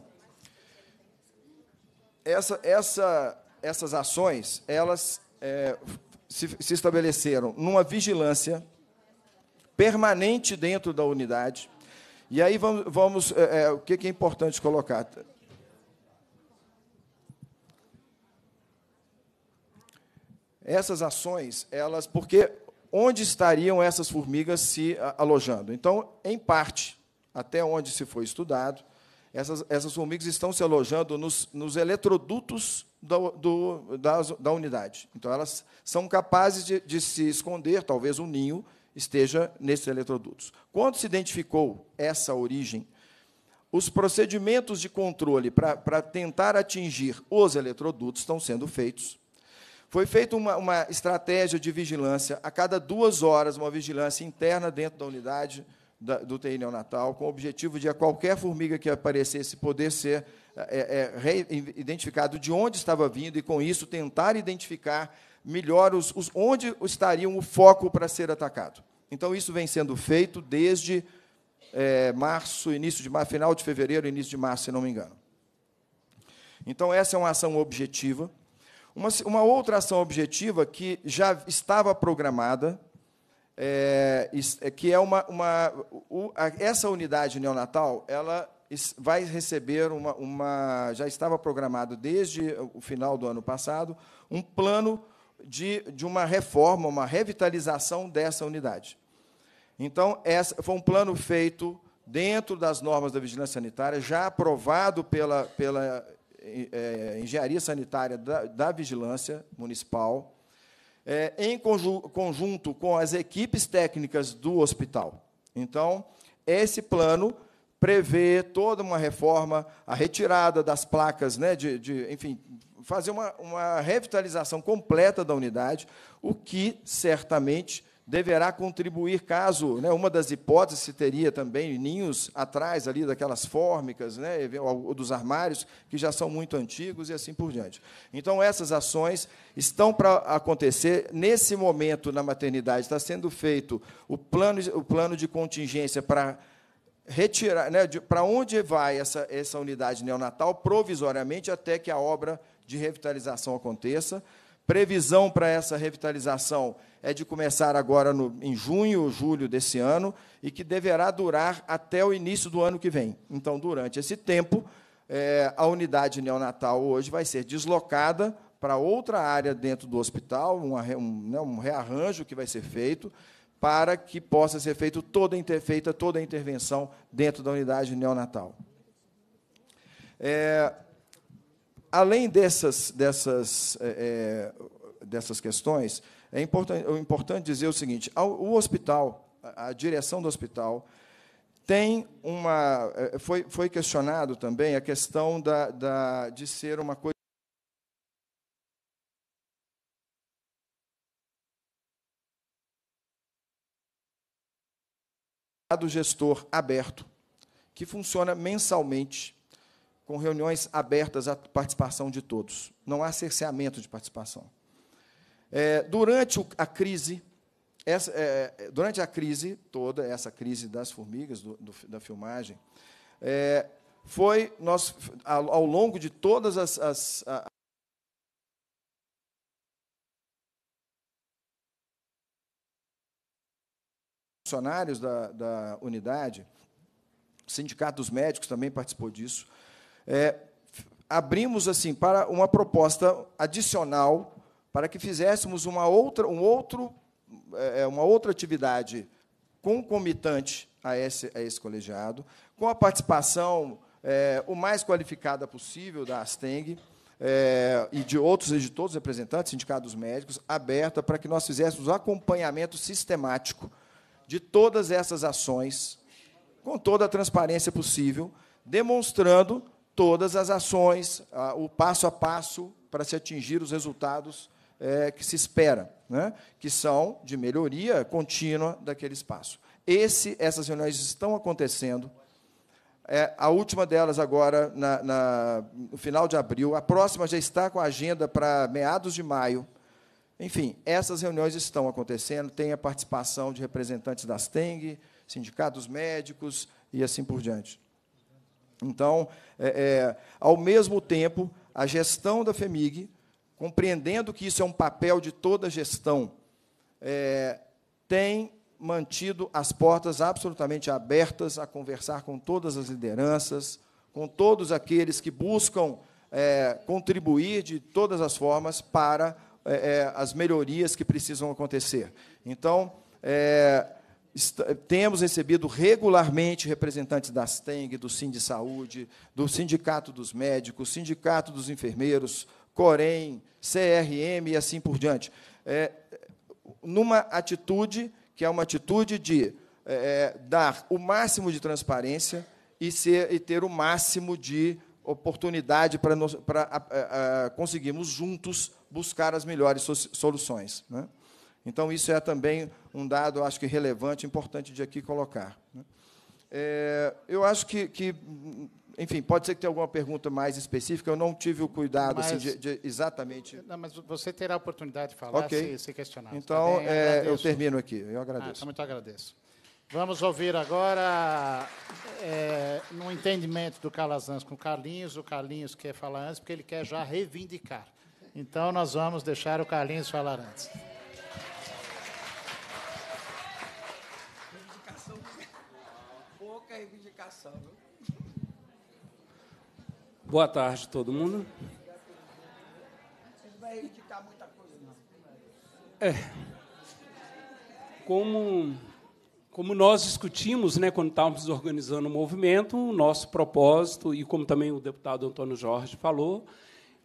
Essa, essa, essas ações, elas é, se, se estabeleceram numa vigilância permanente dentro da unidade. E aí vamos, vamos é, é o que é importante colocar? Essas ações, elas, porque onde estariam essas formigas se alojando? Então, em parte, até onde se foi estudado, essas, essas formigas estão se alojando nos, nos eletrodutos do, do, da, da, unidade. Então, elas são capazes de, de se esconder, talvez o um ninho esteja nesses eletrodutos. Quando se identificou essa origem, os procedimentos de controle para tentar atingir os eletrodutos estão sendo feitos. Foi feita uma, uma estratégia de vigilância, a cada duas horas, uma vigilância interna dentro da unidade, da, do TI neonatal, com o objetivo de a qualquer formiga que aparecesse poder ser é, é, identificado de onde estava vindo e, com isso, tentar identificar melhor os, os, onde estaria o foco para ser atacado. Então, isso vem sendo feito desde é, março, início de março, final de fevereiro, início de março, se não me engano. Então, essa é uma ação objetiva. Uma, uma outra ação objetiva que já estava programada, é, é, que é uma, uma o, a, essa unidade neonatal, ela vai receber uma, uma, já estava programado desde o final do ano passado, um plano de, de uma reforma, uma revitalização dessa unidade. Então, essa, foi um plano feito dentro das normas da vigilância sanitária, já aprovado pela, pela é, engenharia sanitária da, da vigilância municipal, é, em conjunto com as equipes técnicas do hospital. Então, esse plano prevê toda uma reforma, a retirada das placas, né, de, de enfim, fazer uma, uma revitalização completa da unidade, o que certamente deverá contribuir caso, né, uma das hipóteses teria também ninhos atrás ali daquelas fórmicas, né, ou dos armários que já são muito antigos e assim por diante. Então essas ações estão para acontecer nesse momento na maternidade está sendo feito o plano o plano de contingência para retirar, né, para onde vai essa essa unidade neonatal provisoriamente até que a obra de revitalização aconteça Previsão para essa revitalização é de começar agora no, em junho ou julho desse ano e que deverá durar até o início do ano que vem. Então, durante esse tempo, é, a unidade neonatal hoje vai ser deslocada para outra área dentro do hospital, uma, um, né, um rearranjo que vai ser feito para que possa ser feito toda, feita toda a intervenção dentro da unidade neonatal. É, além dessas, dessas, é, é dessas questões, é importante, é importante dizer o seguinte: o hospital, a direção do hospital, tem uma. É, foi, foi questionado também a questão da, da, de ser uma coisa. do gestor aberto, que funciona mensalmente com reuniões abertas à participação de todos. Não há cerceamento de participação. É, durante a crise, essa, é, durante a crise toda, essa crise das formigas, do, do, da filmagem, é, foi nós, ao, ao, longo de todas as, as a, funcionários da, da unidade, o Sindicato dos Médicos também participou disso, é, abrimos assim para uma proposta adicional para que fizéssemos uma outra, um outro, é, é, uma outra atividade concomitante a esse, a esse colegiado, com a participação é, o mais qualificada possível da Asteng é, e de outros editores todos os representantes, sindicatos médicos, aberta para que nós fizéssemos um acompanhamento sistemático de todas essas ações, com toda a transparência possível, demonstrando todas as ações, o passo a passo para se atingir os resultados é, que se espera, né? que são de melhoria contínua daquele espaço. Esse, essas reuniões estão acontecendo. É, a última delas agora, na, na, no final de abril. A próxima já está com a agenda para meados de maio. Enfim, essas reuniões estão acontecendo, tem a participação de representantes das TENG, sindicatos médicos e assim por diante. Então, é, é, ao mesmo tempo, a gestão da FEMIG, compreendendo que isso é um papel de toda gestão, é, tem mantido as portas absolutamente abertas a conversar com todas as lideranças, com todos aqueles que buscam é, contribuir de todas as formas para é, é, as melhorias que precisam acontecer. Então, é, temos recebido regularmente representantes da Steng, do Sim de Saúde, do Sindicato dos Médicos, Sindicato dos Enfermeiros, Corém, CRM e assim por diante. É, numa atitude que é uma atitude de é, é, dar o máximo de transparência e, ser, e ter o máximo de oportunidade para, para a, a, a, conseguirmos juntos buscar as melhores soluções. Né? Então, isso é também um dado, acho que relevante, importante de aqui colocar. Né? É, eu acho que, que, enfim, pode ser que tenha alguma pergunta mais específica, eu não tive o cuidado assim, mas, assim, de, de, exatamente. Não, mas você terá a oportunidade de falar okay. se, se questionar. Tá então, tá é, eu, termino aqui, eu ah, agradeço. Ah, muito agradeço. Vamos ouvir agora, é, no entendimento do Calazans com o Carlinhos, o Carlinhos quer falar antes, porque ele quer já reivindicar. Então, nós vamos deixar o Carlinhos falar antes. Viu? Boa tarde, todo mundo. Não vai muita coisa, não. É. Como, como nós discutimos, né, quando estávamos organizando o movimento, o nosso propósito, e como também o deputado Antônio Jorge falou,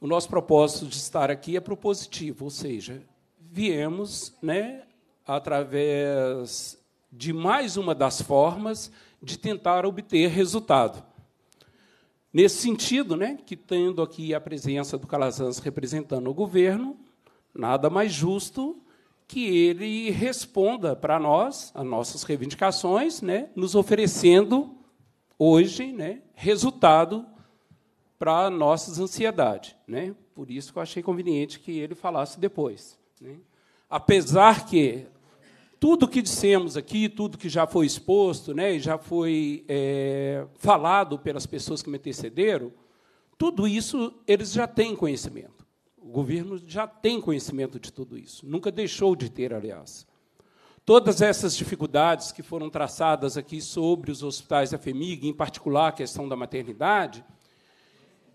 o nosso propósito de estar aqui é propositivo, ou seja, viemos, né, através de mais uma das formas de tentar obter resultado. Nesse sentido, né, que tendo aqui a presença do Calazans representando o governo, nada mais justo que ele responda para nós, as nossas reivindicações, né, nos oferecendo hoje né, resultado para nossas ansiedades. Né? Por isso que eu achei conveniente que ele falasse depois. Né? Apesar que tudo que dissemos aqui, tudo que já foi exposto né, já foi é, falado pelas pessoas que me antecederam, tudo isso eles já têm conhecimento. O governo já tem conhecimento de tudo isso. Nunca deixou de ter, aliás. Todas essas dificuldades que foram traçadas aqui sobre os hospitais da FEMIG, em particular a questão da maternidade,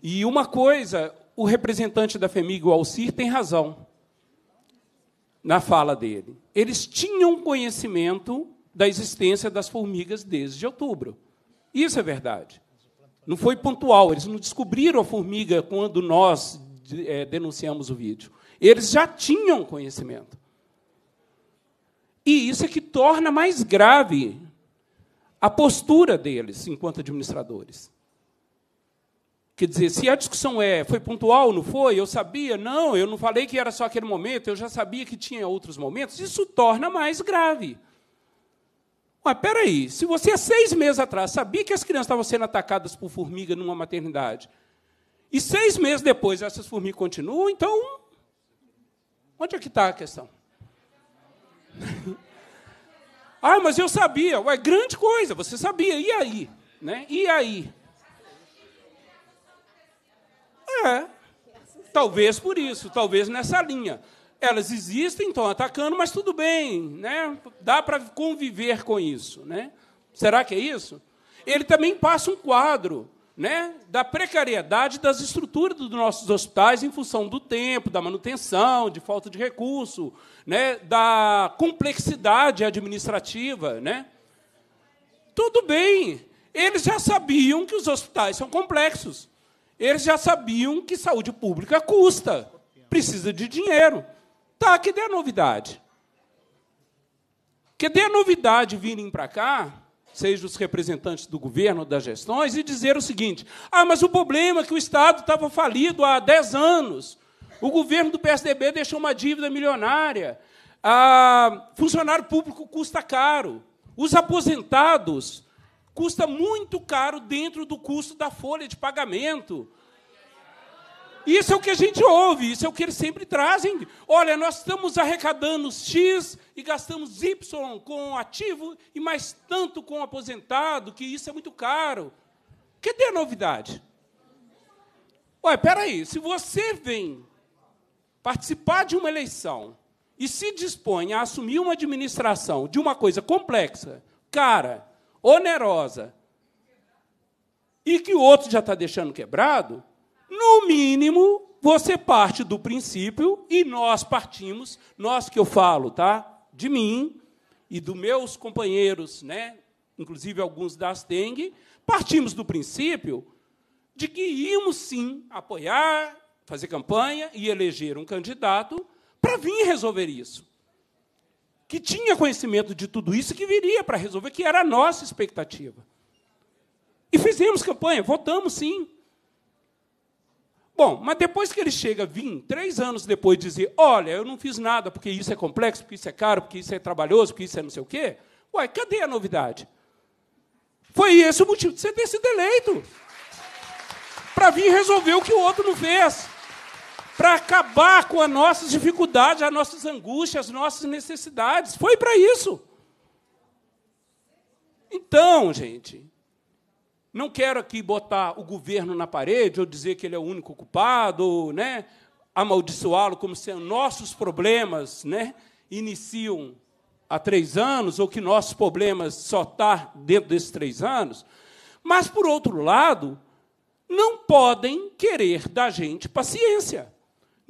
e uma coisa, o representante da FEMIG, o Alcir, tem razão na fala dele. Eles tinham conhecimento da existência das formigas desde outubro. Isso é verdade. Não foi pontual, eles não descobriram a formiga quando nós é, denunciamos o vídeo. Eles já tinham conhecimento. E isso é que torna mais grave a postura deles enquanto administradores. Quer dizer, se a discussão é foi pontual, não foi? Eu sabia? Não, eu não falei que era só aquele momento, eu já sabia que tinha outros momentos. Isso torna mais grave. Mas peraí, se você há seis meses atrás sabia que as crianças estavam sendo atacadas por formiga numa maternidade, e seis meses depois essas formigas continuam, então. Onde é que está a questão? ah, mas eu sabia. Ué, grande coisa, você sabia. E aí? Né? E aí? É. Talvez por isso, talvez nessa linha. Elas existem, estão atacando, mas tudo bem, né? Dá para conviver com isso, né? Será que é isso? Ele também passa um quadro, né, da precariedade das estruturas dos nossos hospitais em função do tempo, da manutenção, de falta de recurso, né, da complexidade administrativa, né? Tudo bem. Eles já sabiam que os hospitais são complexos. Eles já sabiam que saúde pública custa, precisa de dinheiro. Tá, que dê a novidade. Que dê a novidade virem para cá, sejam os representantes do governo, das gestões, e dizer o seguinte: ah, mas o problema é que o Estado estava falido há 10 anos, o governo do PSDB deixou uma dívida milionária, ah, funcionário público custa caro, os aposentados custa muito caro dentro do custo da folha de pagamento. Isso é o que a gente ouve, isso é o que eles sempre trazem. Olha, nós estamos arrecadando X e gastamos Y com ativo e mais tanto com aposentado, que isso é muito caro. Que tem a novidade? Ué, peraí, se você vem participar de uma eleição e se dispõe a assumir uma administração de uma coisa complexa, cara, onerosa e que o outro já está deixando quebrado, no mínimo você parte do princípio e nós partimos, nós que eu falo, tá? De mim e dos meus companheiros, né? Inclusive alguns da Asteng, partimos do princípio de que íamos sim apoiar, fazer campanha e eleger um candidato para vir resolver isso que tinha conhecimento de tudo isso e que viria para resolver, que era a nossa expectativa. E fizemos campanha, votamos sim. Bom, mas depois que ele chega a vir, três anos depois, dizer: olha, eu não fiz nada porque isso é complexo, porque isso é caro, porque isso é trabalhoso, porque isso é não sei o quê. Uai, cadê a novidade? Foi esse o motivo de você ter sido eleito para vir resolver o que o outro não fez para acabar com as nossas dificuldades, as nossas angústias, as nossas necessidades. Foi para isso. Então, gente, não quero aqui botar o governo na parede ou dizer que ele é o único culpado, ou, né, amaldiçoá-lo como se nossos problemas, né, iniciam há três anos ou que nossos problemas só tá dentro desses três anos. Mas por outro lado, não podem querer da gente paciência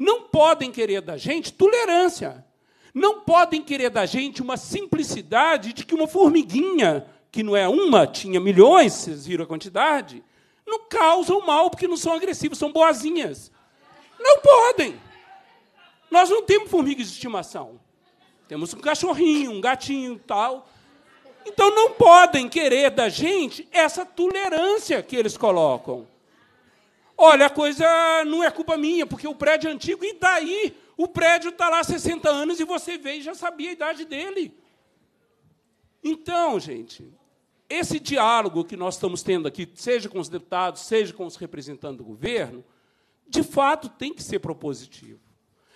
não podem querer da gente tolerância. Não podem querer da gente uma simplicidade de que uma formiguinha, que não é uma, tinha milhões, vocês viram a quantidade, não causam mal porque não são agressivos, são boazinhas. Não podem. Nós não temos formigas de estimação. Temos um cachorrinho, um gatinho, tal. Então não podem querer da gente essa tolerância que eles colocam. Olha, a coisa não é culpa minha, porque o prédio é antigo, e daí o prédio está lá há 60 anos e você veio e já sabia a idade dele. Então, gente, esse diálogo que nós estamos tendo aqui, seja com os deputados, seja com os representantes do governo, de fato tem que ser propositivo.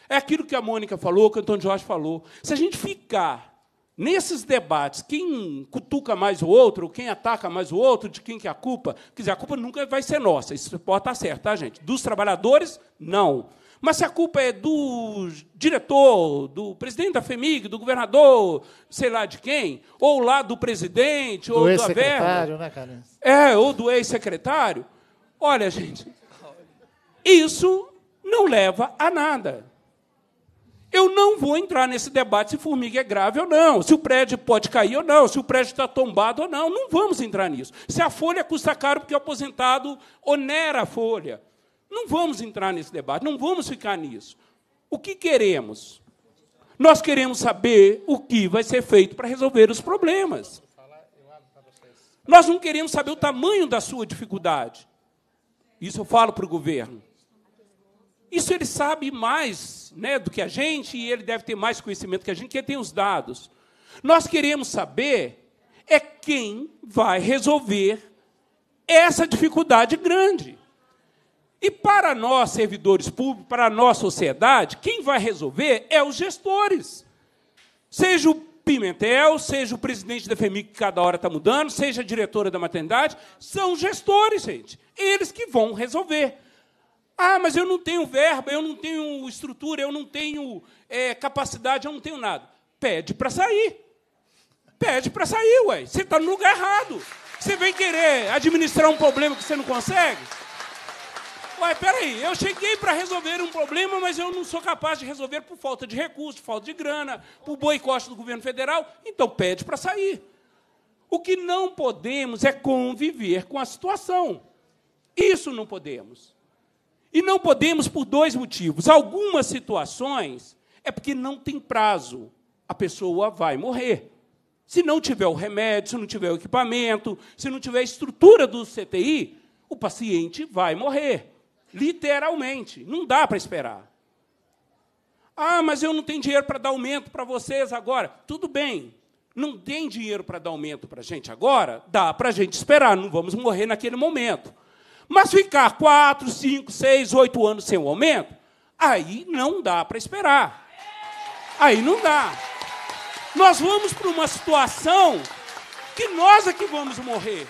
É aquilo que a Mônica falou, que o Antônio Jorge falou. Se a gente ficar Nesses debates, quem cutuca mais o outro, quem ataca mais o outro, de quem que é a culpa? Quer dizer, a culpa nunca vai ser nossa, isso pode estar certo, tá, gente? Dos trabalhadores, não. Mas se a culpa é do diretor, do presidente da FEMIG, do governador, sei lá de quem, ou lá do presidente, do ou do secretário, né, cara? É, ou do ex-secretário. Olha, gente, isso não leva a nada. Eu não vou entrar nesse debate se formiga é grave ou não, se o prédio pode cair ou não, se o prédio está tombado ou não. Não vamos entrar nisso. Se a folha custa caro porque o aposentado onera a folha. Não vamos entrar nesse debate, não vamos ficar nisso. O que queremos? Nós queremos saber o que vai ser feito para resolver os problemas. Nós não queremos saber o tamanho da sua dificuldade. Isso eu falo para o governo. Isso ele sabe mais né, do que a gente e ele deve ter mais conhecimento que a gente, que ele tem os dados. Nós queremos saber é quem vai resolver essa dificuldade grande. E para nós, servidores públicos, para a nossa sociedade, quem vai resolver é os gestores. Seja o Pimentel, seja o presidente da FEMIC, que cada hora está mudando, seja a diretora da maternidade, são gestores, gente. Eles que vão resolver. Ah, mas eu não tenho verba, eu não tenho estrutura, eu não tenho é, capacidade, eu não tenho nada. Pede para sair. Pede para sair, ué. Você está no lugar errado. Você vem querer administrar um problema que você não consegue? Ué, peraí, eu cheguei para resolver um problema, mas eu não sou capaz de resolver por falta de recursos, falta de grana, por boicote do governo federal. Então pede para sair. O que não podemos é conviver com a situação. Isso não podemos. E não podemos por dois motivos. Algumas situações é porque não tem prazo. A pessoa vai morrer. Se não tiver o remédio, se não tiver o equipamento, se não tiver a estrutura do CTI, o paciente vai morrer. Literalmente. Não dá para esperar. Ah, mas eu não tenho dinheiro para dar aumento para vocês agora. Tudo bem. Não tem dinheiro para dar aumento para a gente agora? Dá para a gente esperar, não vamos morrer naquele momento. Mas ficar quatro, cinco, seis, oito anos sem o aumento, aí não dá para esperar. Aí não dá. Nós vamos para uma situação que nós aqui é vamos morrer.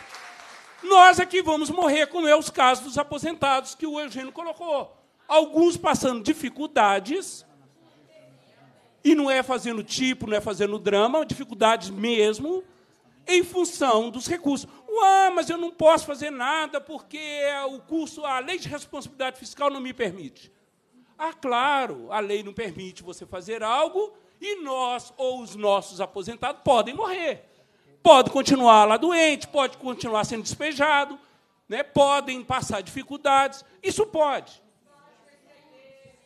Nós aqui é vamos morrer, como é os casos dos aposentados que o Eugênio colocou. Alguns passando dificuldades, e não é fazendo tipo, não é fazendo drama, dificuldades mesmo, em função dos recursos. Ah, mas eu não posso fazer nada porque o curso, a lei de responsabilidade fiscal não me permite. Ah, claro, a lei não permite você fazer algo e nós ou os nossos aposentados podem morrer. Pode continuar lá doente, pode continuar sendo despejado, né? podem passar dificuldades. Isso pode.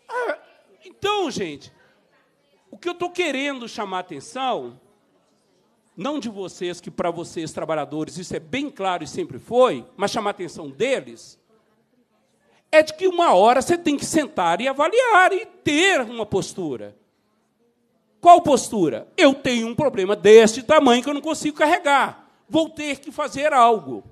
Ah, então, gente, o que eu estou querendo chamar a atenção não de vocês, que para vocês, trabalhadores, isso é bem claro e sempre foi, mas chamar a atenção deles, é de que uma hora você tem que sentar e avaliar e ter uma postura. Qual postura? Eu tenho um problema deste tamanho que eu não consigo carregar. Vou ter que fazer algo.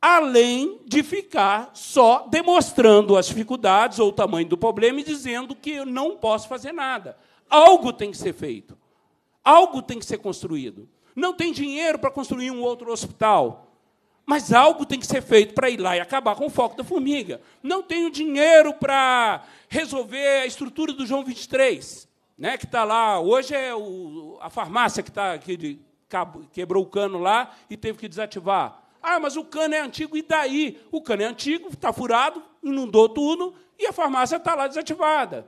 Além de ficar só demonstrando as dificuldades ou o tamanho do problema e dizendo que eu não posso fazer nada. Algo tem que ser feito. Algo tem que ser construído. Não tem dinheiro para construir um outro hospital. Mas algo tem que ser feito para ir lá e acabar com o foco da formiga. Não tenho dinheiro para resolver a estrutura do João 23, né, que está lá. Hoje é o, a farmácia que, tá, que quebrou o cano lá e teve que desativar. Ah, mas o cano é antigo, e daí? O cano é antigo, está furado, inundou tudo, e a farmácia está lá desativada.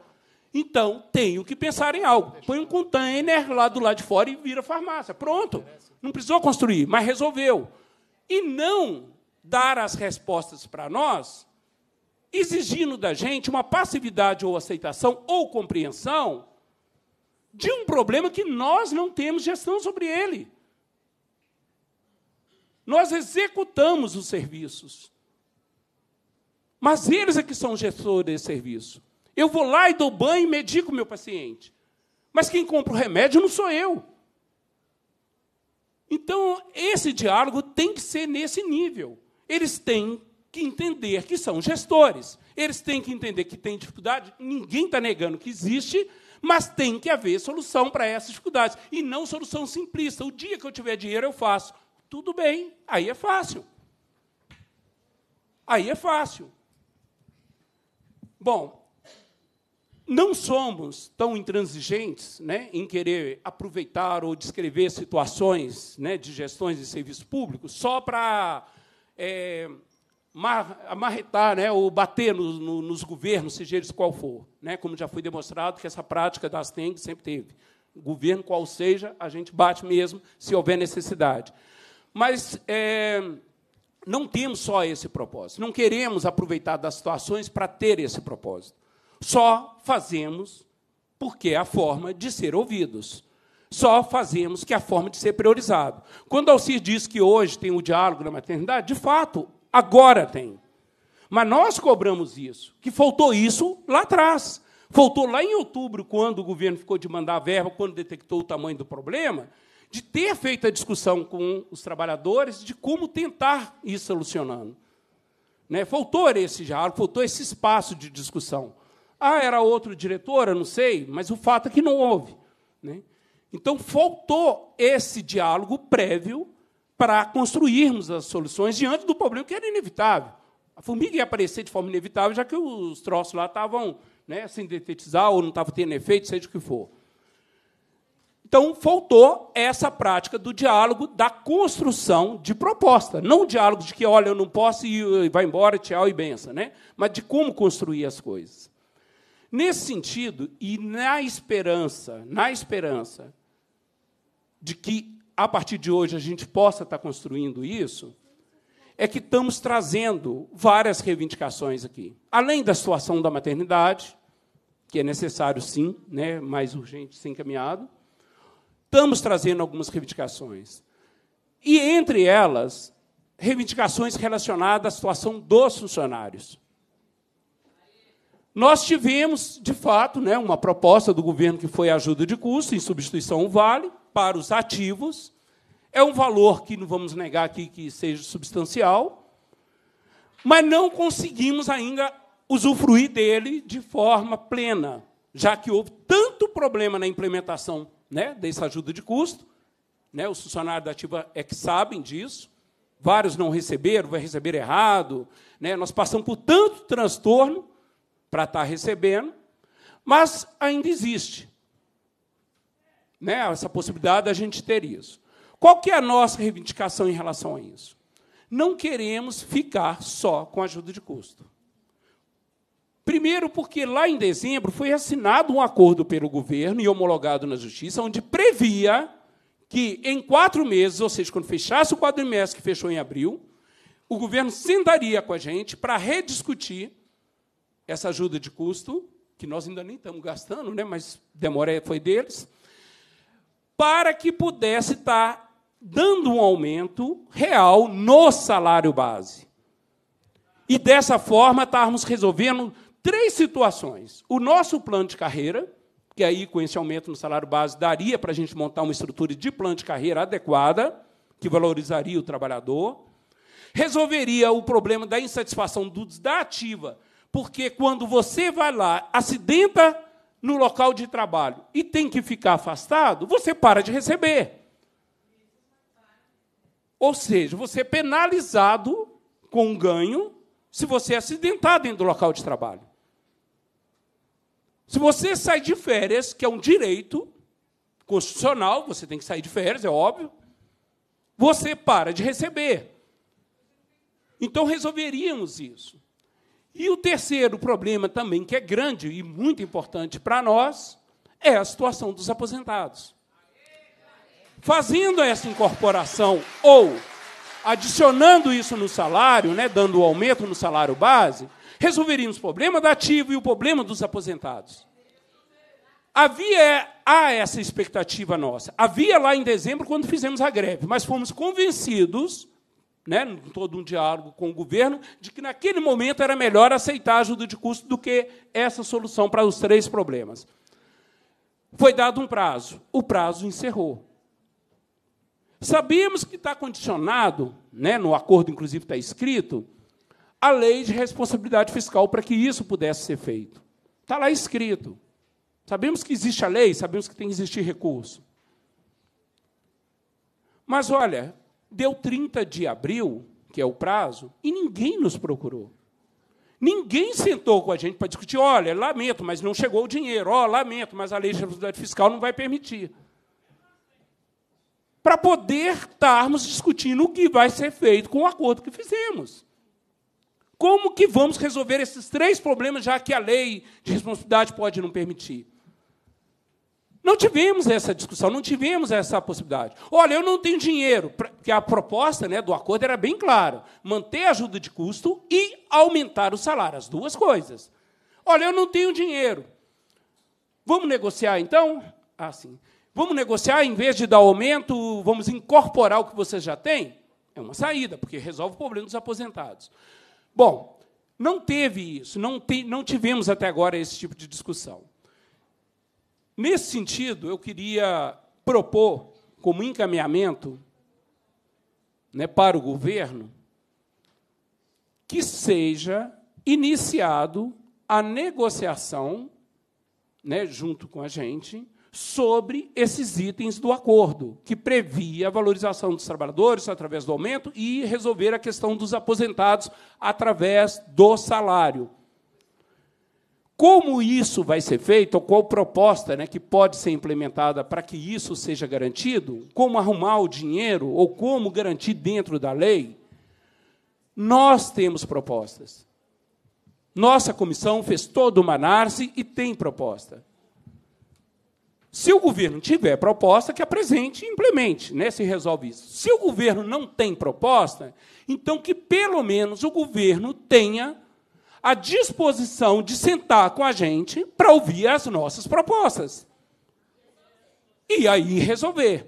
Então, tenho que pensar em algo. Põe um container lá do lado de fora e vira farmácia. Pronto. Não precisou construir, mas resolveu. E não dar as respostas para nós, exigindo da gente uma passividade ou aceitação ou compreensão de um problema que nós não temos gestão sobre ele. Nós executamos os serviços. Mas eles é que são gestores desse serviço. Eu vou lá e dou banho e medico o meu paciente. Mas quem compra o remédio não sou eu. Então, esse diálogo tem que ser nesse nível. Eles têm que entender que são gestores. Eles têm que entender que tem dificuldade, ninguém está negando que existe, mas tem que haver solução para essas dificuldades. E não solução simplista. O dia que eu tiver dinheiro, eu faço. Tudo bem, aí é fácil. Aí é fácil. Bom, não somos tão intransigentes né, em querer aproveitar ou descrever situações né, de gestões de serviço público só para é, amarretar né, ou bater no, no, nos governos, seja eles qual for. Né, como já foi demonstrado que essa prática das TENG sempre teve. Governo qual seja, a gente bate mesmo se houver necessidade. Mas é, não temos só esse propósito. Não queremos aproveitar das situações para ter esse propósito. Só fazemos porque é a forma de ser ouvidos. Só fazemos que é a forma de ser priorizado. Quando Alcir diz que hoje tem o diálogo na maternidade, de fato, agora tem. Mas nós cobramos isso, que faltou isso lá atrás. Faltou lá em outubro, quando o governo ficou de mandar a verba, quando detectou o tamanho do problema, de ter feito a discussão com os trabalhadores de como tentar ir solucionando. Né? Faltou esse diálogo, faltou esse espaço de discussão. Ah, era outro diretor, eu não sei, mas o fato é que não houve. Né? Então, faltou esse diálogo prévio para construirmos as soluções diante do problema que era inevitável. A formiga ia aparecer de forma inevitável, já que os troços lá estavam né, sem detetizar ou não estavam tendo efeito, seja o que for. Então, faltou essa prática do diálogo, da construção de proposta. Não o diálogo de que, olha, eu não posso e vai embora, tchau e benção, né? mas de como construir as coisas. Nesse sentido, e na esperança, na esperança de que a partir de hoje a gente possa estar construindo isso, é que estamos trazendo várias reivindicações aqui. Além da situação da maternidade, que é necessário sim, né, mais urgente sem encaminhado, estamos trazendo algumas reivindicações. E entre elas, reivindicações relacionadas à situação dos funcionários. Nós tivemos, de fato, né, uma proposta do governo que foi ajuda de custo, em substituição ao vale, para os ativos. É um valor que não vamos negar aqui que seja substancial, mas não conseguimos ainda usufruir dele de forma plena, já que houve tanto problema na implementação né, dessa ajuda de custo. Né, os funcionários da ativa é que sabem disso. Vários não receberam, vai receber errado. Né, nós passamos por tanto transtorno para estar tá recebendo, mas ainda existe né, essa possibilidade da gente ter isso. Qual que é a nossa reivindicação em relação a isso? Não queremos ficar só com ajuda de custo. Primeiro, porque lá em dezembro foi assinado um acordo pelo governo e homologado na justiça, onde previa que em quatro meses, ou seja, quando fechasse o quadrimestre que fechou em abril, o governo sentaria com a gente para rediscutir essa ajuda de custo, que nós ainda nem estamos gastando, né, mas demora é, foi deles, para que pudesse estar dando um aumento real no salário base. E dessa forma estarmos resolvendo três situações. O nosso plano de carreira, que aí com esse aumento no salário base daria para a gente montar uma estrutura de plano de carreira adequada, que valorizaria o trabalhador, resolveria o problema da insatisfação dos da ativa porque quando você vai lá, acidenta no local de trabalho e tem que ficar afastado, você para de receber. Ou seja, você é penalizado com um ganho se você é acidentar dentro do local de trabalho. Se você sai de férias, que é um direito constitucional, você tem que sair de férias, é óbvio, você para de receber. Então resolveríamos isso. E o terceiro problema também, que é grande e muito importante para nós, é a situação dos aposentados. Fazendo essa incorporação ou adicionando isso no salário, né, dando o aumento no salário base, resolveríamos o problema da ativo e o problema dos aposentados. Havia há essa expectativa nossa. Havia lá em dezembro, quando fizemos a greve, mas fomos convencidos né, todo um diálogo com o governo, de que naquele momento era melhor aceitar ajuda de custo do que essa solução para os três problemas. Foi dado um prazo, o prazo encerrou. Sabíamos que está condicionado, né, no acordo inclusive está escrito, a lei de responsabilidade fiscal para que isso pudesse ser feito. Está lá escrito. Sabemos que existe a lei, sabemos que tem que existir recurso. Mas olha, Deu 30 de abril, que é o prazo, e ninguém nos procurou. Ninguém sentou com a gente para discutir: olha, lamento, mas não chegou o dinheiro, ó, oh, lamento, mas a lei de responsabilidade fiscal não vai permitir. Para poder estarmos discutindo o que vai ser feito com o acordo que fizemos. Como que vamos resolver esses três problemas, já que a lei de responsabilidade pode não permitir? Não tivemos essa discussão, não tivemos essa possibilidade. Olha, eu não tenho dinheiro, porque a proposta né, do acordo era bem clara: manter a ajuda de custo e aumentar o salário, as duas coisas. Olha, eu não tenho dinheiro. Vamos negociar então? Ah, sim. Vamos negociar, em vez de dar aumento, vamos incorporar o que vocês já têm? É uma saída, porque resolve o problema dos aposentados. Bom, não teve isso, não, te, não tivemos até agora esse tipo de discussão. Nesse sentido, eu queria propor como encaminhamento né, para o governo que seja iniciado a negociação, né, junto com a gente, sobre esses itens do acordo, que previa a valorização dos trabalhadores através do aumento e resolver a questão dos aposentados através do salário. Como isso vai ser feito, ou qual proposta né, que pode ser implementada para que isso seja garantido, como arrumar o dinheiro, ou como garantir dentro da lei, nós temos propostas. Nossa comissão fez toda uma análise e tem proposta. Se o governo tiver proposta, que apresente e implemente, né, se resolve isso. Se o governo não tem proposta, então que pelo menos o governo tenha a disposição de sentar com a gente para ouvir as nossas propostas. E aí resolver.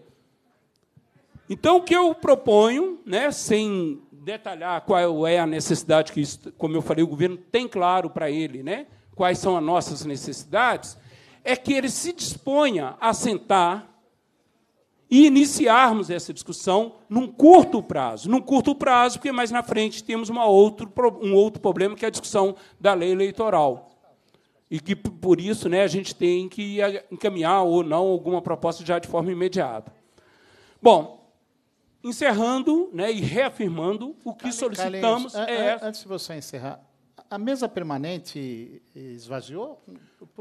Então, o que eu proponho, né, sem detalhar qual é a necessidade que, isso, como eu falei, o governo tem claro para ele, né, quais são as nossas necessidades, é que ele se disponha a sentar e iniciarmos essa discussão num curto prazo. Num curto prazo, porque mais na frente temos uma outro, um outro problema, que é a discussão da lei eleitoral. E que, por isso, né, a gente tem que encaminhar ou não alguma proposta já de forma imediata. Bom, encerrando né, e reafirmando o que solicitamos. é. Antes de você encerrar, a mesa permanente esvaziou?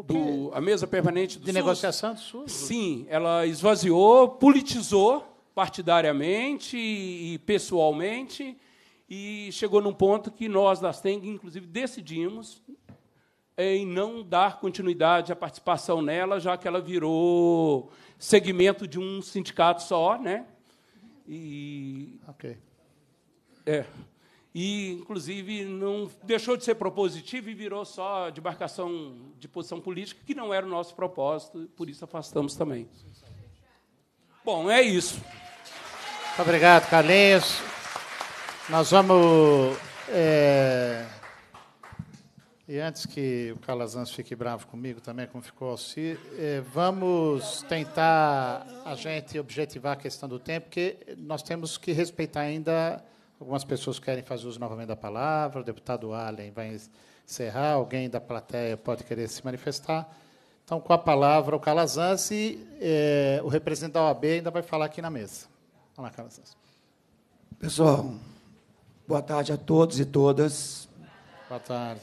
Do, a mesa permanente do de SUS? negociação do SUS? Sim, ela esvaziou, politizou partidariamente e pessoalmente e chegou num ponto que nós da Steng, inclusive, decidimos em não dar continuidade à participação nela, já que ela virou segmento de um sindicato só, né? E ok. É e, inclusive, não deixou de ser propositivo e virou só demarcação de posição política, que não era o nosso propósito, por isso afastamos também. Bom, é isso. Muito obrigado, Carlinhos. Nós vamos. É... E antes que o Calazans fique bravo comigo também, como ficou Alci, é, vamos tentar a gente objetivar a questão do tempo, porque nós temos que respeitar ainda Algumas pessoas querem fazer uso novamente da palavra, o deputado Allen vai encerrar, alguém da plateia pode querer se manifestar. Então, com a palavra, o Calazans e eh, o representante da OAB ainda vai falar aqui na mesa. Vamos lá, Calazans. Pessoal, boa tarde a todos e todas. Boa tarde.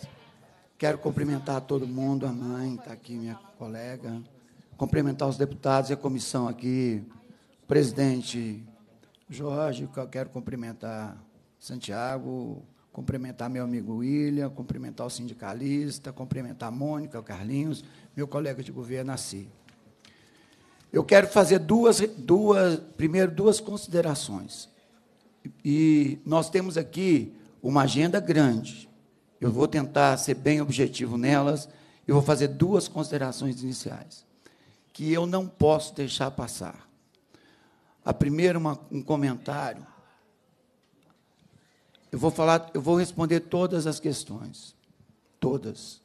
Quero cumprimentar todo mundo, a mãe está aqui, minha colega. Cumprimentar os deputados e a comissão aqui. Presidente Jorge, quero cumprimentar Santiago, cumprimentar meu amigo William, cumprimentar o sindicalista, cumprimentar a Mônica, o Carlinhos, meu colega de governo, a Eu quero fazer duas, duas, primeiro duas considerações. E nós temos aqui uma agenda grande. Eu vou tentar ser bem objetivo nelas. Eu vou fazer duas considerações iniciais que eu não posso deixar passar. A primeira, uma, um comentário eu vou falar, eu vou responder todas as questões. Todas.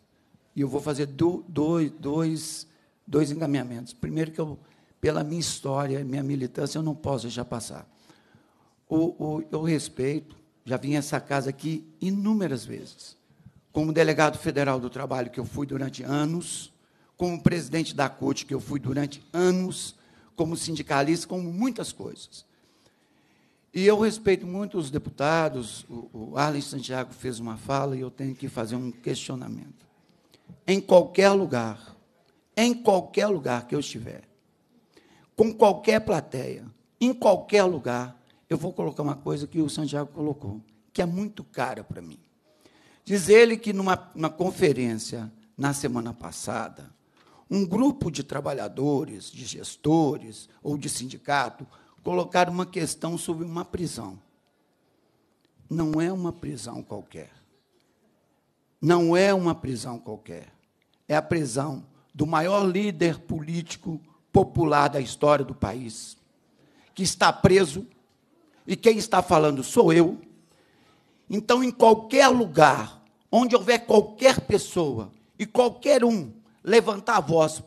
E eu vou fazer do, dois, dois encaminhamentos. Primeiro que eu, pela minha história, minha militância, eu não posso deixar passar. O, o, eu respeito, já vim a essa casa aqui inúmeras vezes. Como delegado federal do trabalho, que eu fui durante anos, como presidente da CUT, que eu fui durante anos, como sindicalista, como muitas coisas. E eu respeito muito os deputados, o, o Arlen Santiago fez uma fala e eu tenho que fazer um questionamento. Em qualquer lugar, em qualquer lugar que eu estiver, com qualquer plateia, em qualquer lugar, eu vou colocar uma coisa que o Santiago colocou, que é muito cara para mim. Diz ele que numa, numa conferência na semana passada, um grupo de trabalhadores, de gestores ou de sindicato colocar uma questão sobre uma prisão. Não é uma prisão qualquer. Não é uma prisão qualquer. É a prisão do maior líder político popular da história do país, que está preso, e quem está falando sou eu. Então, em qualquer lugar, onde houver qualquer pessoa e qualquer um levantar a voz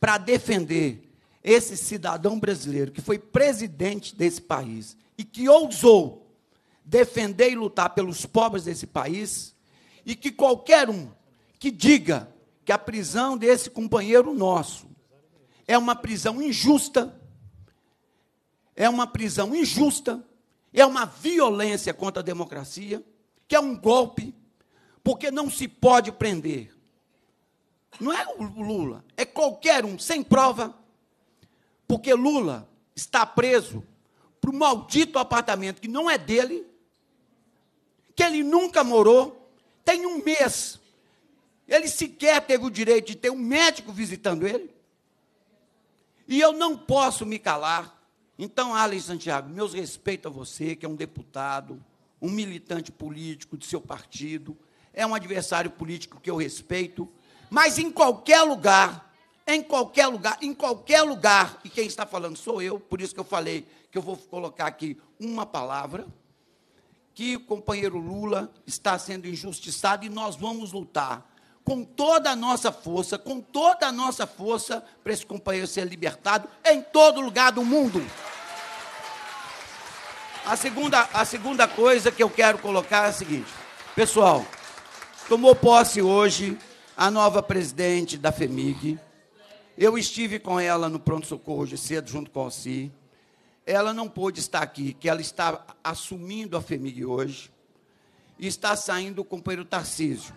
para defender esse cidadão brasileiro que foi presidente desse país e que ousou defender e lutar pelos pobres desse país, e que qualquer um que diga que a prisão desse companheiro nosso é uma prisão injusta, é uma prisão injusta, é uma violência contra a democracia, que é um golpe, porque não se pode prender. Não é o Lula, é qualquer um, sem prova, porque Lula está preso para o maldito apartamento que não é dele, que ele nunca morou, tem um mês. Ele sequer teve o direito de ter um médico visitando ele. E eu não posso me calar. Então, Alan Santiago, meus respeitos a você, que é um deputado, um militante político de seu partido, é um adversário político que eu respeito, mas em qualquer lugar em qualquer lugar, em qualquer lugar, e quem está falando sou eu, por isso que eu falei que eu vou colocar aqui uma palavra, que o companheiro Lula está sendo injustiçado e nós vamos lutar com toda a nossa força, com toda a nossa força, para esse companheiro ser libertado em todo lugar do mundo. A segunda, a segunda coisa que eu quero colocar é a seguinte: pessoal, tomou posse hoje a nova presidente da FEMIG. Eu estive com ela no pronto-socorro de cedo, junto com o Si. Ela não pôde estar aqui, que ela está assumindo a FEMIG hoje. E está saindo o companheiro Tarcísio.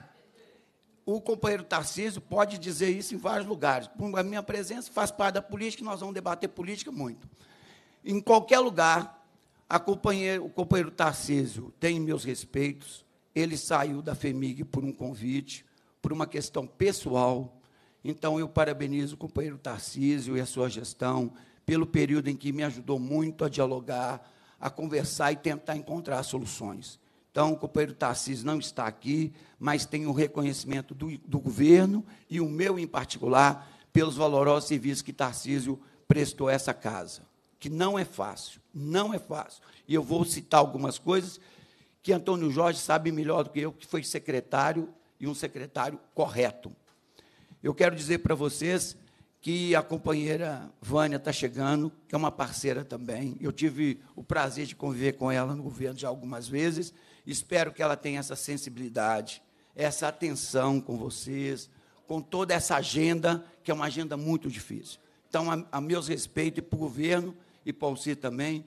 O companheiro Tarcísio pode dizer isso em vários lugares. A minha presença faz parte da política, nós vamos debater política muito. Em qualquer lugar, companheiro, o companheiro Tarcísio tem meus respeitos. Ele saiu da FEMIG por um convite, por uma questão pessoal então, eu parabenizo o companheiro Tarcísio e a sua gestão pelo período em que me ajudou muito a dialogar, a conversar e tentar encontrar soluções. Então, o companheiro Tarcísio não está aqui, mas tem o reconhecimento do, do governo e o meu em particular pelos valorosos serviços que Tarcísio prestou a essa casa, que não é fácil, não é fácil. E eu vou citar algumas coisas que Antônio Jorge sabe melhor do que eu, que foi secretário e um secretário correto. Eu quero dizer para vocês que a companheira Vânia está chegando, que é uma parceira também. Eu tive o prazer de conviver com ela no governo já algumas vezes. Espero que ela tenha essa sensibilidade, essa atenção com vocês, com toda essa agenda, que é uma agenda muito difícil. Então, a, a meus respeitos para o governo e para o si também,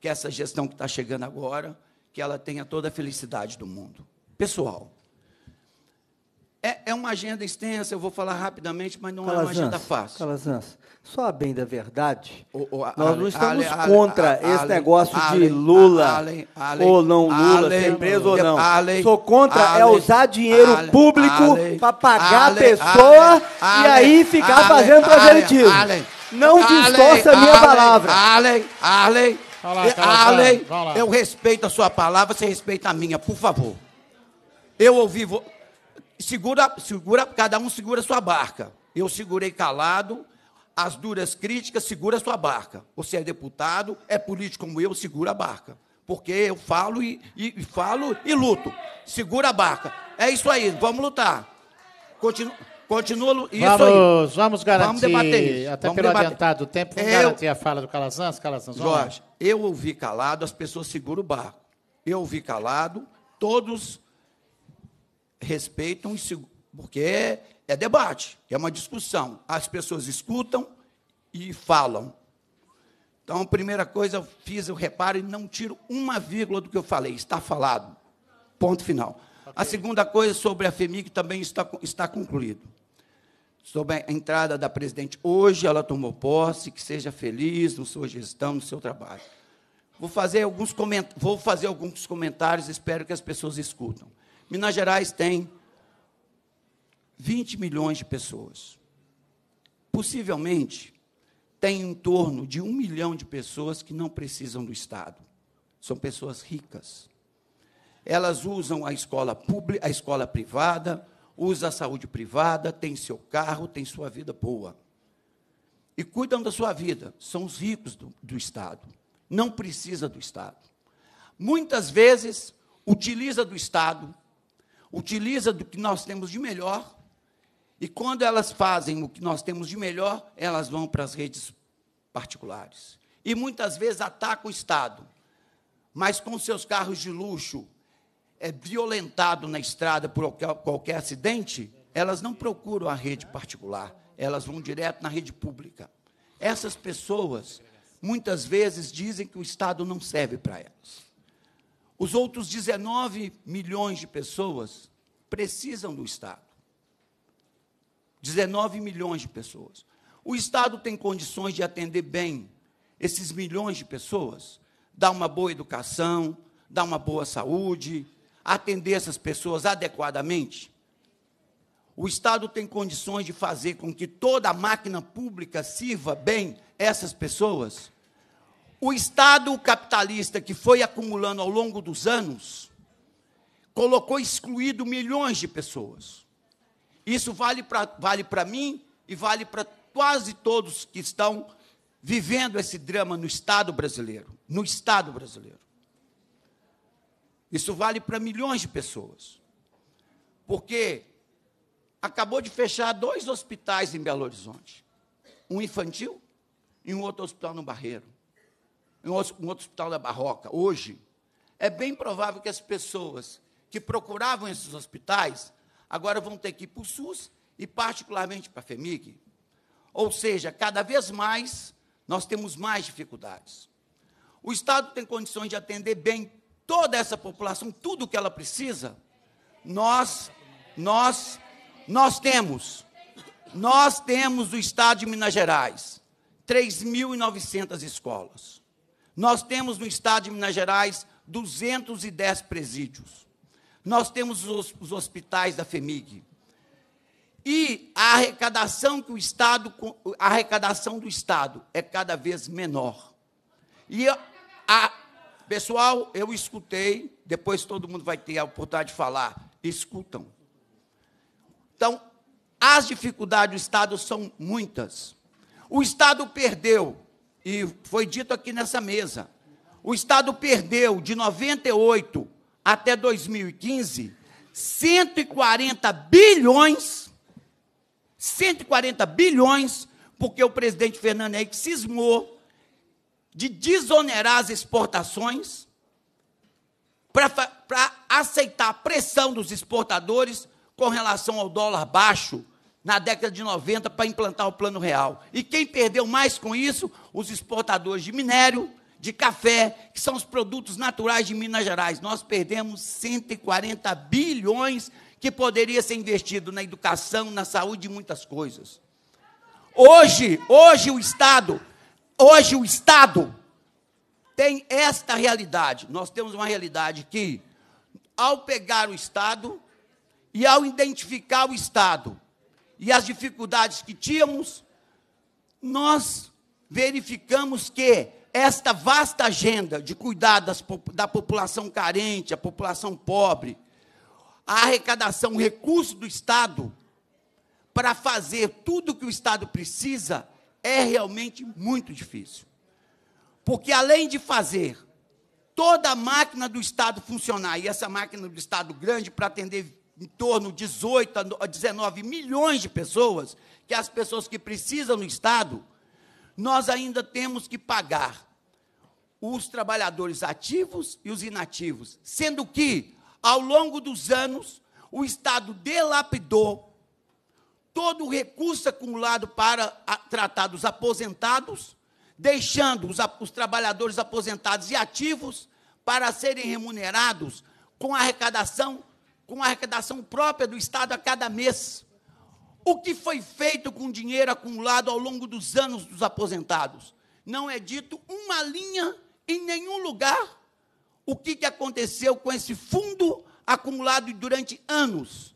que essa gestão que está chegando agora, que ela tenha toda a felicidade do mundo. Pessoal, é, é, uma agenda extensa, eu vou falar rapidamente, mas não Calazans, é uma agenda fácil. Calazans, só a bem da verdade, o, o, a, nós não estamos ale, contra ale, esse negócio de Lula ou não Lula, ser preso ou não. Sou contra é usar dinheiro público para pagar a pessoa e aí ficar fazendo proselitismo. Não distorça a minha palavra. Arley, Arley, Arley, eu respeito a sua palavra, você respeita a minha, por favor. Eu ouvi... Vo segura, segura, cada um segura sua barca. Eu segurei calado, as duras críticas, segura sua barca. Você é deputado, é político como eu, segura a barca. Porque eu falo e, e, e falo e luto. Segura a barca. É isso aí, vamos lutar. Continua. Continua isso vamos, aí. Vamos garantir, vamos debater isso. até vamos pelo debater. adiantado tempo, vamos eu, garantir a fala do Calazans, Calazans. Jorge, lá. eu ouvi calado, as pessoas seguram o barco. Eu ouvi calado, todos respeitam, porque é, é debate, é uma discussão. As pessoas escutam e falam. Então, primeira coisa, eu fiz o reparo e não tiro uma vírgula do que eu falei. Está falado. Ponto final. Okay. A segunda coisa sobre a FEMIC também está, está concluído. Sobre a entrada da presidente hoje, ela tomou posse, que seja feliz na sua gestão, no seu trabalho. Vou fazer alguns, coment... Vou fazer alguns comentários, espero que as pessoas escutam. Minas Gerais tem 20 milhões de pessoas. Possivelmente, tem em torno de um milhão de pessoas que não precisam do Estado. São pessoas ricas. Elas usam a escola pública, a escola privada, usa a saúde privada, tem seu carro, tem sua vida boa. E cuidam da sua vida. São os ricos do, do Estado. Não precisa do Estado. Muitas vezes utiliza do Estado utiliza do que nós temos de melhor, e quando elas fazem o que nós temos de melhor, elas vão para as redes particulares. E muitas vezes atacam o Estado, mas com seus carros de luxo é violentado na estrada por qualquer, qualquer acidente, elas não procuram a rede particular, elas vão direto na rede pública. Essas pessoas muitas vezes dizem que o Estado não serve para elas. Os outros 19 milhões de pessoas precisam do Estado. 19 milhões de pessoas. O Estado tem condições de atender bem esses milhões de pessoas? Dar uma boa educação, dar uma boa saúde, atender essas pessoas adequadamente? O Estado tem condições de fazer com que toda a máquina pública sirva bem essas pessoas? o Estado capitalista que foi acumulando ao longo dos anos colocou excluído milhões de pessoas. Isso vale para vale mim e vale para quase todos que estão vivendo esse drama no Estado brasileiro. No Estado brasileiro. Isso vale para milhões de pessoas. Porque acabou de fechar dois hospitais em Belo Horizonte: um infantil e um outro hospital no Barreiro em um outro hospital da Barroca hoje, é bem provável que as pessoas que procuravam esses hospitais agora vão ter que ir para o SUS e, particularmente, para a FEMIG. Ou seja, cada vez mais nós temos mais dificuldades. O Estado tem condições de atender bem toda essa população, tudo o que ela precisa? Nós, nós, nós temos. Nós temos o Estado de Minas Gerais 3.900 escolas. Nós temos no estado de Minas Gerais 210 presídios. Nós temos os, os hospitais da FEMIG. E a arrecadação que o estado a arrecadação do estado é cada vez menor. E a, a pessoal, eu escutei, depois todo mundo vai ter a oportunidade de falar, escutam. Então, as dificuldades do estado são muitas. O estado perdeu e foi dito aqui nessa mesa, o Estado perdeu de 98 até 2015 140 bilhões, 140 bilhões, porque o presidente Fernando Henrique cismou de desonerar as exportações para aceitar a pressão dos exportadores com relação ao dólar baixo na década de 90 para implantar o Plano Real. E quem perdeu mais com isso? Os exportadores de minério, de café, que são os produtos naturais de Minas Gerais. Nós perdemos 140 bilhões que poderia ser investido na educação, na saúde e muitas coisas. Hoje, hoje o Estado, hoje o Estado tem esta realidade. Nós temos uma realidade que ao pegar o Estado e ao identificar o Estado e as dificuldades que tínhamos, nós verificamos que esta vasta agenda de cuidar das, da população carente, a população pobre, a arrecadação, o recurso do Estado para fazer tudo o que o Estado precisa é realmente muito difícil. Porque além de fazer toda a máquina do Estado funcionar, e essa máquina do Estado grande para atender em torno de 18 a 19 milhões de pessoas, que é as pessoas que precisam do Estado, nós ainda temos que pagar os trabalhadores ativos e os inativos, sendo que, ao longo dos anos, o Estado delapidou todo o recurso acumulado para tratar dos aposentados, deixando os, os trabalhadores aposentados e ativos para serem remunerados com arrecadação com a arrecadação própria do Estado a cada mês. O que foi feito com o dinheiro acumulado ao longo dos anos dos aposentados? Não é dito uma linha em nenhum lugar o que, que aconteceu com esse fundo acumulado durante anos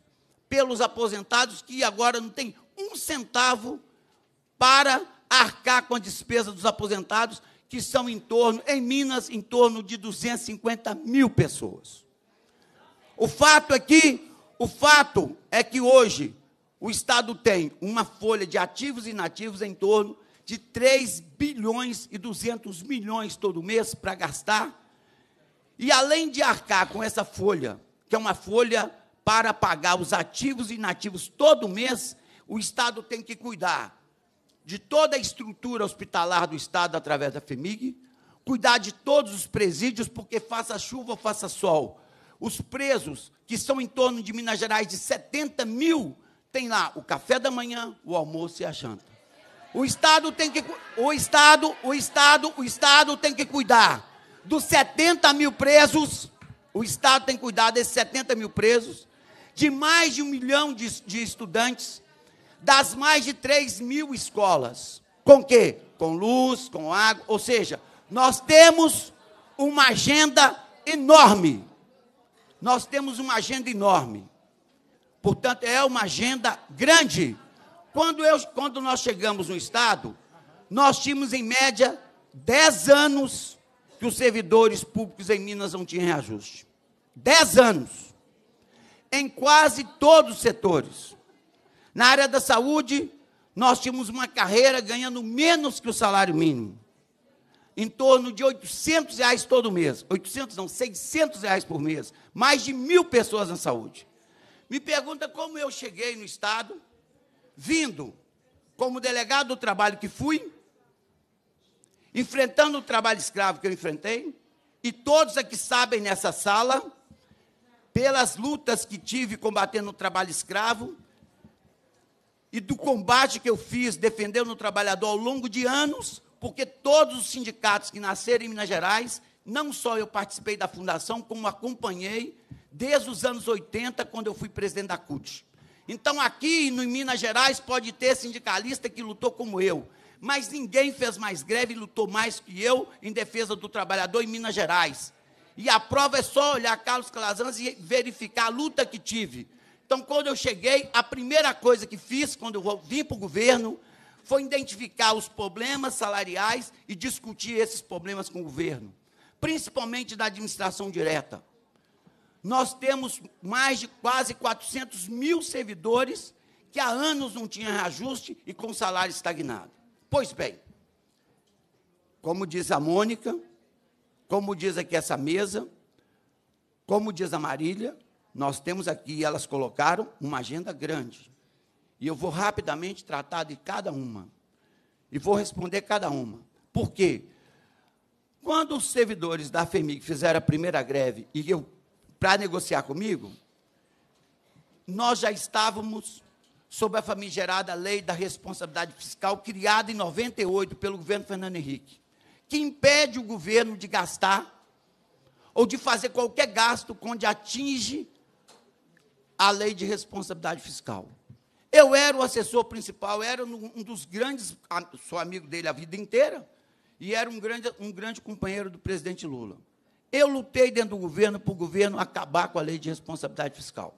pelos aposentados que agora não tem um centavo para arcar com a despesa dos aposentados, que são em torno, em Minas, em torno de 250 mil pessoas. O fato é que, o fato é que hoje o Estado tem uma folha de ativos e inativos em torno de 3 bilhões e 200 milhões todo mês para gastar. E além de arcar com essa folha, que é uma folha para pagar os ativos e inativos todo mês, o Estado tem que cuidar de toda a estrutura hospitalar do Estado através da FEMIG, cuidar de todos os presídios, porque faça chuva ou faça sol, os presos, que são em torno de Minas Gerais de 70 mil, tem lá o café da manhã, o almoço e a janta. O Estado tem que. O Estado, o Estado, o Estado tem que cuidar dos 70 mil presos. O Estado tem que cuidar desses 70 mil presos, de mais de um milhão de, de estudantes, das mais de 3 mil escolas. Com quê? Com luz, com água. Ou seja, nós temos uma agenda enorme. Nós temos uma agenda enorme. Portanto, é uma agenda grande. Quando, eu, quando nós chegamos no Estado, nós tínhamos, em média, 10 anos que os servidores públicos em Minas não tinham reajuste. 10 anos. Em quase todos os setores. Na área da saúde, nós tínhamos uma carreira ganhando menos que o salário mínimo em torno de 800 reais todo mês. 800 não, 600 reais por mês. Mais de mil pessoas na saúde. Me pergunta como eu cheguei no Estado, vindo como delegado do trabalho que fui, enfrentando o trabalho escravo que eu enfrentei, e todos aqui sabem nessa sala, pelas lutas que tive combatendo o trabalho escravo, e do combate que eu fiz defendendo o trabalhador ao longo de anos, porque todos os sindicatos que nasceram em Minas Gerais, não só eu participei da fundação, como acompanhei desde os anos 80, quando eu fui presidente da CUT. Então, aqui em Minas Gerais, pode ter sindicalista que lutou como eu, mas ninguém fez mais greve e lutou mais que eu em defesa do trabalhador em Minas Gerais. E a prova é só olhar Carlos Calazans e verificar a luta que tive. Então, quando eu cheguei, a primeira coisa que fiz, quando eu vim para o governo, foi identificar os problemas salariais e discutir esses problemas com o governo, principalmente da administração direta. Nós temos mais de quase 400 mil servidores que há anos não tinham reajuste e com salário estagnado. Pois bem, como diz a Mônica, como diz aqui essa mesa, como diz a Marília, nós temos aqui, elas colocaram, uma agenda grande. E eu vou rapidamente tratar de cada uma. E vou responder cada uma. Por quê? Quando os servidores da FEMIG fizeram a primeira greve e eu para negociar comigo, nós já estávamos sob a famigerada lei da responsabilidade fiscal criada em 98 pelo governo Fernando Henrique, que impede o governo de gastar ou de fazer qualquer gasto onde atinge a lei de responsabilidade fiscal. Eu era o assessor principal, era um dos grandes, sou amigo dele a vida inteira, e era um grande, um grande companheiro do presidente Lula. Eu lutei dentro do governo para o governo acabar com a lei de responsabilidade fiscal.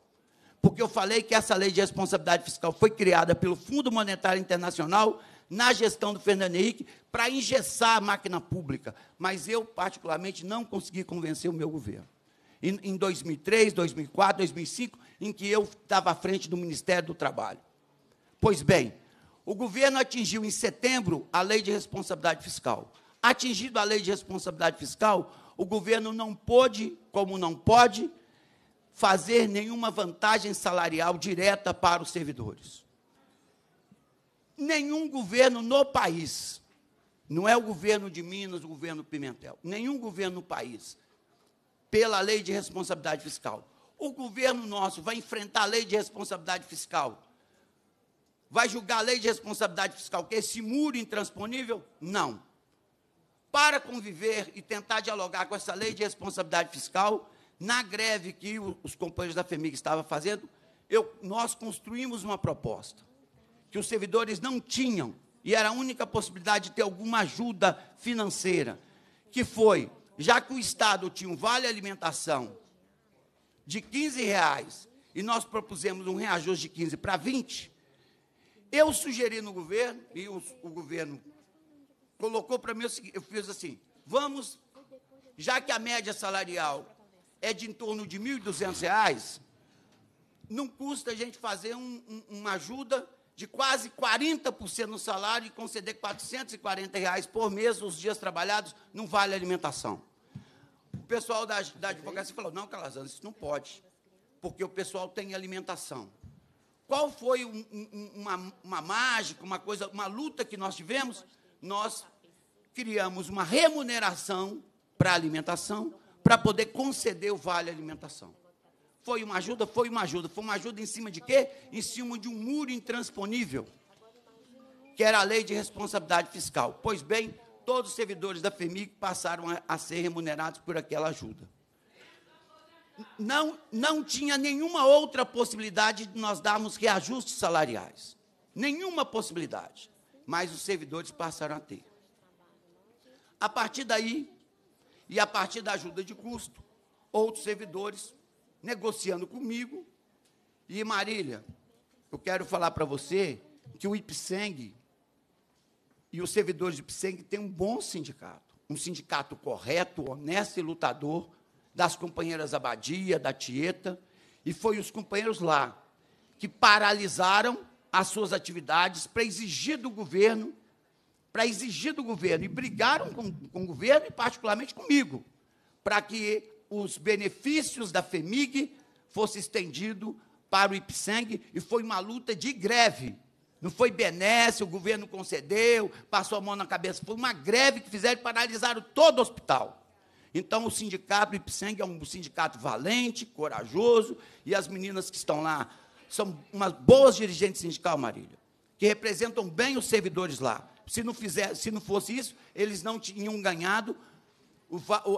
Porque eu falei que essa lei de responsabilidade fiscal foi criada pelo Fundo Monetário Internacional na gestão do Fernando Henrique para engessar a máquina pública. Mas eu, particularmente, não consegui convencer o meu governo em 2003, 2004, 2005, em que eu estava à frente do Ministério do Trabalho. Pois bem, o governo atingiu em setembro a lei de responsabilidade fiscal. Atingido a lei de responsabilidade fiscal, o governo não pôde, como não pode, fazer nenhuma vantagem salarial direta para os servidores. Nenhum governo no país, não é o governo de Minas, o governo Pimentel, nenhum governo no país pela lei de responsabilidade fiscal. O governo nosso vai enfrentar a lei de responsabilidade fiscal? Vai julgar a lei de responsabilidade fiscal, que é esse muro intransponível? Não. Para conviver e tentar dialogar com essa lei de responsabilidade fiscal, na greve que os companheiros da FEMIG estavam fazendo, eu, nós construímos uma proposta que os servidores não tinham, e era a única possibilidade de ter alguma ajuda financeira, que foi já que o Estado tinha um vale alimentação de 15 reais e nós propusemos um reajuste de 15 para 20, eu sugeri no governo, e o, o governo colocou para mim o seguinte, eu fiz assim, vamos, já que a média salarial é de em torno de R$ reais não custa a gente fazer um, um, uma ajuda de quase 40% no salário e conceder 440 reais por mês os dias trabalhados não vale alimentação. O pessoal da, da advocacia falou, não, Calazans, isso não pode, porque o pessoal tem alimentação. Qual foi um, um, uma, uma mágica, uma coisa, uma luta que nós tivemos? Nós criamos uma remuneração para alimentação para poder conceder o vale alimentação. Foi uma ajuda, foi uma ajuda. Foi uma ajuda em cima de quê? Em cima de um muro intransponível, que era a lei de responsabilidade fiscal. Pois bem, todos os servidores da FEMIC passaram a, a ser remunerados por aquela ajuda. Não, não tinha nenhuma outra possibilidade de nós darmos reajustes salariais. Nenhuma possibilidade. Mas os servidores passaram a ter. A partir daí, e a partir da ajuda de custo, outros servidores negociando comigo. E Marília, eu quero falar para você que o IPSENG e os servidores de IPSENG têm um bom sindicato, um sindicato correto, honesto e lutador das companheiras Abadia, da Tieta, e foi os companheiros lá que paralisaram as suas atividades para exigir do governo, para exigir do governo, e brigaram com, com o governo e particularmente comigo, para que os benefícios da FEMIG fosse estendido para o Ipsang e foi uma luta de greve. Não foi benesse, o governo concedeu, passou a mão na cabeça. Foi uma greve que fizeram e paralisaram todo o hospital. Então, o sindicato Ipsang é um sindicato valente, corajoso, e as meninas que estão lá são umas boas dirigentes sindical, Marília, que representam bem os servidores lá. Se não, fizer, se não fosse isso, eles não tinham ganhado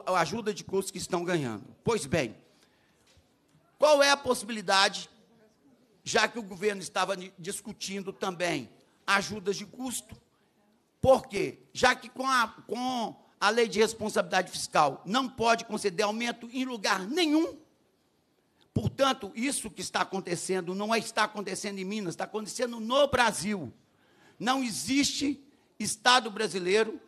a ajuda de custo que estão ganhando. Pois bem, qual é a possibilidade, já que o governo estava discutindo também ajudas de custo? Por quê? Já que com a, com a lei de responsabilidade fiscal não pode conceder aumento em lugar nenhum, portanto, isso que está acontecendo não é, está acontecendo em Minas, está acontecendo no Brasil. Não existe Estado brasileiro,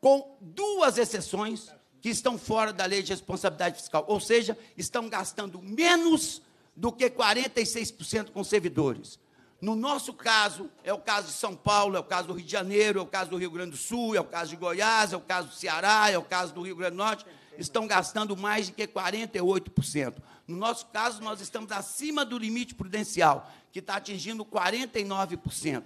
com duas exceções, que estão fora da lei de responsabilidade fiscal, ou seja, estão gastando menos do que 46% com servidores. No nosso caso, é o caso de São Paulo, é o caso do Rio de Janeiro, é o caso do Rio Grande do Sul, é o caso de Goiás, é o caso do Ceará, é o caso do Rio Grande do Norte, estão gastando mais de que 48%. No nosso caso, nós estamos acima do limite prudencial, que está atingindo 49%.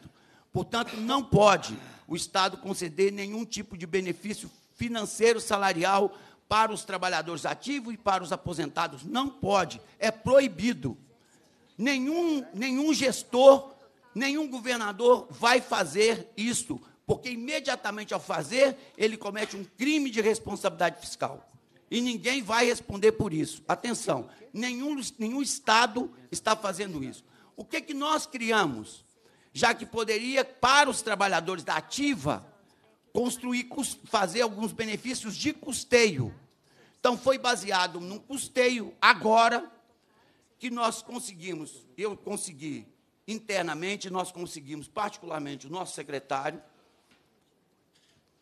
Portanto, não pode o Estado conceder nenhum tipo de benefício financeiro salarial para os trabalhadores ativos e para os aposentados. Não pode, é proibido. Nenhum, nenhum gestor, nenhum governador vai fazer isso, porque imediatamente ao fazer, ele comete um crime de responsabilidade fiscal. E ninguém vai responder por isso. Atenção, nenhum, nenhum Estado está fazendo isso. O que, que nós criamos? Já que poderia, para os trabalhadores da ativa, construir, fazer alguns benefícios de custeio. Então, foi baseado num custeio, agora, que nós conseguimos, eu consegui internamente, nós conseguimos, particularmente, o nosso secretário,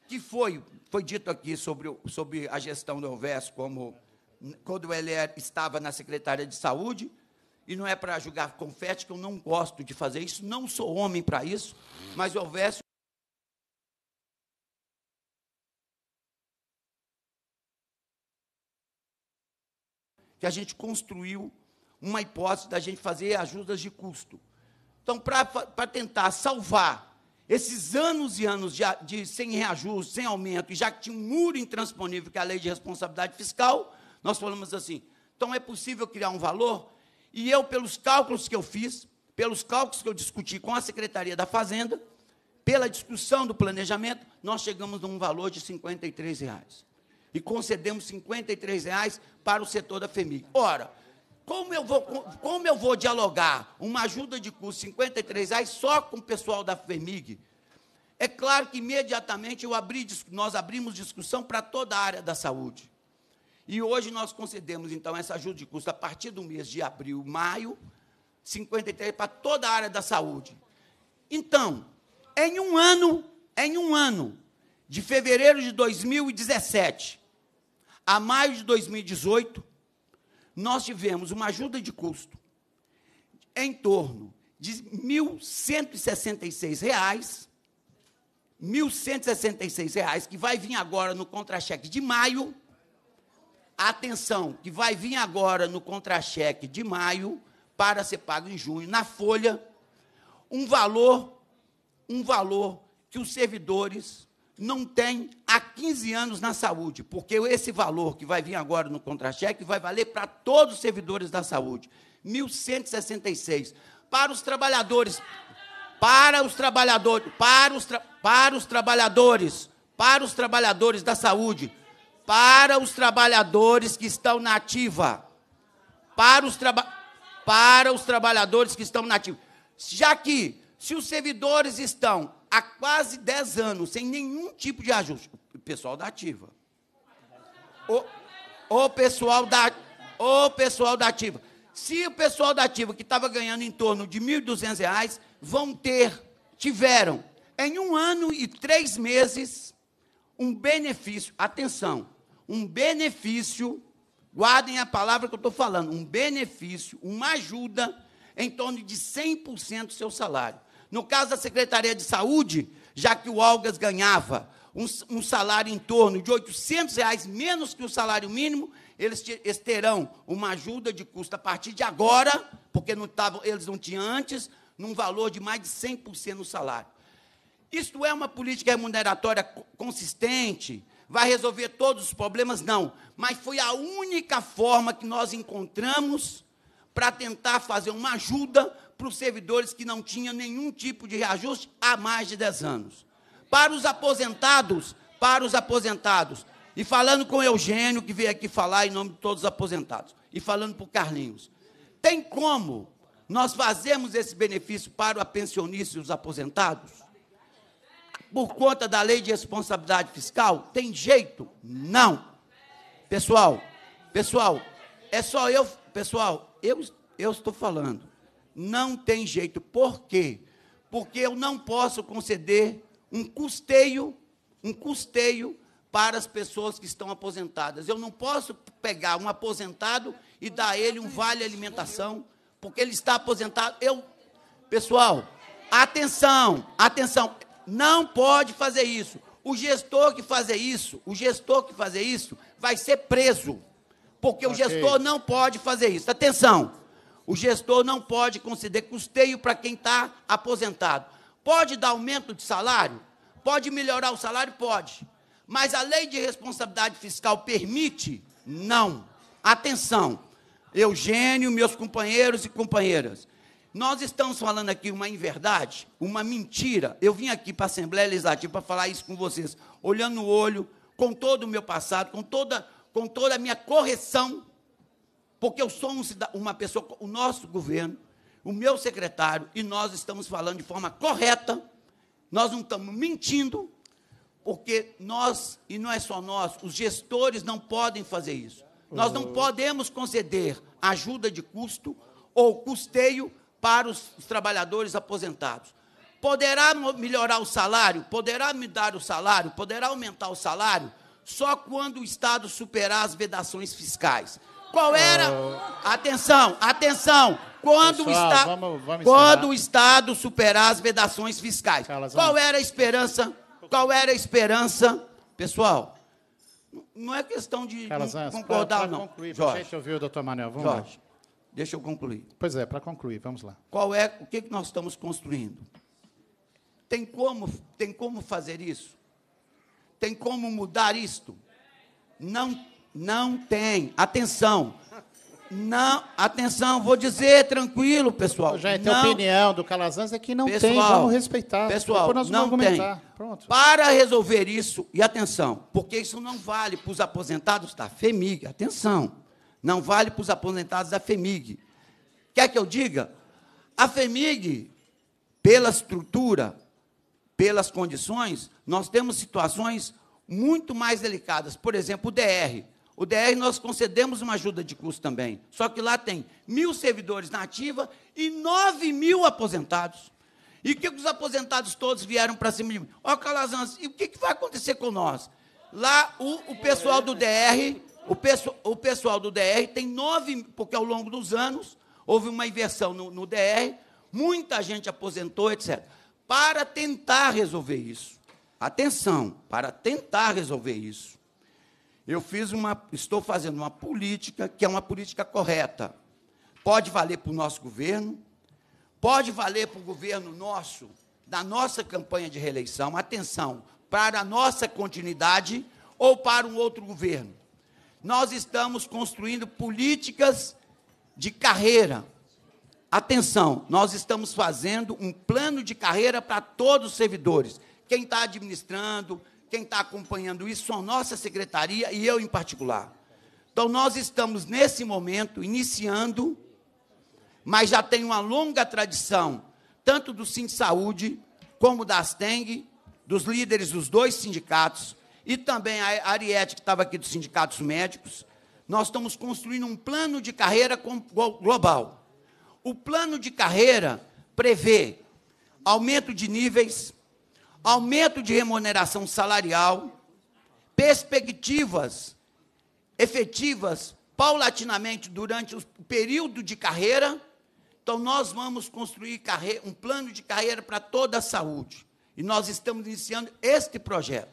que foi, foi dito aqui sobre, sobre a gestão do Elvés, como quando ele era, é, estava na Secretaria de Saúde, e não é para julgar confete, que eu não gosto de fazer isso, não sou homem para isso, mas o Elvésio que a gente construiu uma hipótese da gente fazer ajudas de custo. Então, para tentar salvar esses anos e anos de, de, sem reajuste, sem aumento, e já que tinha um muro intransponível, que é a lei de responsabilidade fiscal, nós falamos assim: então é possível criar um valor? E eu, pelos cálculos que eu fiz, pelos cálculos que eu discuti com a Secretaria da Fazenda, pela discussão do planejamento, nós chegamos a um valor de R$ 53. Reais e concedemos 53 reais para o setor da FEMIG. Ora, como eu vou, como eu vou dialogar uma ajuda de custo 53 reais só com o pessoal da FEMIG? É claro que imediatamente eu abri, nós abrimos discussão para toda a área da saúde. E hoje nós concedemos, então, essa ajuda de custo a partir do mês de abril, maio, 53 para toda a área da saúde. Então, em um ano, em um ano, de fevereiro de 2017 a maio de 2018, nós tivemos uma ajuda de custo em torno de R$ 1.166, reais, 1.166, que vai vir agora no contra-cheque de maio. Atenção, que vai vir agora no contra-cheque de maio para ser pago em junho na folha, um valor, um valor que os servidores não tem há 15 anos na saúde, porque esse valor que vai vir agora no contra-cheque vai valer para todos os servidores da saúde. 1.166. Para os trabalhadores. Para os trabalhadores. Para os, tra para os trabalhadores. Para os trabalhadores da saúde. Para os trabalhadores que estão na ativa. Para os, traba para os trabalhadores que estão na ativa. Já que, se os servidores estão há quase 10 anos, sem nenhum tipo de ajuste. O pessoal da ativa. O, o, pessoal, da, o pessoal da ativa. Se o pessoal da ativa, que estava ganhando em torno de R$ 1.200, vão ter, tiveram, em um ano e três meses, um benefício. Atenção, um benefício, guardem a palavra que eu estou falando, um benefício, uma ajuda em torno de 100% do seu salário. No caso da Secretaria de Saúde, já que o Algas ganhava um, um salário em torno de R$ 800 reais menos que o salário mínimo, eles, eles terão uma ajuda de custo a partir de agora, porque não tavam, eles não tinham antes, num valor de mais de 100% no salário. Isto é uma política remuneratória consistente? Vai resolver todos os problemas? Não. Mas foi a única forma que nós encontramos para tentar fazer uma ajuda para os servidores que não tinham nenhum tipo de reajuste há mais de 10 anos. Para os aposentados, para os aposentados. E falando com o Eugênio, que veio aqui falar em nome de todos os aposentados, e falando para o Carlinhos, tem como nós fazermos esse benefício para o pensionista e os aposentados? Por conta da lei de responsabilidade fiscal? Tem jeito? Não. Pessoal, pessoal, é só eu, pessoal, eu, eu estou falando. Não tem jeito. Por quê? Porque eu não posso conceder um custeio, um custeio para as pessoas que estão aposentadas. Eu não posso pegar um aposentado e dar a ele um vale alimentação, porque ele está aposentado. Eu, pessoal, atenção, atenção, não pode fazer isso. O gestor que fazer isso, o gestor que fazer isso vai ser preso, porque okay. o gestor não pode fazer isso. Atenção. O gestor não pode conceder custeio para quem está aposentado. Pode dar aumento de salário? Pode melhorar o salário? Pode. Mas a lei de responsabilidade fiscal permite? Não. Atenção, Eugênio, meus companheiros e companheiras. Nós estamos falando aqui uma inverdade, uma mentira. Eu vim aqui para a Assembleia Legislativa para falar isso com vocês, olhando no olho, com todo o meu passado, com toda, com toda a minha correção porque eu sou um, uma pessoa, o nosso governo, o meu secretário, e nós estamos falando de forma correta, nós não estamos mentindo, porque nós, e não é só nós, os gestores não podem fazer isso. Nós não uhum. podemos conceder ajuda de custo ou custeio para os, os trabalhadores aposentados. Poderá melhorar o salário, poderá me dar o salário, poderá aumentar o salário, só quando o Estado superar as vedações fiscais. Qual era? Ah. Atenção, atenção. Quando, Pessoal, o, esta... vamos, vamos Quando o Estado superar as vedações fiscais. Qual era a esperança? Qual era a esperança? Pessoal, não é questão de concordar, pra, pra não. Concluir, Jorge. Gente ouviu, doutor Manuel. Vamos Jorge, lá. Deixa eu concluir. Pois é, para concluir, vamos lá. Qual é o que, que nós estamos construindo? Tem como, tem como fazer isso? Tem como mudar isto? Não não tem. Atenção. Não, atenção, vou dizer tranquilo, pessoal. Já é não, opinião do Calazans é que não pessoal, tem, vamos respeitar. Pessoal, nós não tem. Pronto. Para resolver isso, e atenção, porque isso não vale para os aposentados da FEMIG, atenção, não vale para os aposentados da FEMIG. Quer que eu diga? A FEMIG, pela estrutura, pelas condições, nós temos situações muito mais delicadas. Por exemplo, o DR. O DR nós concedemos uma ajuda de custo também. Só que lá tem mil servidores na ativa e nove mil aposentados. E o que, os aposentados todos vieram para cima de mim? Ó, Calazans, e o que, vai acontecer com nós? Lá o, o pessoal do DR, o, o pessoal do DR tem nove, porque ao longo dos anos houve uma inversão no, no DR, muita gente aposentou, etc. Para tentar resolver isso. Atenção, para tentar resolver isso. Eu fiz uma, estou fazendo uma política que é uma política correta. Pode valer para o nosso governo, pode valer para o governo nosso, da nossa campanha de reeleição, atenção, para a nossa continuidade ou para um outro governo. Nós estamos construindo políticas de carreira. Atenção, nós estamos fazendo um plano de carreira para todos os servidores. Quem está administrando, quem está acompanhando isso são a nossa secretaria e eu em particular. Então, nós estamos, nesse momento, iniciando, mas já tem uma longa tradição, tanto do Sim Saúde, como da Asteng, dos líderes dos dois sindicatos, e também a Ariete, que estava aqui dos sindicatos médicos, nós estamos construindo um plano de carreira global. O plano de carreira prevê aumento de níveis, aumento de remuneração salarial, perspectivas efetivas paulatinamente durante o período de carreira. Então, nós vamos construir carreira, um plano de carreira para toda a saúde. E nós estamos iniciando este projeto.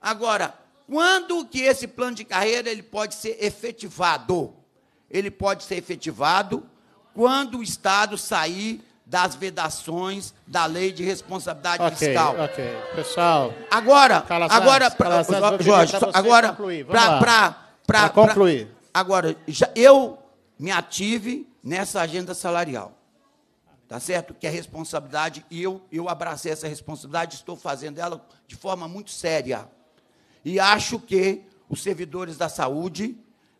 Agora, quando que esse plano de carreira ele pode ser efetivado? Ele pode ser efetivado quando o Estado sair das vedações da lei de responsabilidade okay, fiscal. Ok, pessoal. Agora, Calazans, agora, Calazans, pra, Jorge, agora, para concluir. Pra, agora, já, eu me ative nessa agenda salarial, tá certo? Que é responsabilidade e eu eu abracei essa responsabilidade, estou fazendo ela de forma muito séria e acho que os servidores da saúde,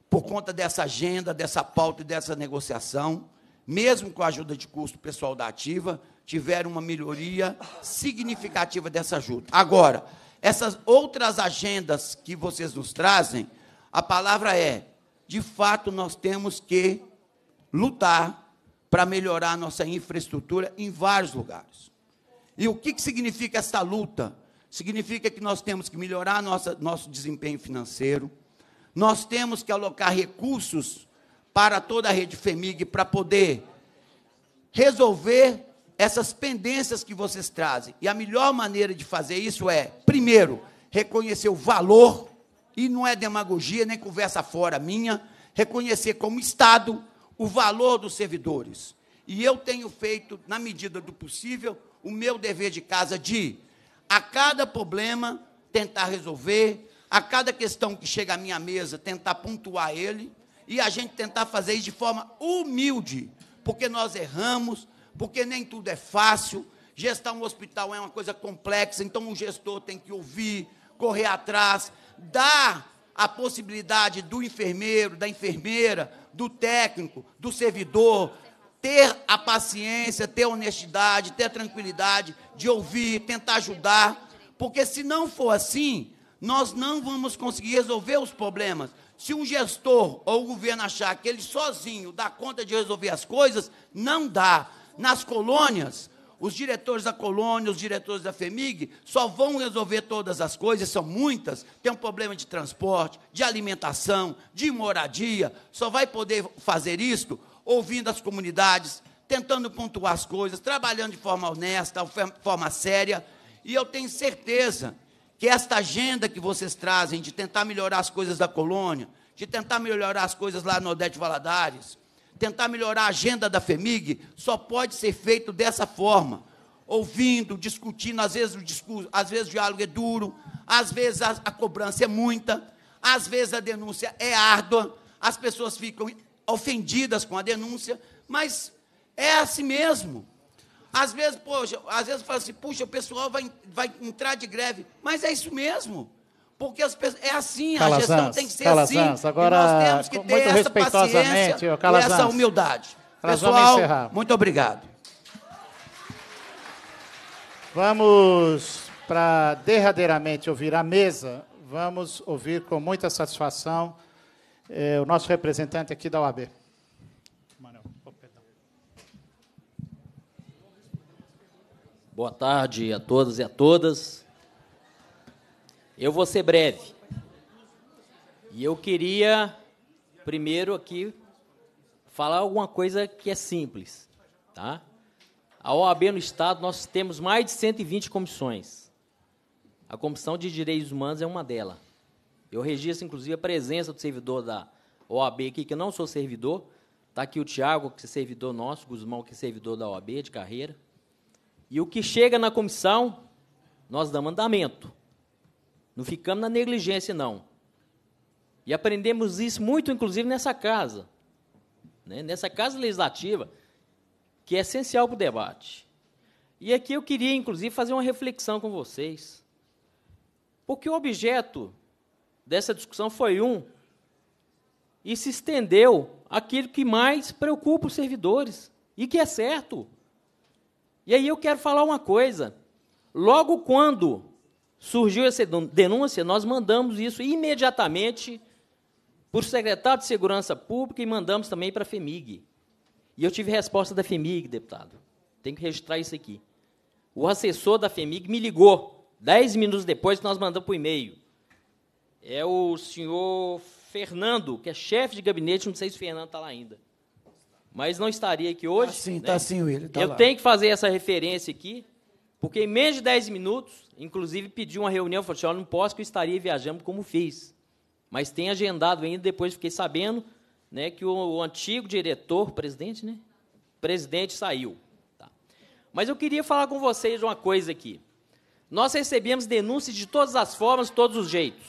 por conta dessa agenda, dessa pauta e dessa negociação mesmo com a ajuda de custo pessoal da ativa, tiveram uma melhoria significativa dessa ajuda. Agora, essas outras agendas que vocês nos trazem, a palavra é, de fato, nós temos que lutar para melhorar a nossa infraestrutura em vários lugares. E o que, significa essa luta? Significa que nós temos que melhorar nossa, nosso desempenho financeiro, nós temos que alocar recursos para toda a rede FEMIG para poder resolver essas pendências que vocês trazem. E a melhor maneira de fazer isso é, primeiro, reconhecer o valor, e não é demagogia nem conversa fora minha, reconhecer como Estado o valor dos servidores. E eu tenho feito, na medida do possível, o meu dever de casa de, a cada problema, tentar resolver, a cada questão que chega à minha mesa, tentar pontuar ele, e a gente tentar fazer isso de forma humilde, porque nós erramos, porque nem tudo é fácil. Gestar um hospital é uma coisa complexa, então o gestor tem que ouvir, correr atrás, dar a possibilidade do enfermeiro, da enfermeira, do técnico, do servidor, ter a paciência, ter a honestidade, ter a tranquilidade de ouvir, tentar ajudar, porque se não for assim, nós não vamos conseguir resolver os problemas se um gestor ou o governo achar que ele sozinho dá conta de resolver as coisas, não dá. Nas colônias, os diretores da colônia, os diretores da FEMIG, só vão resolver todas as coisas, são muitas. Tem um problema de transporte, de alimentação, de moradia. Só vai poder fazer isso ouvindo as comunidades, tentando pontuar as coisas, trabalhando de forma honesta, de forma séria. E eu tenho certeza que esta agenda que vocês trazem de tentar melhorar as coisas da colônia, de tentar melhorar as coisas lá no Odete Valadares, tentar melhorar a agenda da FEMIG, só pode ser feito dessa forma, ouvindo, discutindo, às vezes o discurso, às vezes o diálogo é duro, às vezes a, a cobrança é muita, às vezes a denúncia é árdua, as pessoas ficam ofendidas com a denúncia, mas é assim mesmo. Às vezes, poxa, às vezes fala assim, puxa, o pessoal vai, vai entrar de greve. Mas é isso mesmo. Porque as pessoas, é assim, a gestão tem que ser assim. agora, e nós temos que ter muito essa paciência e essa humildade. Pessoal, muito obrigado. Vamos para derradeiramente ouvir a mesa. Vamos ouvir com muita satisfação eh, o nosso representante aqui da OAB. Boa tarde a todos e a todas. Eu vou ser breve. E eu queria, primeiro aqui, falar alguma coisa que é simples. Tá? A OAB no Estado, nós temos mais de 120 comissões. A Comissão de Direitos Humanos é uma delas. Eu registro, inclusive, a presença do servidor da OAB aqui, que eu não sou servidor. Está aqui o Tiago, que é servidor nosso, o Guzmão, que é servidor da OAB de carreira. E o que chega na comissão, nós damos andamento. Não ficamos na negligência, não. E aprendemos isso muito, inclusive, nessa casa. Né? Nessa casa legislativa, que é essencial para o debate. E aqui eu queria, inclusive, fazer uma reflexão com vocês. Porque o objeto dessa discussão foi um e se estendeu aquilo que mais preocupa os servidores, e que é certo. E aí eu quero falar uma coisa. Logo quando surgiu essa denúncia, nós mandamos isso imediatamente para o secretário de Segurança Pública e mandamos também para a FEMIG. E eu tive resposta da FEMIG, deputado. Tenho que registrar isso aqui. O assessor da FEMIG me ligou, dez minutos depois que nós mandamos por e-mail. É o senhor Fernando, que é chefe de gabinete, não sei se o Fernando está lá ainda mas não estaria aqui tá hoje. Tá sim, né? tá sim, William. Tá eu lá. tenho que fazer essa referência aqui, porque em menos de 10 minutos, inclusive pedi uma reunião, falei assim, não posso que eu estaria viajando como fiz. Mas tem agendado ainda, depois fiquei sabendo né, que o, o antigo diretor, presidente, né? Presidente saiu. Tá. Mas eu queria falar com vocês uma coisa aqui. Nós recebemos denúncias de todas as formas, todos os jeitos.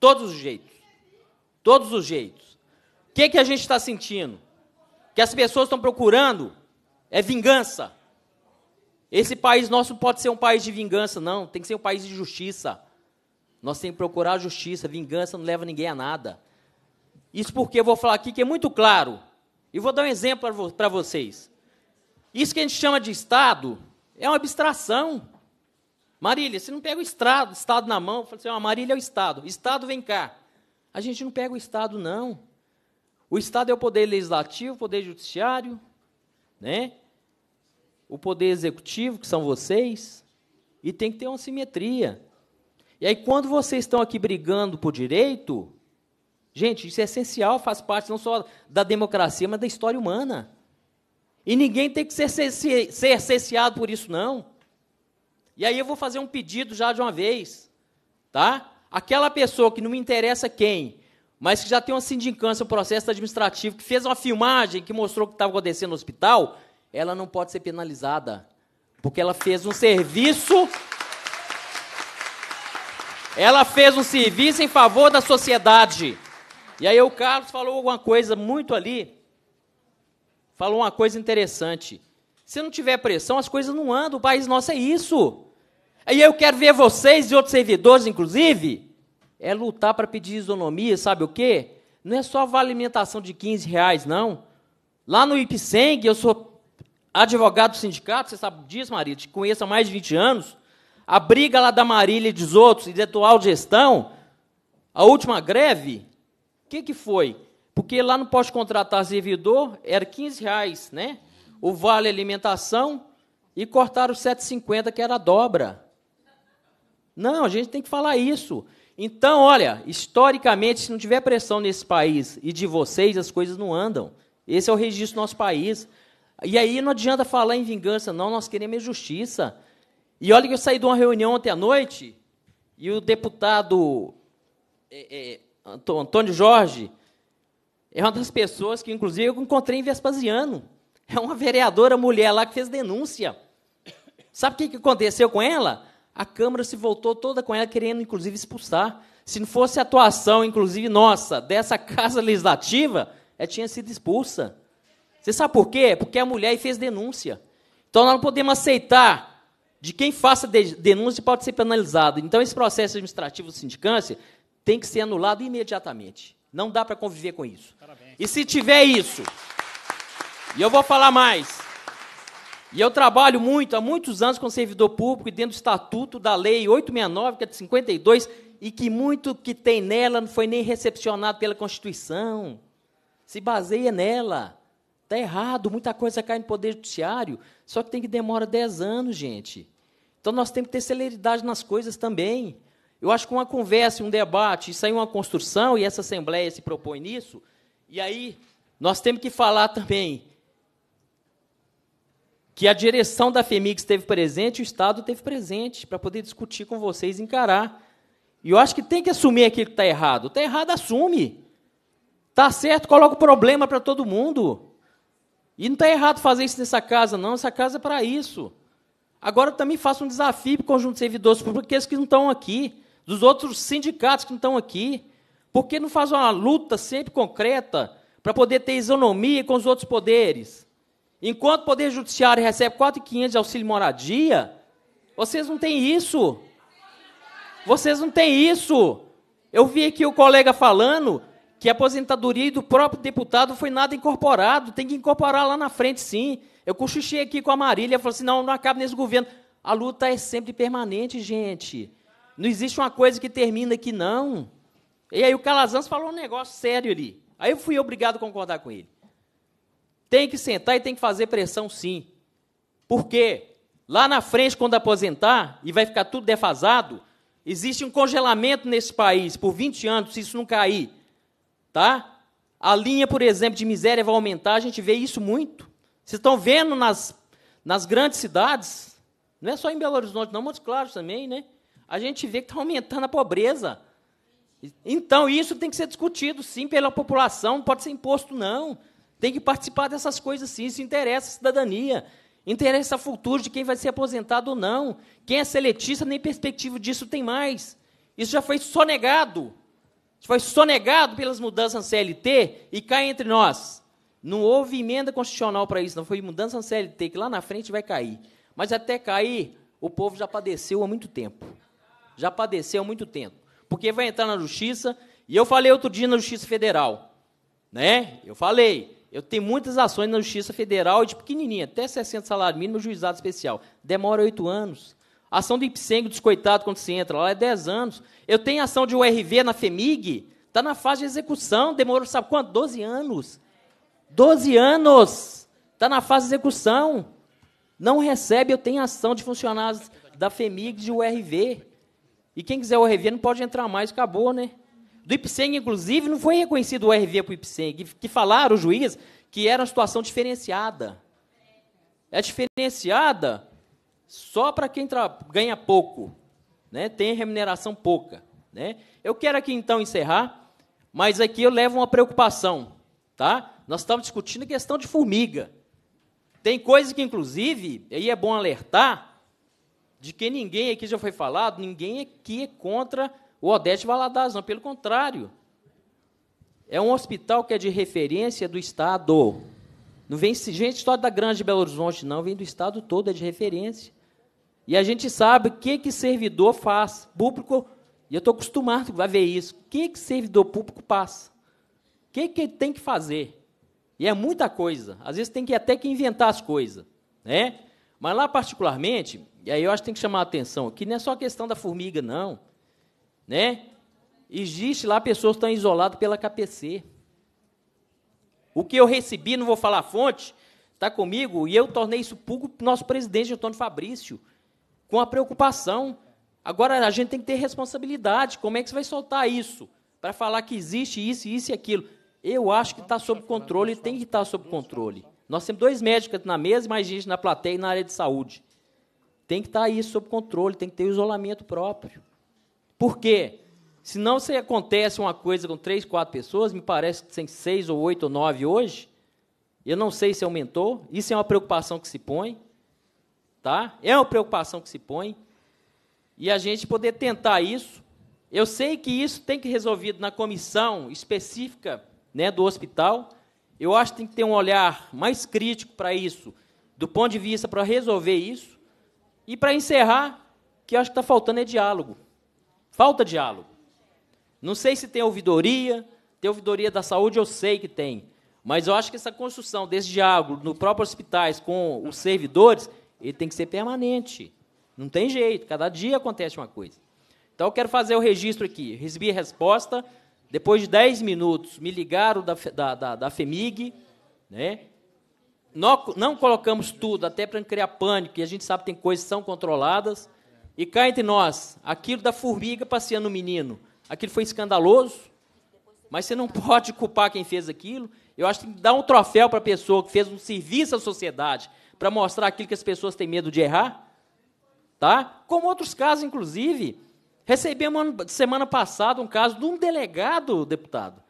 Todos os jeitos. Todos os jeitos. O que, que a gente está sentindo? que as pessoas estão procurando é vingança. Esse país nosso pode ser um país de vingança, não. Tem que ser um país de justiça. Nós temos que procurar justiça. Vingança não leva ninguém a nada. Isso porque eu vou falar aqui que é muito claro. E vou dar um exemplo para vocês. Isso que a gente chama de Estado é uma abstração. Marília, você não pega o Estado, Estado na mão, fala assim, ah, Marília é o Estado. Estado, vem cá. A gente não pega o Estado, não. O Estado é o poder legislativo, o poder judiciário, né? o poder executivo, que são vocês, e tem que ter uma simetria. E aí, quando vocês estão aqui brigando por direito, gente, isso é essencial, faz parte não só da democracia, mas da história humana. E ninguém tem que ser, ser, ser por isso, não. E aí eu vou fazer um pedido já de uma vez, tá? Aquela pessoa que não me interessa quem, mas que já tem uma sindicância, um processo administrativo, que fez uma filmagem que mostrou o que estava acontecendo no hospital, ela não pode ser penalizada. Porque ela fez um serviço. Ela fez um serviço em favor da sociedade. E aí o Carlos falou alguma coisa muito ali. Falou uma coisa interessante. Se não tiver pressão, as coisas não andam. O país nosso é isso. E eu quero ver vocês e outros servidores, inclusive, é lutar para pedir isonomia, sabe o quê? Não é só alimentação de 15 reais, não. Lá no Ipseng, eu sou advogado do sindicato, você sabe disso, Maria, te conheço há mais de 20 anos. A briga lá da Marília e dos outros, e da atual gestão, a última greve, o que, que foi? Porque lá não pode contratar servidor, era 15 reais, né? O vale alimentação e cortaram 7,50, que era a dobra. Não, a gente tem que falar isso. Então, olha, historicamente, se não tiver pressão nesse país e de vocês, as coisas não andam. Esse é o registro do nosso país. E aí não adianta falar em vingança, não, nós queremos é justiça. E olha que eu saí de uma reunião ontem à noite e o deputado é, é, Antônio Jorge é uma das pessoas que, inclusive, eu encontrei em Vespasiano. É uma vereadora mulher lá que fez denúncia. Sabe o que aconteceu com ela? a Câmara se voltou toda com ela, querendo, inclusive, expulsar. Se não fosse a atuação, inclusive, nossa, dessa Casa Legislativa, ela é, tinha sido expulsa. Você sabe por quê? Porque a mulher fez denúncia. Então, nós não podemos aceitar de quem faça denúncia pode ser penalizado. Então, esse processo administrativo de sindicância tem que ser anulado imediatamente. Não dá para conviver com isso. Parabéns. E se tiver isso, e eu vou falar mais, e eu trabalho muito, há muitos anos, como servidor público e dentro do Estatuto da Lei 869, que é de 52, e que muito que tem nela não foi nem recepcionado pela Constituição. Se baseia nela. Está errado, muita coisa cai no Poder Judiciário, só que tem que demora 10 anos, gente. Então nós temos que ter celeridade nas coisas também. Eu acho que uma conversa, um debate, isso aí é uma construção, e essa Assembleia se propõe nisso, e aí nós temos que falar também que a direção da FEMIX esteve presente, o Estado esteve presente, para poder discutir com vocês, encarar. E eu acho que tem que assumir aquilo que está errado. Está errado, assume. Está certo, coloca o problema para todo mundo. E não está errado fazer isso nessa casa, não. Essa casa é para isso. Agora também faço um desafio para o conjunto de servidores públicos, aqueles que não estão aqui, dos outros sindicatos que não estão aqui. Por que não faz uma luta sempre concreta para poder ter isonomia com os outros poderes? Enquanto o Poder Judiciário recebe 4.500 de auxílio moradia, vocês não têm isso. Vocês não têm isso. Eu vi aqui o colega falando que a aposentadoria do próprio deputado foi nada incorporado. Tem que incorporar lá na frente, sim. Eu cochichei aqui com a Marília e falei assim: não, não acaba nesse governo. A luta é sempre permanente, gente. Não existe uma coisa que termina aqui, não. E aí o Calazans falou um negócio sério ali. Aí eu fui obrigado a concordar com ele. Tem que sentar e tem que fazer pressão sim. Por quê? Lá na frente, quando aposentar e vai ficar tudo defasado, existe um congelamento nesse país por 20 anos, se isso não cair. Tá? A linha, por exemplo, de miséria vai aumentar, a gente vê isso muito. Vocês estão vendo nas, nas grandes cidades, não é só em Belo Horizonte, não, Montes Claros também, né? A gente vê que está aumentando a pobreza. Então, isso tem que ser discutido, sim, pela população, não pode ser imposto, não. Tem que participar dessas coisas sim, isso interessa a cidadania, interessa o futuro de quem vai ser aposentado ou não. Quem é seletista nem perspectiva disso tem mais. Isso já foi sonegado. Foi sonegado pelas mudanças na CLT e cai entre nós. Não houve emenda constitucional para isso, não foi mudança na CLT, que lá na frente vai cair. Mas até cair, o povo já padeceu há muito tempo. Já padeceu há muito tempo. Porque vai entrar na justiça, e eu falei outro dia na Justiça Federal, né? Eu falei, eu tenho muitas ações na Justiça Federal de pequenininha, até 60 salário mínimo, juizado especial. Demora oito anos. A ação do Ipsengo descoitado quando se entra lá é 10 anos. Eu tenho ação de URV na FEMIG, está na fase de execução, demorou, sabe quanto? 12 anos. 12 anos! Está na fase de execução. Não recebe, eu tenho ação de funcionários da FEMIG de URV. E quem quiser URV não pode entrar mais, acabou, né? do Ipseng, inclusive, não foi reconhecido o RV para o Ipseng, que falaram, o juiz, que era uma situação diferenciada. É diferenciada só para quem ganha pouco, né? tem remuneração pouca. Né? Eu quero aqui, então, encerrar, mas aqui eu levo uma preocupação. Tá? Nós estamos discutindo a questão de formiga. Tem coisa que, inclusive, aí é bom alertar, de que ninguém aqui já foi falado, ninguém aqui é contra o Odete Valadares, não, pelo contrário. É um hospital que é de referência do Estado. Não vem gente só da Grande Belo Horizonte, não, vem do Estado todo, é de referência. E a gente sabe o que, que servidor faz, público, e eu estou acostumado a ver isso, o que, que servidor público passa, o que, que ele tem que fazer. E é muita coisa, às vezes tem que até que inventar as coisas. Né? Mas lá, particularmente, e aí eu acho que tem que chamar a atenção, que não é só a questão da formiga, não né? Existe lá pessoas que estão isoladas pela KPC. O que eu recebi, não vou falar a fonte, está comigo, e eu tornei isso público para o nosso presidente Antônio Fabrício, com a preocupação. Agora a gente tem que ter responsabilidade. Como é que você vai soltar isso? Para falar que existe isso, isso e aquilo. Eu acho que está sob tá controle, e tem que estar tá sob controle. Nós temos dois médicos na mesa, mais gente na plateia e na área de saúde. Tem que estar tá isso sob controle, tem que ter o isolamento próprio. Por quê? não se acontece uma coisa com três, quatro pessoas, me parece que tem seis ou oito ou nove hoje, eu não sei se aumentou, é isso é uma preocupação que se põe, tá? É uma preocupação que se põe, e a gente poder tentar isso. Eu sei que isso tem que ser resolvido na comissão específica né, do hospital, eu acho que tem que ter um olhar mais crítico para isso, do ponto de vista para resolver isso, e para encerrar, que eu acho que está faltando é diálogo. Falta diálogo. Não sei se tem ouvidoria, tem ouvidoria da saúde, eu sei que tem. Mas eu acho que essa construção desse diálogo no próprio hospitais com os servidores, ele tem que ser permanente. Não tem jeito, cada dia acontece uma coisa. Então eu quero fazer o registro aqui. Recebi a resposta, depois de 10 minutos me ligaram da, da, da, da FEMIG, né? Não, não colocamos tudo, até para não criar pânico, e a gente sabe que tem coisas que são controladas. E cá entre nós, aquilo da formiga passeando o menino, aquilo foi escandaloso, mas você não pode culpar quem fez aquilo. Eu acho que tem que dar um troféu para a pessoa que fez um serviço à sociedade, para mostrar aquilo que as pessoas têm medo de errar. Tá? Como outros casos, inclusive. Recebemos semana passada um caso de um delegado, deputado.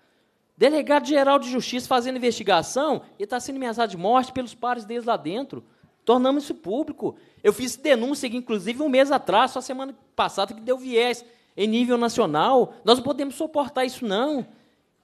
Delegado-geral de Justiça fazendo investigação e está sendo ameaçado de morte pelos pares deles lá dentro. Tornamos isso público. Eu fiz denúncia, inclusive, um mês atrás, só semana passada, que deu viés em nível nacional. Nós não podemos suportar isso, não.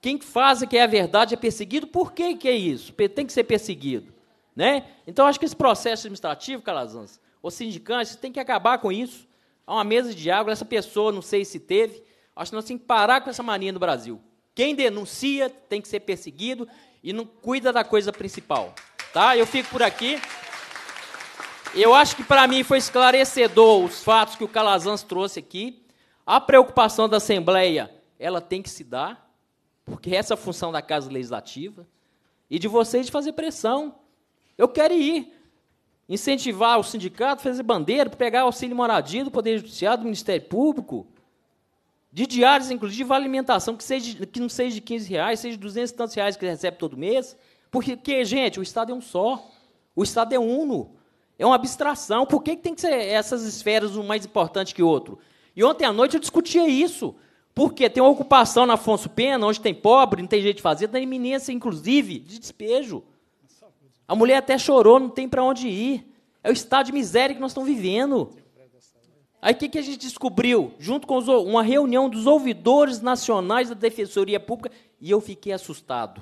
Quem faz o que é a verdade é perseguido. Por que, que é isso? Tem que ser perseguido. Né? Então, acho que esse processo administrativo, Calazans, os sindicante, tem que acabar com isso. Há uma mesa de água. essa pessoa, não sei se teve. Acho que nós temos que parar com essa mania no Brasil. Quem denuncia tem que ser perseguido e não cuida da coisa principal. Tá? Eu fico por aqui. Eu acho que para mim foi esclarecedor os fatos que o Calazans trouxe aqui. A preocupação da Assembleia, ela tem que se dar, porque essa é a função da Casa Legislativa, e de vocês de fazer pressão. Eu quero ir incentivar o sindicato, fazer bandeira, pegar auxílio moradia do Poder Judiciário, do Ministério Público, de diários, inclusive, alimentação, que, seja, que não seja de 15 reais, seja de 200 e tantos reais que recebe todo mês. Porque, gente, o Estado é um só. O Estado é uno. É uma abstração. Por que, que tem que ser essas esferas um mais importante que o outro? E ontem à noite eu discutia isso. Porque tem uma ocupação na Afonso Pena, onde tem pobre, não tem jeito de fazer, tem iminência, inclusive, de despejo. A mulher até chorou, não tem para onde ir. É o estado de miséria que nós estamos vivendo. Aí o que, que a gente descobriu? Junto com os, uma reunião dos ouvidores nacionais da Defensoria Pública, e eu fiquei assustado.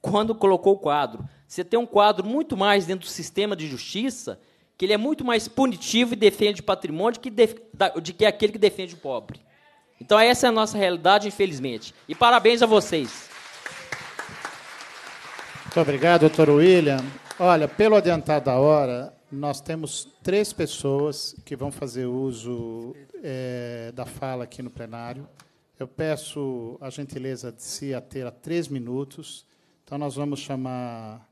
Quando colocou o quadro, você tem um quadro muito mais dentro do sistema de justiça, que ele é muito mais punitivo e defende o patrimônio que def... de que é aquele que defende o pobre. Então essa é a nossa realidade, infelizmente. E parabéns a vocês. Muito obrigado, doutor William. Olha, pelo adiantar da hora, nós temos três pessoas que vão fazer uso é, da fala aqui no plenário. Eu peço a gentileza de se ater a três minutos. Então, nós vamos chamar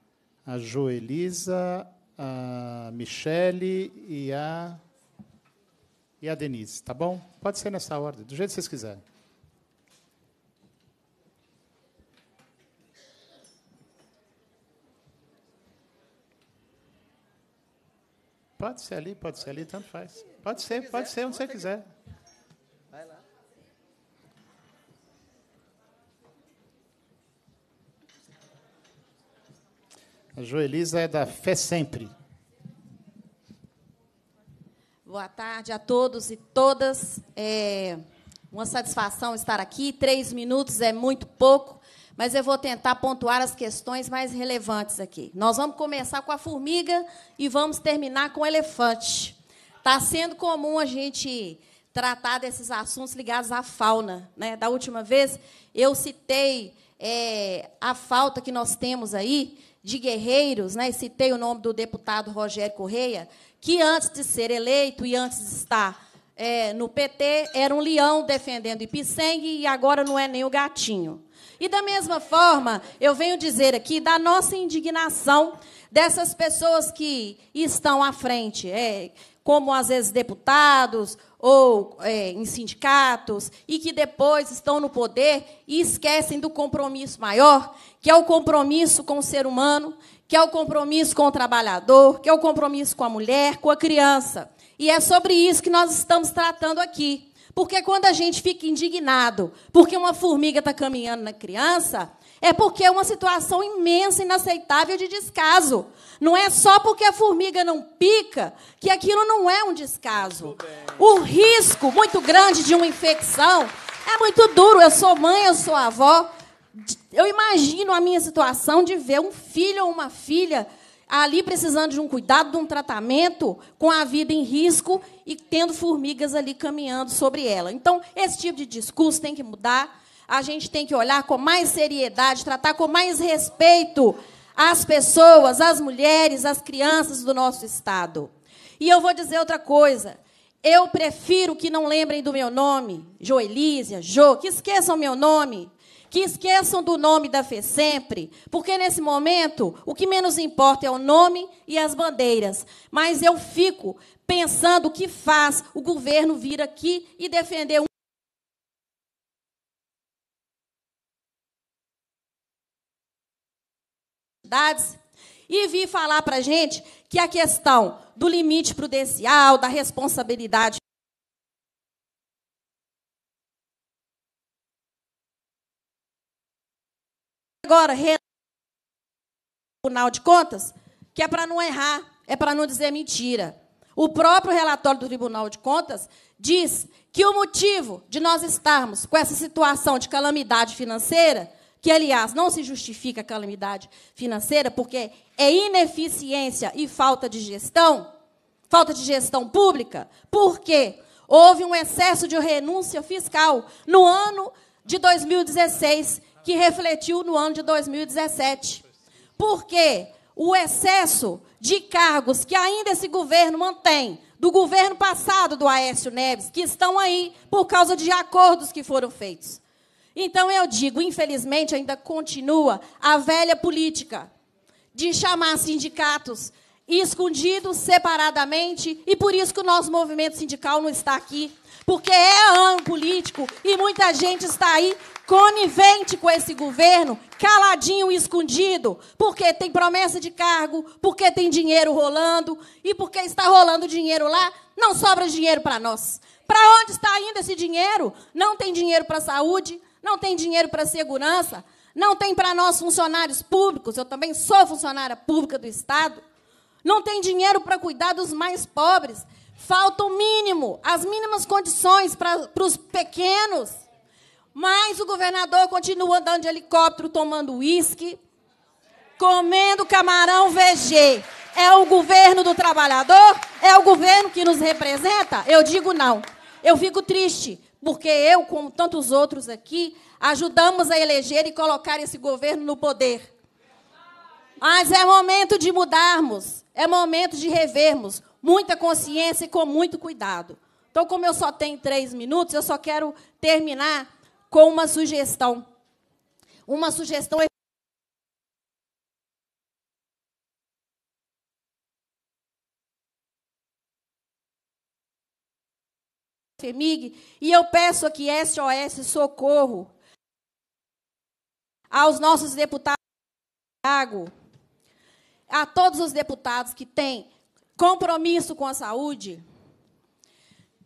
a Joelisa, a Michele e a, e a Denise, tá bom? Pode ser nessa ordem, do jeito que vocês quiserem. Pode ser ali, pode ser ali, tanto faz. Pode ser, pode ser onde você quiser. A Joelisa é da Fé Sempre. Boa tarde a todos e todas. É uma satisfação estar aqui. Três minutos é muito pouco, mas eu vou tentar pontuar as questões mais relevantes aqui. Nós vamos começar com a formiga e vamos terminar com o elefante. Está sendo comum a gente tratar desses assuntos ligados à fauna. Né? Da última vez, eu citei é, a falta que nós temos aí de guerreiros, né? citei o nome do deputado Rogério Correia, que antes de ser eleito e antes de estar é, no PT, era um leão defendendo Ipicengue e agora não é nem o gatinho. E, da mesma forma, eu venho dizer aqui da nossa indignação dessas pessoas que estão à frente, é, como às vezes deputados ou é, em sindicatos, e que depois estão no poder e esquecem do compromisso maior, que é o compromisso com o ser humano, que é o compromisso com o trabalhador, que é o compromisso com a mulher, com a criança. E é sobre isso que nós estamos tratando aqui. Porque quando a gente fica indignado porque uma formiga está caminhando na criança, é porque é uma situação imensa, inaceitável de descaso. Não é só porque a formiga não pica que aquilo não é um descaso. O risco muito grande de uma infecção é muito duro. Eu sou mãe, eu sou avó. Eu imagino a minha situação de ver um filho ou uma filha ali precisando de um cuidado, de um tratamento, com a vida em risco e tendo formigas ali caminhando sobre ela. Então, esse tipo de discurso tem que mudar a gente tem que olhar com mais seriedade, tratar com mais respeito as pessoas, as mulheres, as crianças do nosso Estado. E eu vou dizer outra coisa. Eu prefiro que não lembrem do meu nome, Joelísia, Jo, que esqueçam meu nome, que esqueçam do nome da Fê sempre, porque nesse momento o que menos importa é o nome e as bandeiras. Mas eu fico pensando o que faz o governo vir aqui e defender um entidades e vir falar para a gente que a questão do limite prudencial, da responsabilidade agora Tribunal de Contas, que é para não errar, é para não dizer mentira. O próprio relatório do Tribunal de Contas diz que o motivo de nós estarmos com essa situação de calamidade financeira que, aliás, não se justifica a calamidade financeira, porque é ineficiência e falta de gestão, falta de gestão pública, porque houve um excesso de renúncia fiscal no ano de 2016, que refletiu no ano de 2017. Porque o excesso de cargos que ainda esse governo mantém, do governo passado do Aécio Neves, que estão aí por causa de acordos que foram feitos. Então eu digo, infelizmente ainda continua a velha política de chamar sindicatos escondidos, separadamente, e por isso que o nosso movimento sindical não está aqui, porque é ano político e muita gente está aí conivente com esse governo, caladinho e escondido, porque tem promessa de cargo, porque tem dinheiro rolando e porque está rolando dinheiro lá, não sobra dinheiro para nós. Para onde está indo esse dinheiro? Não tem dinheiro para a saúde, não tem dinheiro para segurança, não tem para nós funcionários públicos, eu também sou funcionária pública do Estado, não tem dinheiro para cuidar dos mais pobres, falta o mínimo, as mínimas condições para, para os pequenos. Mas o governador continua andando de helicóptero, tomando uísque, comendo camarão VG. É o governo do trabalhador? É o governo que nos representa? Eu digo não. Eu fico triste porque eu, como tantos outros aqui, ajudamos a eleger e colocar esse governo no poder. Mas é momento de mudarmos, é momento de revermos, muita consciência e com muito cuidado. Então, como eu só tenho três minutos, eu só quero terminar com uma sugestão. Uma sugestão FEMIG, e eu peço aqui SOS socorro aos nossos deputados, a todos os deputados que têm compromisso com a saúde,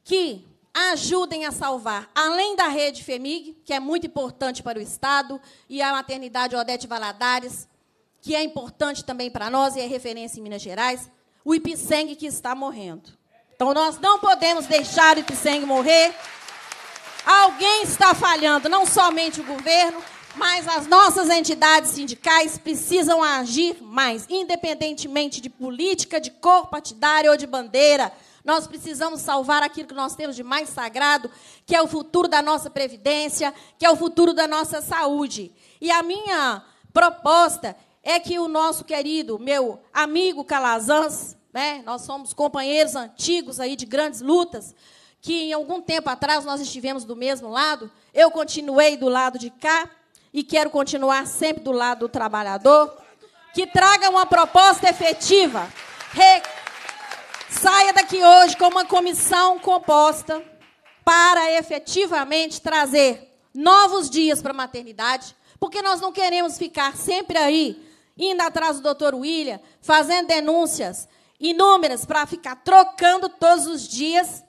que ajudem a salvar, além da rede FEMIG, que é muito importante para o Estado, e a maternidade Odete Valadares, que é importante também para nós e é referência em Minas Gerais, o Ipseng que está morrendo. Então nós não podemos deixar o Ipseng morrer. Alguém está falhando, não somente o governo, mas as nossas entidades sindicais precisam agir mais, independentemente de política, de cor partidária ou de bandeira. Nós precisamos salvar aquilo que nós temos de mais sagrado, que é o futuro da nossa previdência, que é o futuro da nossa saúde. E a minha proposta é que o nosso querido, meu amigo Calazans, né? Nós somos companheiros antigos aí de grandes lutas, que em algum tempo atrás nós estivemos do mesmo lado. Eu continuei do lado de cá e quero continuar sempre do lado do trabalhador. Que traga uma proposta efetiva. Re... Saia daqui hoje com uma comissão composta para efetivamente trazer novos dias para a maternidade, porque nós não queremos ficar sempre aí indo atrás do doutor William, fazendo denúncias, inúmeras para ficar trocando todos os dias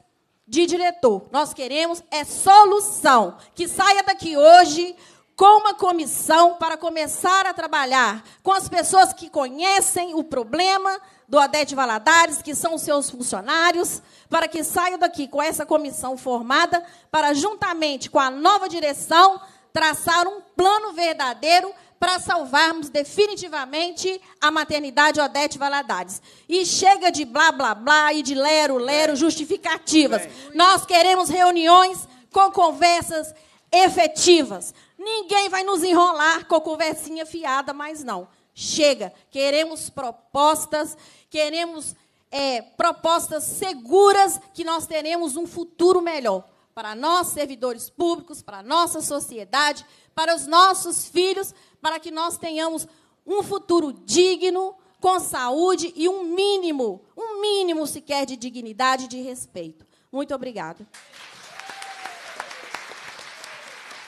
de diretor. Nós queremos é solução. Que saia daqui hoje com uma comissão para começar a trabalhar com as pessoas que conhecem o problema do Adete Valadares, que são seus funcionários, para que saia daqui com essa comissão formada para, juntamente com a nova direção, traçar um plano verdadeiro para salvarmos definitivamente a maternidade Odete Valadares. E chega de blá blá blá e de lero lero justificativas. Nós queremos reuniões com conversas efetivas. Ninguém vai nos enrolar com conversinha fiada, mas não. Chega. Queremos propostas, queremos é, propostas seguras que nós teremos um futuro melhor para nós, servidores públicos, para a nossa sociedade, para os nossos filhos, para que nós tenhamos um futuro digno, com saúde e um mínimo, um mínimo sequer de dignidade e de respeito. Muito obrigado.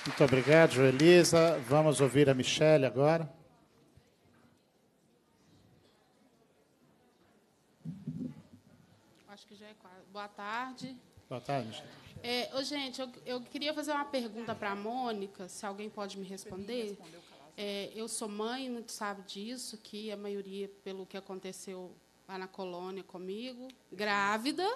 Muito obrigado, Joelisa. Vamos ouvir a Michelle agora. Acho que já é quase. Boa tarde. Boa tarde, Michelle. É, gente, eu, eu queria fazer uma pergunta para a Mônica, se alguém pode me responder. Respondeu é, eu sou mãe, muito sabe disso, que a maioria, pelo que aconteceu lá na colônia comigo, grávida.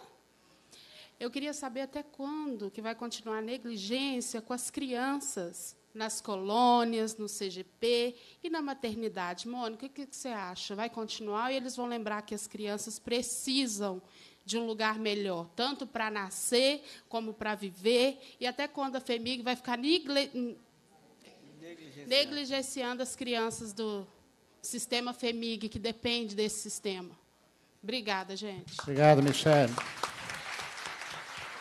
Eu queria saber até quando que vai continuar a negligência com as crianças nas colônias, no CGP e na maternidade. Mônica, o que você acha? Vai continuar e eles vão lembrar que as crianças precisam de um lugar melhor, tanto para nascer como para viver, e até quando a FEMIG vai ficar negligenciando as crianças do sistema FEMIG, que depende desse sistema. Obrigada, gente. Obrigado, Michel.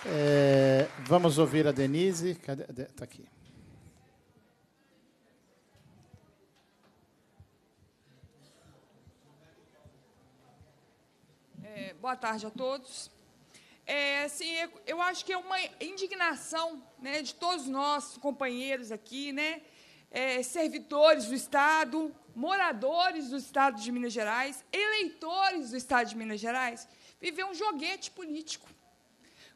É, vamos ouvir a Denise. Está aqui. É, boa tarde a todos. É, assim, eu acho que é uma indignação né, de todos nós, companheiros aqui, né, é, servidores do Estado, moradores do Estado de Minas Gerais, eleitores do Estado de Minas Gerais, viver um joguete político.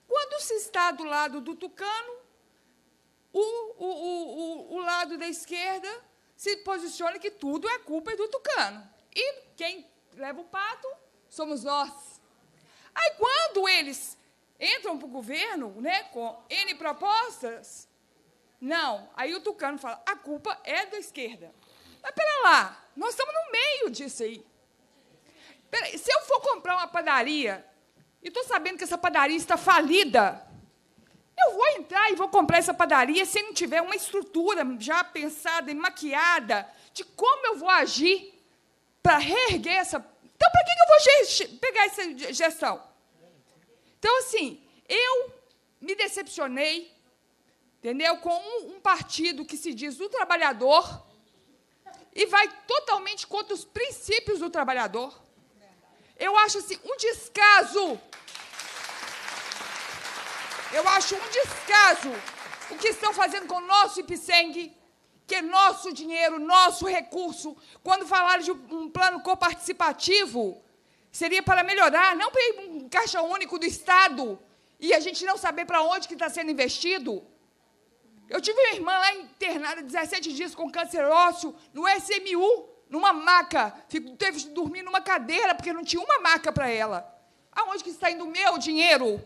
Quando se está do lado do tucano, o, o, o, o lado da esquerda se posiciona que tudo é culpa do tucano. E quem leva o pato somos nós. Aí, quando eles entram para o governo né, com N propostas, não. Aí o Tucano fala: a culpa é da esquerda. Mas pera lá, nós estamos no meio disso aí. Pera, se eu for comprar uma padaria e estou sabendo que essa padaria está falida, eu vou entrar e vou comprar essa padaria se não tiver uma estrutura já pensada e maquiada de como eu vou agir para reerguer essa. Então, para que eu vou pegar essa gestão? Então, assim, eu me decepcionei entendeu? Com um, um partido que se diz do trabalhador e vai totalmente contra os princípios do trabalhador. Eu acho assim um descaso. Eu acho um descaso o que estão fazendo com o nosso IPSENG, que é nosso dinheiro, nosso recurso. Quando falaram de um plano coparticipativo, seria para melhorar, não para um caixa único do Estado e a gente não saber para onde que está sendo investido. Eu tive uma irmã lá internada 17 dias com câncer ósseo no SMU, numa maca. Fico, teve que dormir numa cadeira porque não tinha uma maca para ela. Aonde que está indo o meu dinheiro?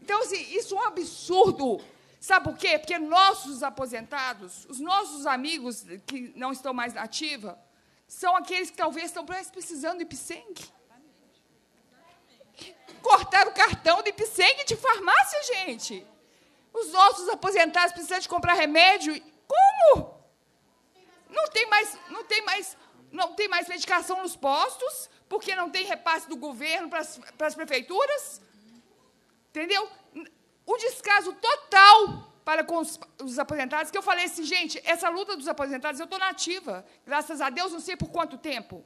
Então, assim, isso é um absurdo. Sabe por quê? Porque nossos aposentados, os nossos amigos que não estão mais na ativa, são aqueles que talvez estão precisando de IPSENG. Cortaram o cartão de IPSENG de farmácia, gente. Os nossos aposentados precisam de comprar remédio. Como? Não tem mais, não tem mais, não tem mais medicação nos postos, porque não tem repasse do governo para as, para as prefeituras. Entendeu? O descaso total para com os, os, aposentados, que eu falei assim, gente, essa luta dos aposentados, eu estou nativa, graças a Deus, não sei por quanto tempo.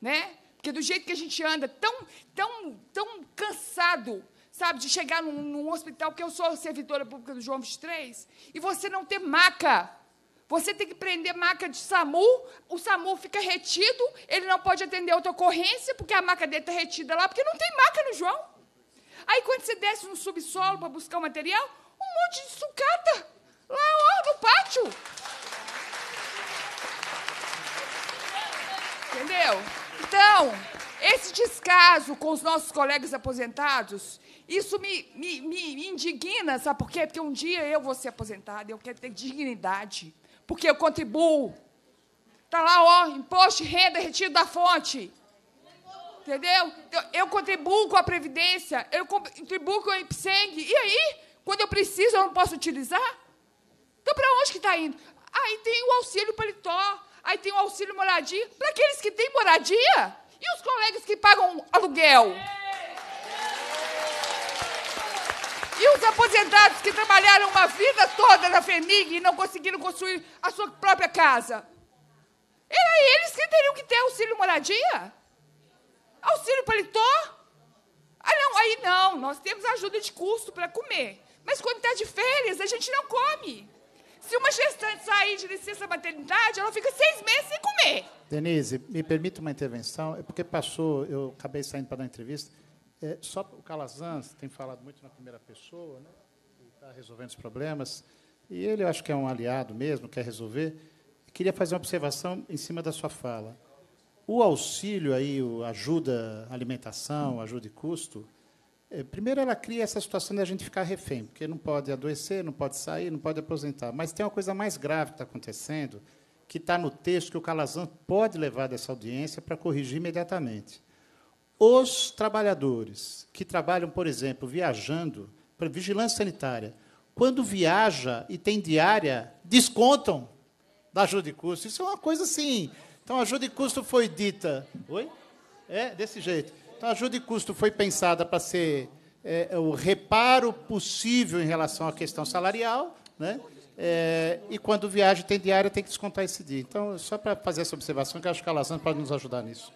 Né? Porque do jeito que a gente anda, tão, tão, tão cansado, sabe, de chegar num, num hospital, porque eu sou servidora pública do João 23, e você não ter maca. Você tem que prender maca de SAMU, o SAMU fica retido, ele não pode atender outra ocorrência, porque a maca dele está retida lá, porque não tem maca no João. Aí, quando você desce no subsolo para buscar o material, um monte de sucata lá ó, no pátio. Entendeu? Então, esse descaso com os nossos colegas aposentados isso me, me, me indigna, sabe por quê? Porque um dia eu vou ser aposentada, eu quero ter dignidade, porque eu contribuo. Está lá, ó, imposto de renda retido da fonte. Entendeu? Então, eu contribuo com a Previdência, eu contribuo com o IPSEG. E aí, quando eu preciso, eu não posso utilizar? Então, para onde que está indo? Aí tem o auxílio paletó, aí tem o auxílio moradia. Para aqueles que têm moradia e os colegas que pagam aluguel. E os aposentados que trabalharam uma vida toda na FEMIG e não conseguiram construir a sua própria casa? Era eles que teriam que ter auxílio moradia? Auxílio paletó? Ah, não, aí não, nós temos ajuda de custo para comer. Mas quando está de férias, a gente não come. Se uma gestante sair de licença maternidade, ela fica seis meses sem comer. Denise, me permita uma intervenção, é porque passou, eu acabei saindo para dar entrevista, é, só o Calazans tem falado muito na primeira pessoa, né? está resolvendo os problemas, e ele eu acho que é um aliado mesmo, quer resolver. Queria fazer uma observação em cima da sua fala. O auxílio aí, o ajuda alimentação, ajuda e custo, é, primeiro ela cria essa situação de a gente ficar refém, porque não pode adoecer, não pode sair, não pode aposentar. Mas tem uma coisa mais grave que está acontecendo, que está no texto que o Calazan pode levar dessa audiência para corrigir imediatamente os trabalhadores que trabalham, por exemplo, viajando para vigilância sanitária, quando viaja e tem diária, descontam da ajuda de custo. Isso é uma coisa assim. Então, a ajuda de custo foi dita. Oi? É, desse jeito. Então, a ajuda de custo foi pensada para ser é, é o reparo possível em relação à questão salarial, né? É, e quando viaja tem diária, tem que descontar esse dia. Então, só para fazer essa observação, que acho que a Lazana pode nos ajudar nisso.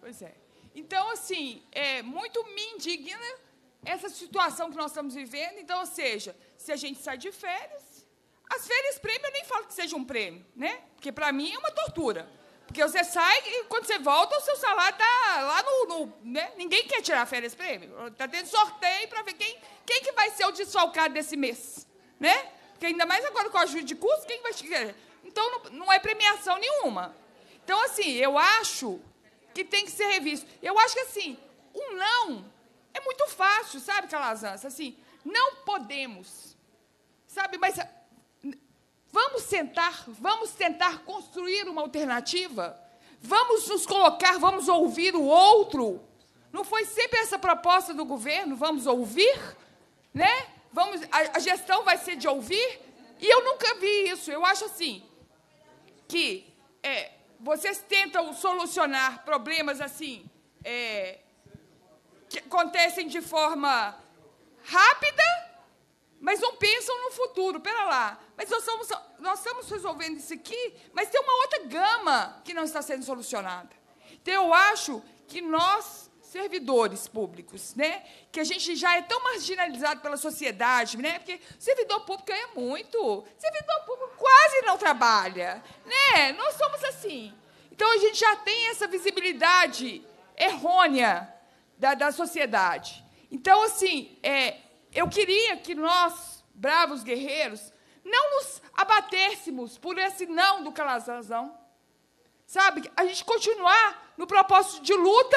Pois é. Então, assim, é, muito me indigna essa situação que nós estamos vivendo. Então, ou seja, se a gente sai de férias, as férias prêmio eu nem falo que seja um prêmio, né? Porque para mim é uma tortura. Porque você sai e quando você volta, o seu salário está lá no. no né? Ninguém quer tirar férias prêmio. Está tendo sorteio para ver quem, quem que vai ser o desfalcado desse mês. Né? Porque ainda mais agora com a ajuda de custo, quem vai. Então não, não é premiação nenhuma. Então, assim, eu acho que tem que ser revisto. Eu acho que, assim, um não é muito fácil, sabe, Calazans? Assim, não podemos, sabe? Mas ah, vamos sentar, vamos tentar construir uma alternativa, vamos nos colocar, vamos ouvir o outro. Não foi sempre essa proposta do governo, vamos ouvir, né? Vamos, a, a gestão vai ser de ouvir, e eu nunca vi isso. Eu acho assim que é, vocês tentam solucionar problemas assim é, que acontecem de forma rápida, mas não pensam no futuro. Pera lá, mas nós estamos, nós estamos resolvendo isso aqui, mas tem uma outra gama que não está sendo solucionada. Então eu acho que nós servidores públicos, né? Que a gente já é tão marginalizado pela sociedade, né? Porque servidor público é muito, servidor público quase não trabalha, né? Nós somos assim. Então a gente já tem essa visibilidade errônea da, da sociedade. Então assim, é, eu queria que nós, bravos guerreiros, não nos abatêssemos por esse não do Calazanzão. Sabe? A gente continuar no propósito de luta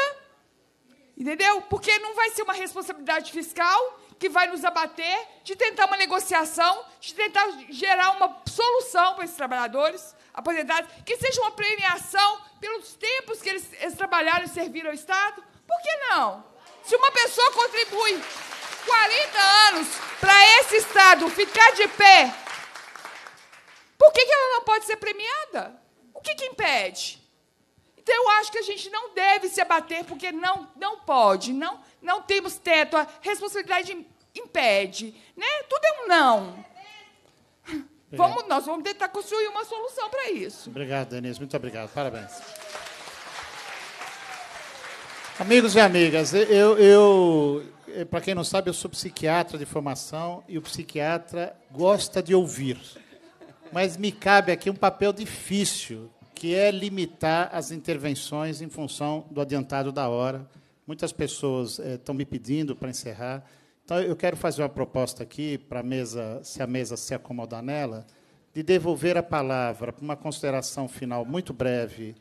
Entendeu? Porque não vai ser uma responsabilidade fiscal que vai nos abater de tentar uma negociação, de tentar gerar uma solução para esses trabalhadores aposentados, que seja uma premiação pelos tempos que eles, eles trabalharam e serviram ao Estado. Por que não? Se uma pessoa contribui 40 anos para esse Estado ficar de pé, por que, que ela não pode ser premiada? O que, que impede? Então, eu acho que a gente não deve se abater, porque não, não pode, não, não temos teto, a responsabilidade impede. Né? Tudo é um não. Vamos, nós vamos tentar construir uma solução para isso. Obrigado, Denise. Muito obrigado. Parabéns. Amigos e amigas, eu, eu para quem não sabe, eu sou psiquiatra de formação e o psiquiatra gosta de ouvir. Mas me cabe aqui um papel difícil que é limitar as intervenções em função do adiantado da hora. Muitas pessoas é, eh, estão me pedindo para encerrar. Então, eu quero fazer uma proposta aqui para a mesa, se a mesa se acomodar nela, de devolver a palavra para uma consideração final muito breve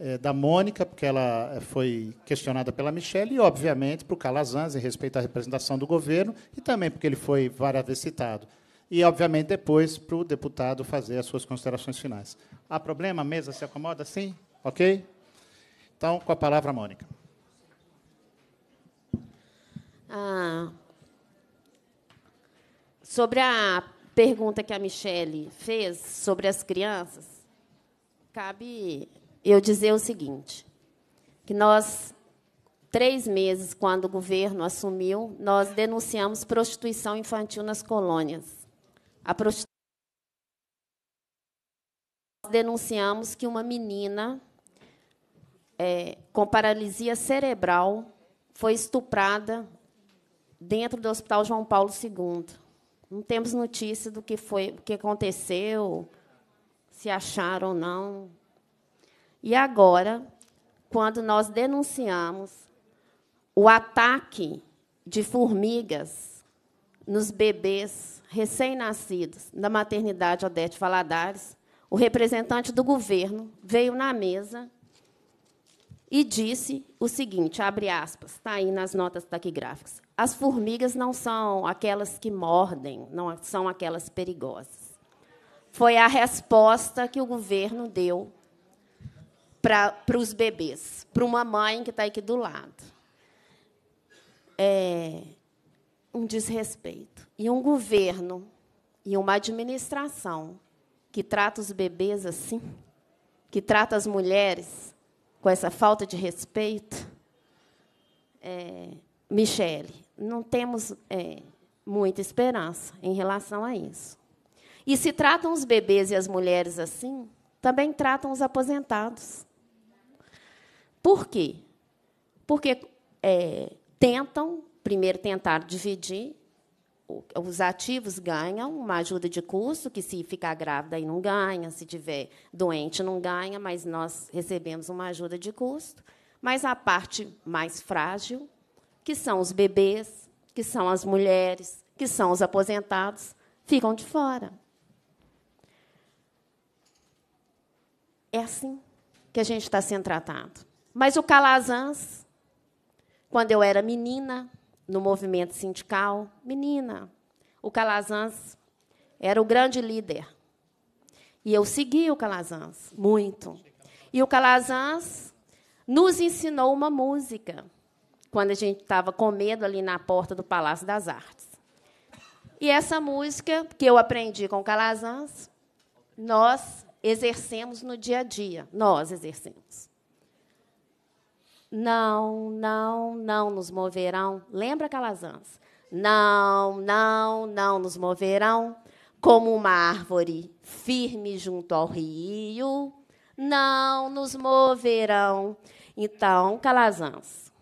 é, da Mônica, porque ela eh, foi questionada pela Michelle, e, obviamente, para o Calazans, em respeito à representação do governo, e também porque ele foi várias vezes citado e, obviamente, depois para o deputado fazer as suas considerações finais. Há problema? A mesa se acomoda? Sim? Ok? Então, com a palavra, Mônica. Ah, sobre a pergunta que a Michele fez sobre as crianças, cabe eu dizer o seguinte, que nós, três meses, quando o governo assumiu, nós denunciamos prostituição infantil nas colônias a prostituição. Denunciamos que uma menina é, com paralisia cerebral foi estuprada dentro do Hospital João Paulo II. Não temos notícia do que foi, o que aconteceu, se acharam ou não. E agora, quando nós denunciamos o ataque de formigas nos bebês recém-nascidos da maternidade Odete Valadares, o representante do governo veio na mesa e disse o seguinte, abre aspas, está aí nas notas taquigráficas, as formigas não são aquelas que mordem, não são aquelas perigosas. Foi a resposta que o governo deu para, para os bebês, para uma mãe que está aqui do lado. É, um desrespeito. E um governo e uma administração que trata os bebês assim, que trata as mulheres com essa falta de respeito, é, Michele, não temos é, muita esperança em relação a isso. E se tratam os bebês e as mulheres assim, também tratam os aposentados. Por quê? Porque é, tentam primeiro tentar dividir. Os ativos ganham uma ajuda de custo, que se ficar grávida aí não ganha, se tiver doente não ganha, mas nós recebemos uma ajuda de custo. Mas a parte mais frágil, que são os bebês, que são as mulheres, que são os aposentados, ficam de fora. É assim que a gente está sendo tratado. Mas o Calazans, quando eu era menina, no movimento sindical. Menina, o Calazans era o grande líder. E eu segui o Calazans muito. E o Calazans nos ensinou uma música quando a gente estava com medo ali na porta do Palácio das Artes. E essa música que eu aprendi com o Calazans, nós exercemos no dia a dia. Nós exercemos. Não, não, não nos moverão. Lembra aquelas Não, não, não nos moverão. Como uma árvore firme junto ao rio, não nos moverão. Então, Calazans,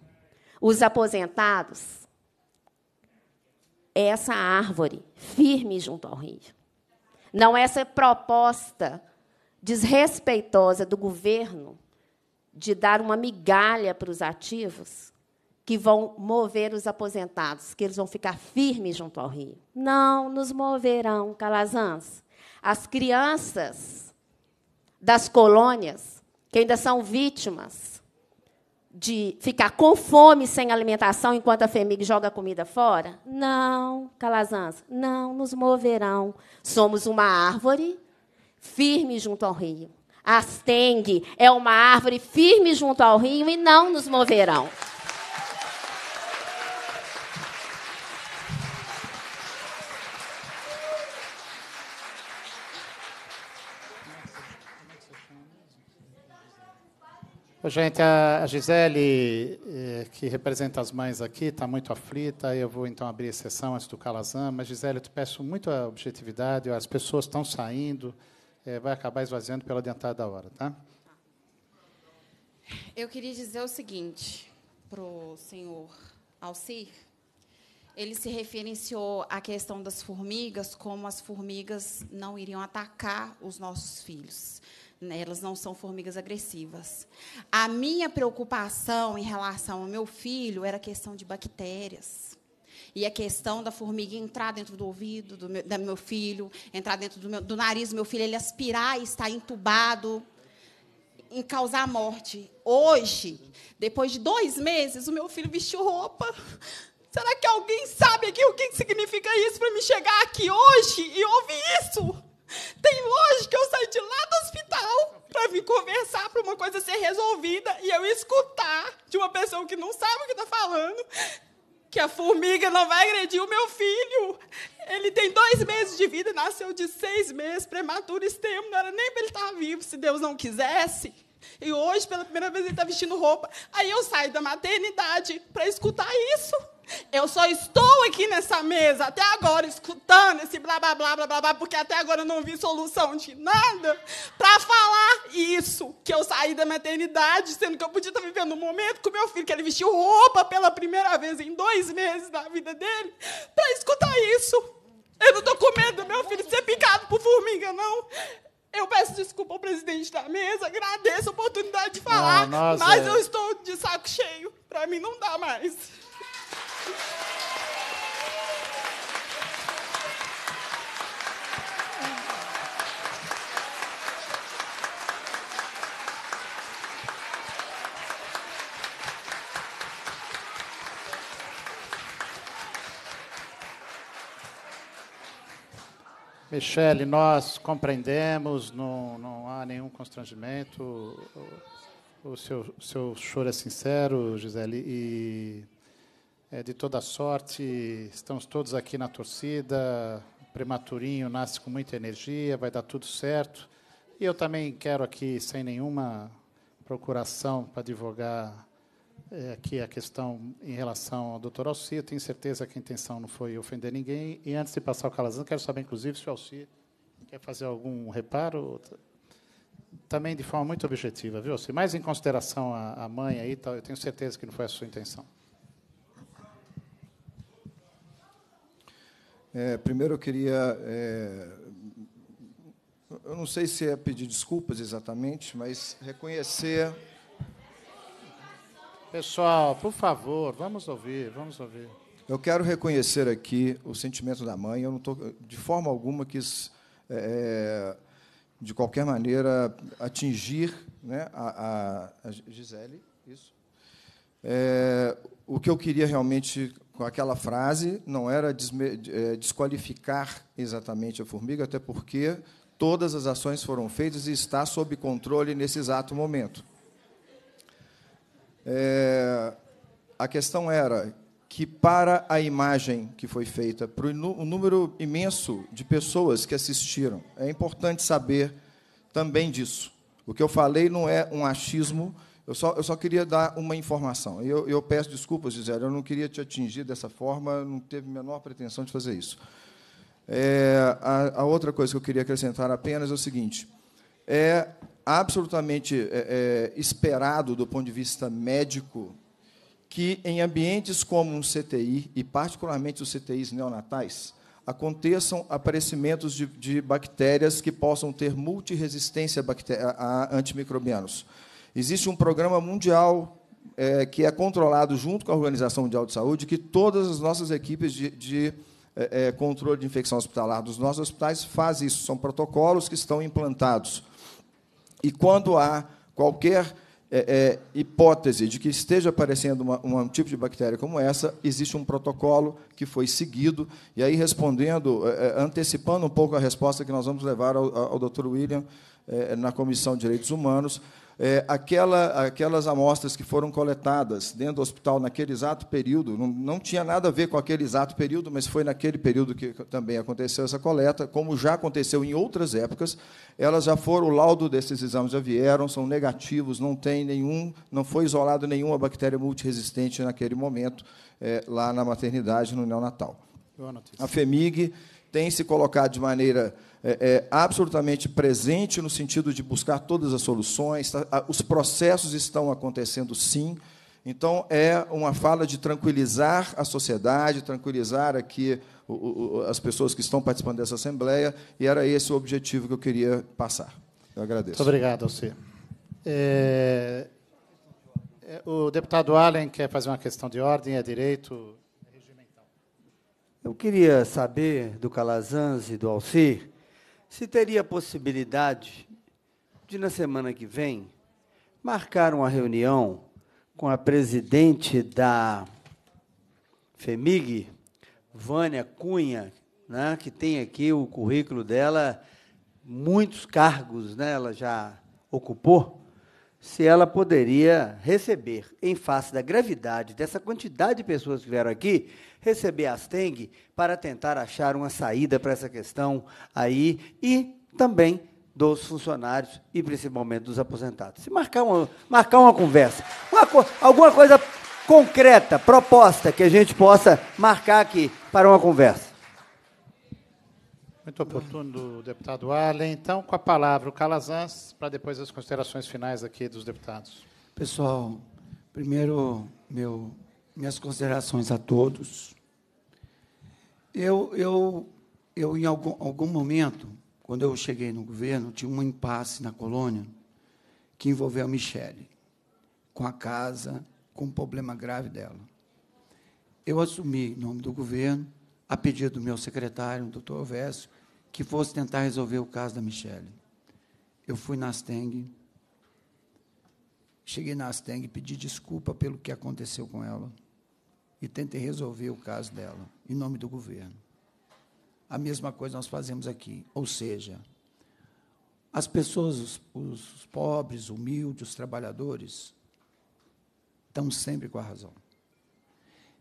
os aposentados, essa árvore firme junto ao rio. Não é essa proposta desrespeitosa do governo de dar uma migalha para os ativos que vão mover os aposentados, que eles vão ficar firmes junto ao rio. Não nos moverão, calazans. As crianças das colônias, que ainda são vítimas de ficar com fome sem alimentação enquanto a FEMIG joga a comida fora? Não, calazans, não nos moverão. Somos uma árvore firme junto ao rio. Astengue é uma árvore firme junto ao rio e não nos moverão. Gente, a Gisele, eh, que representa as mães aqui, está muito aflita. Eu vou então abrir a sessão antes do Calazan. Mas, Gisele, eu te peço muita objetividade. As pessoas estão saindo é, vai acabar esvaziando pela dentada da hora, tá? Eu queria dizer o seguinte para o senhor Alcir. Ele se referenciou à questão das formigas, como as formigas não iriam atacar os nossos filhos. Né? Elas não são formigas agressivas. A minha preocupação em relação ao meu filho era a questão de bactérias. E a questão da formiga entrar dentro do ouvido do meu, do meu filho, entrar dentro do, meu, do nariz do meu filho, ele aspirar e estar entubado, em causar a morte. Hoje, depois de dois meses, o meu filho vestiu roupa. Será que alguém sabe aqui o que significa isso para me chegar aqui hoje e ouvir isso? Tem hoje que eu saí de lá do hospital para vir conversar para uma coisa ser resolvida e eu escutar de uma pessoa que não sabe o que está falando que a formiga não vai agredir o meu filho. Ele tem dois meses de vida, nasceu de seis meses, prematuro, extremo, não era nem para ele estar vivo se Deus não quisesse. E hoje, pela primeira vez, ele está vestindo roupa. Aí eu saio da maternidade para escutar isso. Eu só estou aqui nessa mesa até agora escutando esse blá blá blá blá blá, blá porque até agora eu não vi solução de nada para falar isso, que eu saí da maternidade, sendo que eu podia estar vivendo um momento com meu filho, que ele vestiu roupa pela primeira vez em dois meses da vida dele, para escutar isso. Eu não estou com medo do meu filho ser picado por formiga, não. Eu peço desculpa ao presidente da mesa, agradeço a oportunidade de falar, nossa, mas é. eu estou de saco cheio. Para mim não dá mais. Michele, nós compreendemos, não, não há nenhum constrangimento. O seu, seu choro é sincero, Gisele, e é, de toda sorte, estamos todos aqui na torcida. O prematurinho nasce com muita energia, vai dar tudo certo. E eu também quero aqui, sem nenhuma procuração para divulgar é, aqui a questão em relação ao doutor Alci. tenho certeza que a intenção não foi ofender ninguém. E antes de passar o Calazan, quero saber, inclusive, se o Alci quer fazer algum reparo. Também de forma muito objetiva, viu, Alci? Mais em consideração à mãe aí, tal, eu tenho certeza que não foi a sua intenção. É, primeiro, eu queria. É, eu não sei se é pedir desculpas exatamente, mas reconhecer Pessoal, por favor, vamos ouvir, vamos ouvir. Eu quero reconhecer aqui o sentimento da mãe. Eu não estou, de forma alguma, quis, é, é, de qualquer maneira, atingir né, a, a, a Gisele. Isso. É, o que eu queria realmente com aquela frase não era é, desqualificar exatamente a formiga, até porque todas as ações foram feitas e está sob controle nesse exato momento. É, a questão era que, para a imagem que foi feita, para o número imenso de pessoas que assistiram, é importante saber também disso. O que eu falei não é um achismo, eu só, eu só queria dar uma informação. Eu, eu peço desculpas, Gisele, eu não queria te atingir dessa forma, não teve a menor pretensão de fazer isso. É, a, a outra coisa que eu queria acrescentar apenas é o seguinte: é absolutamente é, é, esperado do ponto de vista médico que em ambientes como um CTI, e particularmente os CTIs neonatais, aconteçam aparecimentos de, de bactérias que possam ter multiresistência a, a antimicrobianos. Existe um programa mundial é, que é controlado junto com a Organização Mundial de Saúde, que todas as nossas equipes de, de é, é controle de infecção hospitalar dos nossos hospitais fazem isso. São protocolos que estão implantados e quando há qualquer é, é, hipótese de que esteja aparecendo uma, um tipo de bactéria como essa, existe um protocolo que foi seguido. E aí, respondendo, é, é antecipando um pouco a resposta que nós vamos levar ao, ao Dr. William é, na Comissão de Direitos Humanos, é, aquela, aquelas amostras que foram coletadas dentro do hospital naquele exato período, não, não tinha nada a ver com aquele exato período, mas foi naquele período que também aconteceu essa coleta, como já aconteceu em outras épocas, elas já foram, o laudo desses exames já vieram, são negativos, não tem nenhum, não foi isolado nenhuma bactéria multiresistente naquele momento, é, lá na maternidade, no neonatal. A FEMIG tem se colocado de maneira é, é, absolutamente presente no sentido de buscar todas as soluções, tá, os processos estão acontecendo sim. Então, é uma fala de tranquilizar a sociedade, tranquilizar aqui o, o, as pessoas que estão participando dessa Assembleia, e era esse o objetivo que eu queria passar. Eu agradeço. Muito obrigado, Alcir. É, é... O deputado Allen quer fazer uma questão de ordem, é direito Eu queria saber do Calazans e do Alcir se teria possibilidade de, na semana que vem, marcar uma reunião com a presidente da FEMIG, Vânia Cunha, né, que tem aqui o currículo dela, muitos cargos né, ela já ocupou se ela poderia receber, em face da gravidade dessa quantidade de pessoas que vieram aqui, receber a Steng para tentar achar uma saída para essa questão aí e também dos funcionários e principalmente dos aposentados. Se marcar uma, marcar uma conversa, uma co alguma coisa concreta, proposta que a gente possa marcar aqui para uma conversa. Muito oportuno do deputado Arlen. Então, com a palavra o Calazans, para depois as considerações finais aqui dos deputados. Pessoal, primeiro, meu, minhas considerações a todos. Eu, eu, eu em algum, algum momento, quando eu cheguei no governo, tinha um impasse na colônia que envolveu a Michele, com a casa, com um problema grave dela. Eu assumi, em nome do governo, a pedido do meu secretário, o doutor Alvésio, que fosse tentar resolver o caso da Michelle. Eu fui na Asteng, cheguei na Asteng, pedi desculpa pelo que aconteceu com ela e tentei resolver o caso dela, em nome do governo. A mesma coisa nós fazemos aqui, ou seja, as pessoas, os, os pobres, humildes, os trabalhadores, estão sempre com a razão.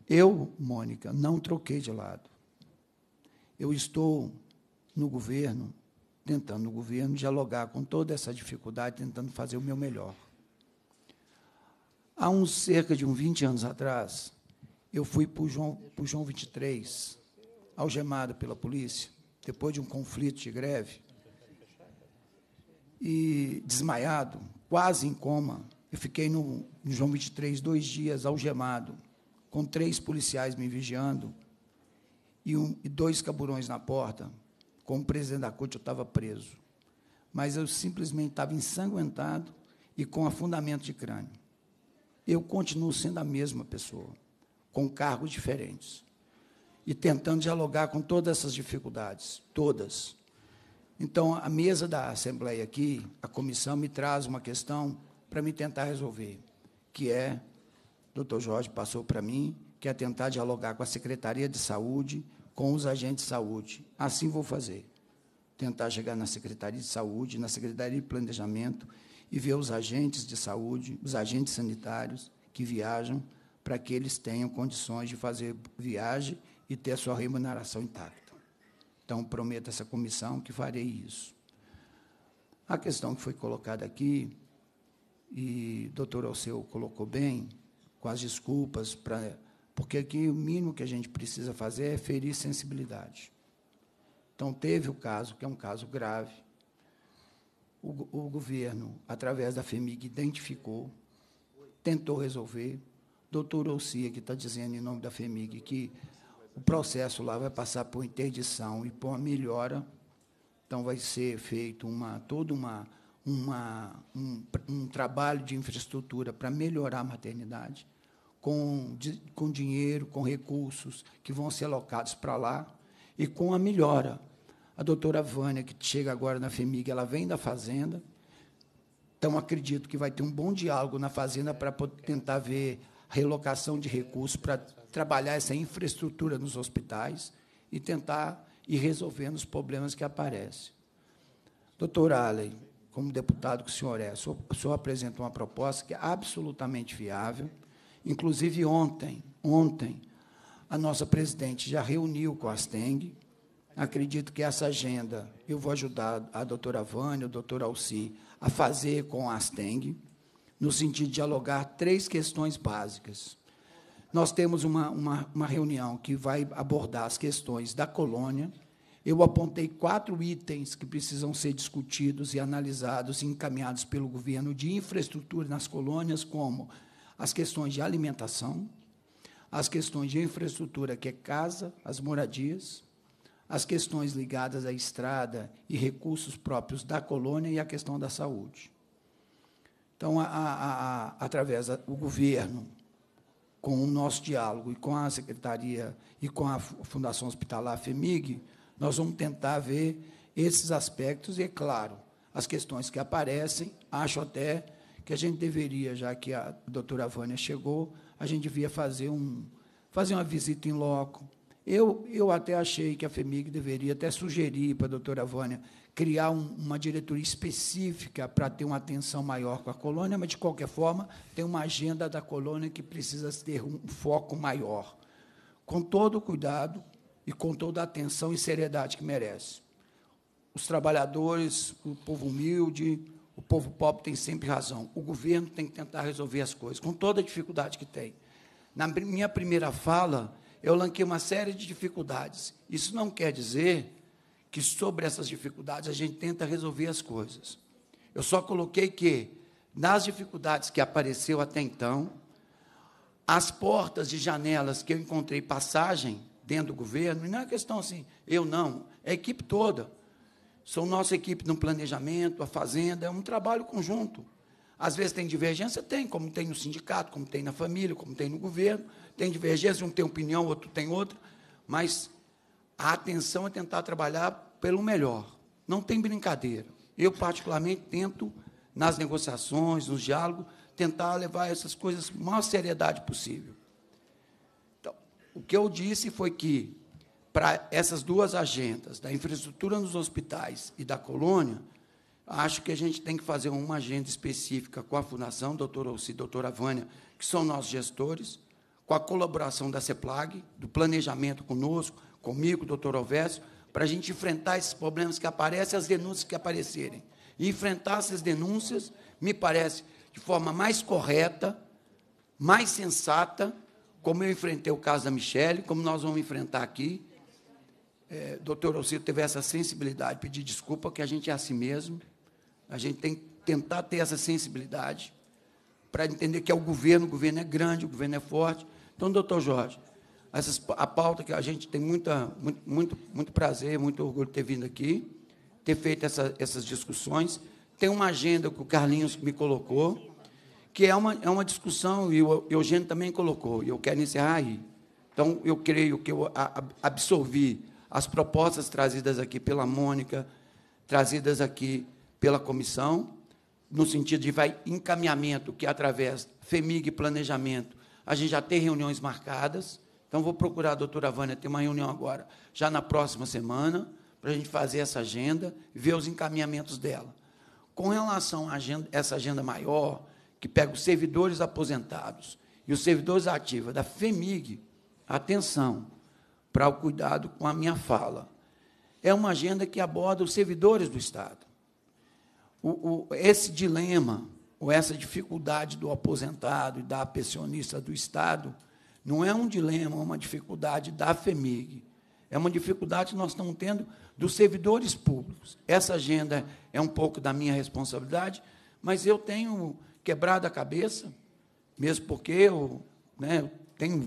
Eu, Mônica, não troquei de lado. Eu estou no governo, tentando no governo dialogar com toda essa dificuldade, tentando fazer o meu melhor. Há uns cerca de uns 20 anos atrás, eu fui para o João, João 23, algemado pela polícia, depois de um conflito de greve, e desmaiado, quase em coma. Eu fiquei no, no João 23 dois dias algemado, com três policiais me vigiando e, um, e dois caburões na porta como presidente da corte, eu estava preso. Mas eu simplesmente estava ensanguentado e com afundamento de crânio. Eu continuo sendo a mesma pessoa, com cargos diferentes. E tentando dialogar com todas essas dificuldades, todas. Então, a mesa da Assembleia aqui, a comissão, me traz uma questão para me tentar resolver, que é, doutor Jorge passou para mim, que é tentar dialogar com a Secretaria de Saúde, com os agentes de saúde. Assim vou fazer. Tentar chegar na Secretaria de Saúde, na Secretaria de Planejamento e ver os agentes de saúde, os agentes sanitários que viajam, para que eles tenham condições de fazer viagem e ter a sua remuneração intacta. Então, prometo a essa comissão que farei isso. A questão que foi colocada aqui, e o doutor Alceu colocou bem, com as desculpas para porque aqui o mínimo que a gente precisa fazer é ferir sensibilidade. Então, teve o caso, que é um caso grave. O, o governo, através da FEMIG, identificou, tentou resolver. Doutor Olcia, que está dizendo em nome da FEMIG que o processo lá vai passar por interdição e por uma melhora. Então, vai ser feito uma, todo uma, uma, um, um trabalho de infraestrutura para melhorar a maternidade com, com dinheiro, com recursos que vão ser alocados para lá e com a melhora. A doutora Vânia, que chega agora na FEMIG, ela vem da Fazenda, então acredito que vai ter um bom diálogo na Fazenda para tentar ver relocação de recursos, para trabalhar essa infraestrutura nos hospitais e tentar ir resolvendo os problemas que aparecem. Doutor Allen, como deputado que o senhor é, o senhor, apresentou uma proposta que é absolutamente viável, Inclusive ontem, ontem, a nossa presidente já reuniu com a Asteng. Acredito que essa agenda, eu vou ajudar a doutora Vânia, o doutor Alci, a fazer com a Asteng, no sentido de dialogar três questões básicas. Nós temos uma, uma, uma reunião que vai abordar as questões da colônia, eu apontei quatro itens que precisam ser discutidos e analisados e encaminhados pelo governo de infraestrutura nas colônias, como as questões de alimentação, as questões de infraestrutura, que é casa, as moradias, as questões ligadas à estrada e recursos próprios da colônia e a questão da saúde. Então, a, a, a, através do governo, com o nosso diálogo e com a Secretaria e com a Fundação Hospitalar FEMIG, nós vamos tentar ver esses aspectos e, é claro, as questões que aparecem, acho até que a gente deveria, já que a doutora Vânia chegou, a gente devia fazer, um, fazer uma visita em loco. Eu, eu até achei que a FEMIG deveria até sugerir para a doutora Vânia criar um, uma diretoria específica para ter uma atenção maior com a colônia, mas, de qualquer forma, tem uma agenda da colônia que precisa ter um foco maior, com todo o cuidado e com toda a atenção e seriedade que merece. Os trabalhadores, o povo humilde, o povo pobre tem sempre razão. O governo tem que tentar resolver as coisas, com toda a dificuldade que tem. Na minha primeira fala, eu lanquei uma série de dificuldades. Isso não quer dizer que sobre essas dificuldades a gente tenta resolver as coisas. Eu só coloquei que nas dificuldades que apareceu até então, as portas de janelas que eu encontrei passagem dentro do governo, e não é questão assim, eu não, é a equipe toda são nossa equipe no planejamento, a fazenda, é um trabalho conjunto. Às vezes tem divergência? Tem, como tem no sindicato, como tem na família, como tem no governo. Tem divergência, um tem opinião, outro tem outra. Mas a atenção é tentar trabalhar pelo melhor. Não tem brincadeira. Eu, particularmente, tento, nas negociações, nos diálogos, tentar levar essas coisas com a maior seriedade possível. Então, o que eu disse foi que para essas duas agendas, da infraestrutura nos hospitais e da colônia, acho que a gente tem que fazer uma agenda específica com a Fundação, doutor Alci e doutora Vânia, que são nossos gestores, com a colaboração da CEPLAG, do planejamento conosco, comigo, doutor Alvésio, para a gente enfrentar esses problemas que aparecem, as denúncias que aparecerem. E enfrentar essas denúncias, me parece, de forma mais correta, mais sensata, como eu enfrentei o caso da Michelle, como nós vamos enfrentar aqui, é, doutor Alcito teve essa sensibilidade, pedir desculpa, que a gente é assim mesmo. A gente tem que tentar ter essa sensibilidade para entender que é o governo, o governo é grande, o governo é forte. Então, doutor Jorge, essas, a pauta que a gente tem muita, muito, muito, muito prazer, muito orgulho de ter vindo aqui, ter feito essa, essas discussões. Tem uma agenda que o Carlinhos me colocou, que é uma, é uma discussão, e o Eugênio também colocou, e eu quero encerrar aí. Então, eu creio que eu absorvi as propostas trazidas aqui pela Mônica, trazidas aqui pela comissão, no sentido de vai encaminhamento que é através FEMIG planejamento, a gente já tem reuniões marcadas. Então vou procurar a doutora Vânia ter uma reunião agora, já na próxima semana, para a gente fazer essa agenda e ver os encaminhamentos dela. Com relação a agenda, essa agenda maior, que pega os servidores aposentados e os servidores ativos da FEMIG, atenção, para o cuidado com a minha fala. É uma agenda que aborda os servidores do Estado. O, o, esse dilema, ou essa dificuldade do aposentado e da pensionista do Estado, não é um dilema, é uma dificuldade da FEMIG. É uma dificuldade que nós estamos tendo dos servidores públicos. Essa agenda é um pouco da minha responsabilidade, mas eu tenho quebrado a cabeça, mesmo porque eu né, tenho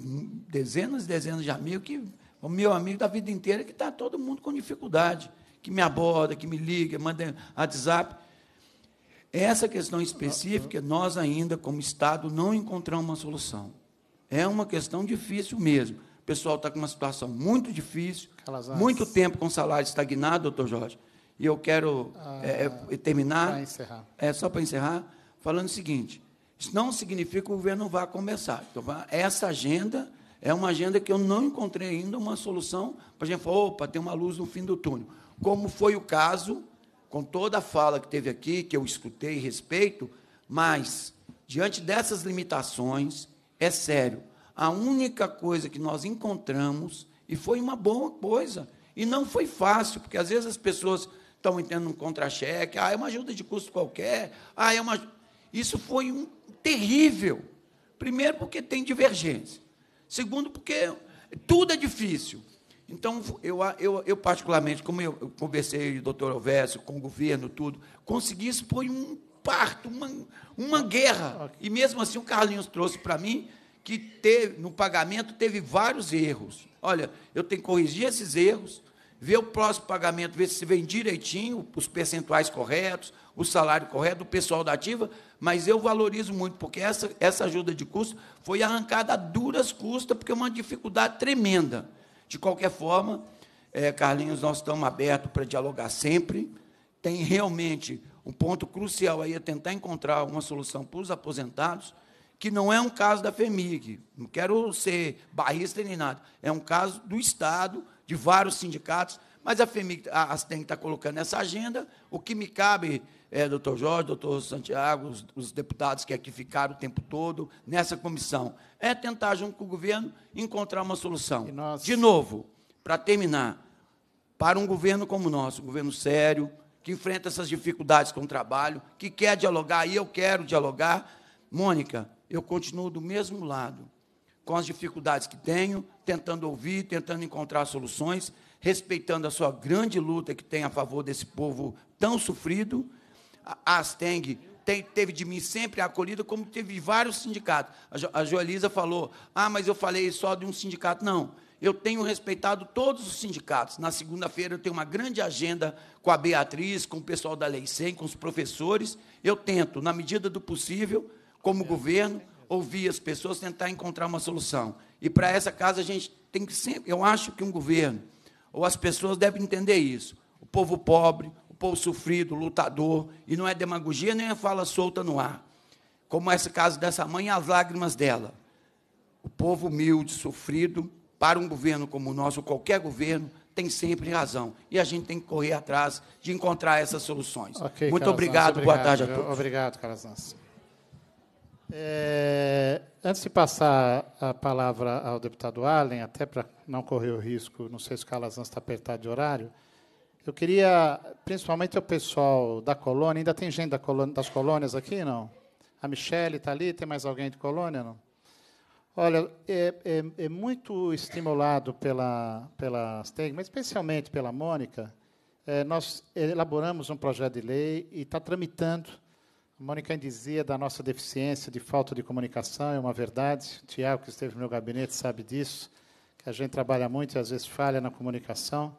dezenas e dezenas de amigos que o meu amigo da vida inteira, que está todo mundo com dificuldade, que me aborda, que me liga, manda WhatsApp. Essa questão específica, nós ainda, como Estado, não encontramos uma solução. É uma questão difícil mesmo. O pessoal está com uma situação muito difícil, muito tempo com salário estagnado, doutor Jorge. E eu quero ah, é, é terminar. É, só para encerrar, falando o seguinte: isso não significa que o governo não vá começar. Então, essa agenda é uma agenda que eu não encontrei ainda uma solução para a gente falar, opa, tem uma luz no fim do túnel. Como foi o caso, com toda a fala que teve aqui, que eu escutei e respeito, mas, diante dessas limitações, é sério, a única coisa que nós encontramos, e foi uma boa coisa, e não foi fácil, porque às vezes as pessoas estão entendendo um contra-cheque, ah, é uma ajuda de custo qualquer, ah, é uma. Isso foi um terrível. Primeiro, porque tem divergência. Segundo, porque tudo é difícil. Então, eu, eu, eu particularmente, como eu, eu conversei, doutor Alvésio, com o governo, tudo, consegui isso foi um parto, uma, uma guerra. E mesmo assim, o Carlinhos trouxe para mim que teve, no pagamento teve vários erros. Olha, eu tenho que corrigir esses erros, ver o próximo pagamento, ver se vem direitinho, os percentuais corretos, o salário correto, o pessoal da ativa, mas eu valorizo muito, porque essa, essa ajuda de custo foi arrancada a duras custas, porque é uma dificuldade tremenda. De qualquer forma, é, Carlinhos, nós estamos abertos para dialogar sempre. Tem realmente um ponto crucial aí é tentar encontrar uma solução para os aposentados, que não é um caso da FEMIG. Não quero ser barrista nem nada. É um caso do Estado, de vários sindicatos, mas a FEMIG, a, a tem que está colocando essa agenda. O que me cabe é, doutor Jorge, doutor Santiago, os, os, deputados que aqui ficaram o tempo todo nessa comissão. É tentar, junto com o governo, encontrar uma solução. Nós... De novo, para terminar, para um governo como o nosso, um governo sério, que enfrenta essas dificuldades com o trabalho, que quer dialogar, e eu quero dialogar, Mônica, eu continuo do mesmo lado, com as dificuldades que tenho, tentando ouvir, tentando encontrar soluções, respeitando a sua grande luta que tem a favor desse povo tão sofrido, a Asteng teve de mim sempre acolhida, como teve de vários sindicatos. A, jo, a Joelisa falou: ah, mas eu falei só de um sindicato. Não. Eu tenho respeitado todos os sindicatos. Na segunda-feira eu tenho uma grande agenda com a Beatriz, com o pessoal da Lei 100, com os professores. Eu tento, na medida do possível, como governo, ouvir as pessoas, tentar encontrar uma solução. E para essa casa a gente tem que sempre, eu acho que um governo ou as pessoas devem entender isso. O povo pobre, povo sofrido, lutador, e não é demagogia nem é fala solta no ar. Como é esse caso dessa mãe e as lágrimas dela. O povo humilde, sofrido, para um governo como o nosso, qualquer governo, tem sempre razão. E a gente tem que correr atrás de encontrar essas soluções. Okay, Muito obrigado, obrigado, boa tarde a todos. Obrigado, Calazans. É, antes de passar a palavra ao deputado Allen, até para não correr o risco, não sei se o Calazans está apertado de horário, eu queria, principalmente o pessoal da colônia, ainda tem gente da colônia, das colônias aqui, não? A Michelle está ali, tem mais alguém de colônia, não? Olha, é, é, é muito estimulado pela, pela Steg, mas especialmente pela Mônica, é, nós elaboramos um projeto de lei e está tramitando. A Mônica dizia da nossa deficiência de falta de comunicação, é uma verdade. O Tiago, que esteve no meu gabinete, sabe disso, que a gente trabalha muito e às vezes falha na comunicação.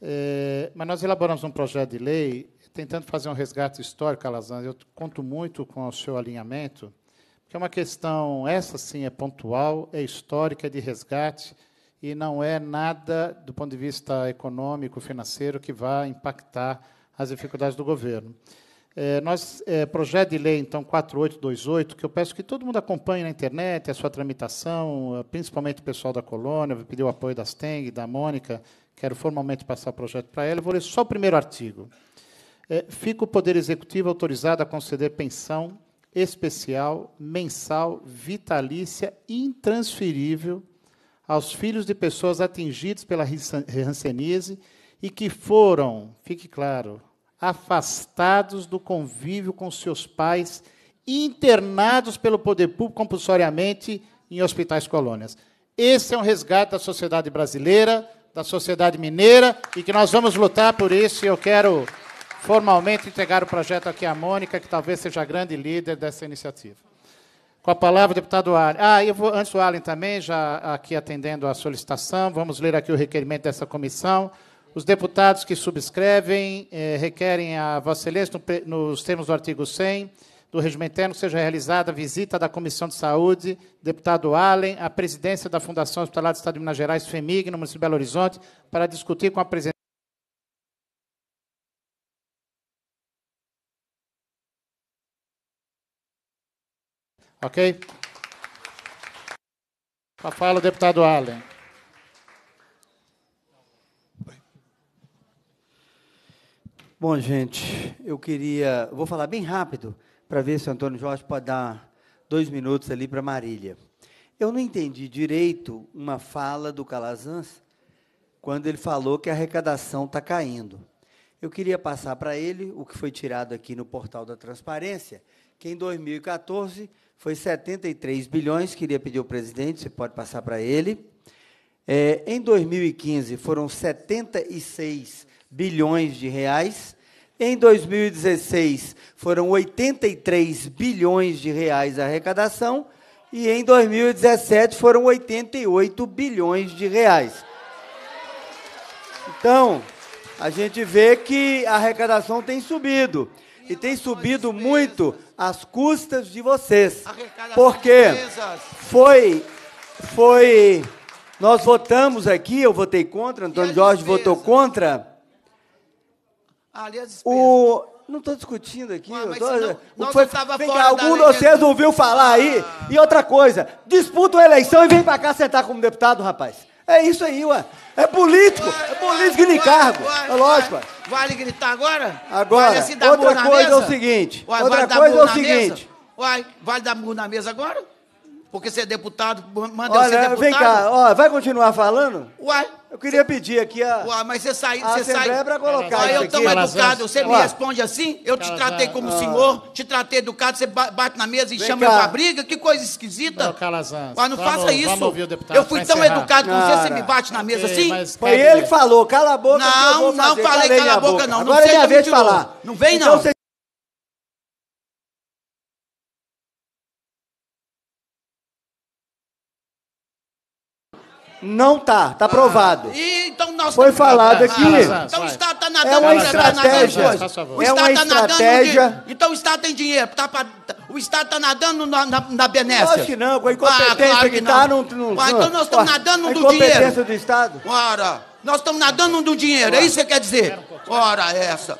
É, mas nós elaboramos um projeto de lei tentando fazer um resgate histórico, Alazan. Eu conto muito com o seu alinhamento, porque é uma questão, essa sim é pontual, é histórica, é de resgate, e não é nada do ponto de vista econômico, financeiro, que vá impactar as dificuldades do governo. É, nós, é, projeto de lei, então, 4828, que eu peço que todo mundo acompanhe na internet a sua tramitação, principalmente o pessoal da colônia, pediu o apoio Steng e da Mônica, Quero formalmente passar o projeto para ela. vou ler só o primeiro artigo. É, fica o Poder Executivo autorizado a conceder pensão especial, mensal, vitalícia, intransferível aos filhos de pessoas atingidas pela rancenise e que foram, fique claro, afastados do convívio com seus pais, internados pelo poder público compulsoriamente em hospitais colônias. Esse é um resgate da sociedade brasileira da sociedade mineira e que nós vamos lutar por isso. E eu quero formalmente entregar o projeto aqui à Mônica, que talvez seja a grande líder dessa iniciativa. Com a palavra, deputado Allen. Ah, eu vou, antes do Allen também, já aqui atendendo à solicitação, vamos ler aqui o requerimento dessa comissão. Os deputados que subscrevem eh, requerem a Vossa Excelência, no, nos termos do artigo 100, do Regimento interno seja realizada a visita da Comissão de Saúde, deputado Allen, à presidência da Fundação Hospitalar do Estado de Minas Gerais, FEMIG, no município de Belo Horizonte, para discutir com a presidência. Ok? A fala, deputado Allen. Bom, gente, eu queria. Vou falar bem rápido, para ver se o Antônio Jorge pode dar dois minutos ali para Marília. Eu não entendi direito uma fala do Calazans quando ele falou que a arrecadação está caindo. Eu queria passar para ele o que foi tirado aqui no portal da transparência, que em 2014 foi 73 bilhões, queria pedir ao presidente, você pode passar para ele. É, em 2015 foram 76 bilhões de reais em 2016 foram 83 bilhões de reais a arrecadação e em 2017 foram 88 bilhões de reais. Então, a gente vê que a arrecadação tem subido. E tem subido muito às custas de vocês. Porque foi. Foi. Nós votamos aqui, eu votei contra, Antônio Jorge votou contra Ali as O... Não estou discutindo aqui. Ué, tô... não, foi... vem cá, algum de vocês ouviu falar aí? Ah. E outra coisa, disputa uma eleição e vem para cá sentar como deputado, rapaz. É isso aí, ué. É político. Ué, é político de cargo. é lógico. Ué. Vale gritar agora? Agora. Vale outra coisa é o seguinte. outra vale coisa é o seguinte. Uai, vale dar burro na mesa agora? Porque você é deputado, manda Olha, ser deputado. Vem cá, ó, vai continuar falando? Uai. Eu queria pedir aqui a. Uai, mas você sai. você sai. É pra colocar Uai, eu tão aqui. educado, você me responde assim? Eu te tratei como senhor, te tratei educado, você bate na mesa e vem chama cá. eu pra briga? Que coisa esquisita. Calazans. Uai, não tá vamos, faça isso. Ouvir o deputado, eu fui tão educado com você, você me bate na mesa assim? Foi ele que falou, cala a boca. Não, não falei cala a boca, não. Agora é minha vez de falar. Não vem, então não. Não tá, tá aprovado ah, então nós Foi falado aqui. Ah, tá, então o Estado está nadando é uma tá estratégia. Tá o é uma Estado estratégia. nadando, então o Estado tem dinheiro. Tá pra, o Estado está nadando na, na, na benécia. Acho que não, com a incompetência ah, claro que está. Não. ah, então nós estamos nadando no dinheiro. A incompetência do Estado? Ora, nós estamos nadando do dinheiro, é isso que você quer dizer? Ora, essa.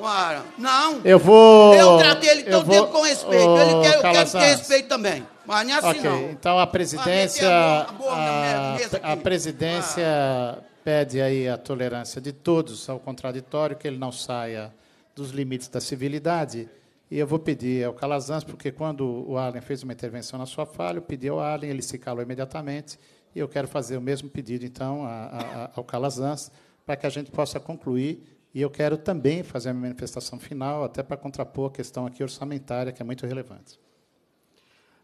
Ora, não. Eu vou. Então eu tratei ele tão vou... tempo com respeito. ele quer, eu quero ter respeito também. Mas não é assim, okay. não. Então a presidência, a, boa, a, a presidência ah. pede aí a tolerância de todos ao contraditório, que ele não saia dos limites da civilidade. E eu vou pedir ao Calazans, porque quando o Allen fez uma intervenção na sua falha eu pedi ao Allen, ele se calou imediatamente, e eu quero fazer o mesmo pedido, então, a, ao Calazans, para que a gente possa concluir. E eu quero também fazer a minha manifestação final, até para contrapor a questão aqui orçamentária, que é muito relevante.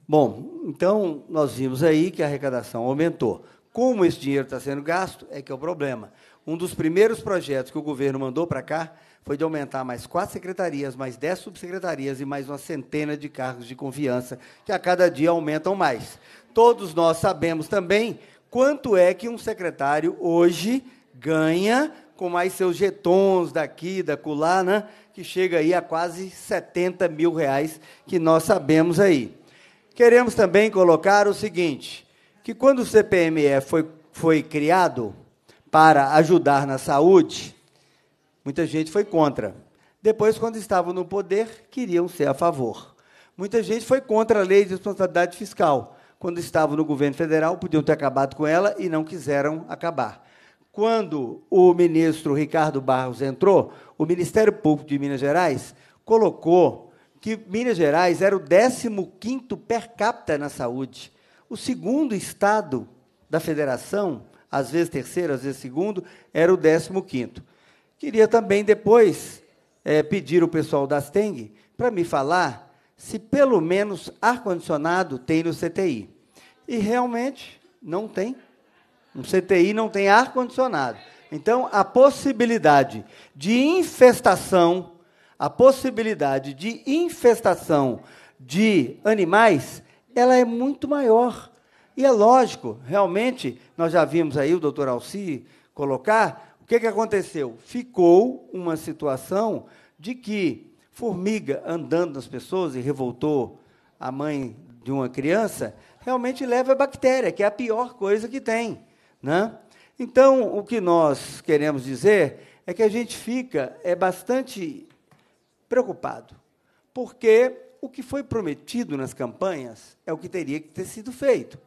Bom, então nós vimos aí que a arrecadação aumentou. Como esse dinheiro está sendo gasto é que é o problema. Um dos primeiros projetos que o governo mandou para cá foi de aumentar mais quatro secretarias, mais dez subsecretarias e mais uma centena de cargos de confiança, que a cada dia aumentam mais. Todos nós sabemos também quanto é que um secretário hoje ganha com mais seus jetons daqui, da culana, né? que chega aí a quase 70 mil reais, que nós sabemos aí. Queremos também colocar o seguinte: que quando o CPME foi, foi criado para ajudar na saúde, muita gente foi contra. Depois, quando estavam no poder, queriam ser a favor. Muita gente foi contra a lei de responsabilidade fiscal. Quando estavam no governo federal, podiam ter acabado com ela e não quiseram acabar quando o ministro Ricardo Barros entrou, o Ministério Público de Minas Gerais colocou que Minas Gerais era o 15º per capita na saúde, o segundo estado da federação, às vezes terceiro, às vezes segundo, era o 15º. Queria também depois é, pedir o pessoal da Steng para me falar se pelo menos ar-condicionado tem no CTI. E realmente não tem. Um CTI não tem ar-condicionado. Então, a possibilidade de infestação a possibilidade de infestação de animais, ela é muito maior. E é lógico, realmente, nós já vimos aí o doutor Alci colocar, o que, que aconteceu? Ficou uma situação de que formiga andando nas pessoas e revoltou a mãe de uma criança, realmente leva a bactéria, que é a pior coisa que tem. Né? Então, o que nós queremos dizer é que a gente fica é bastante preocupado, porque o que foi prometido nas campanhas é o que teria que ter sido feito.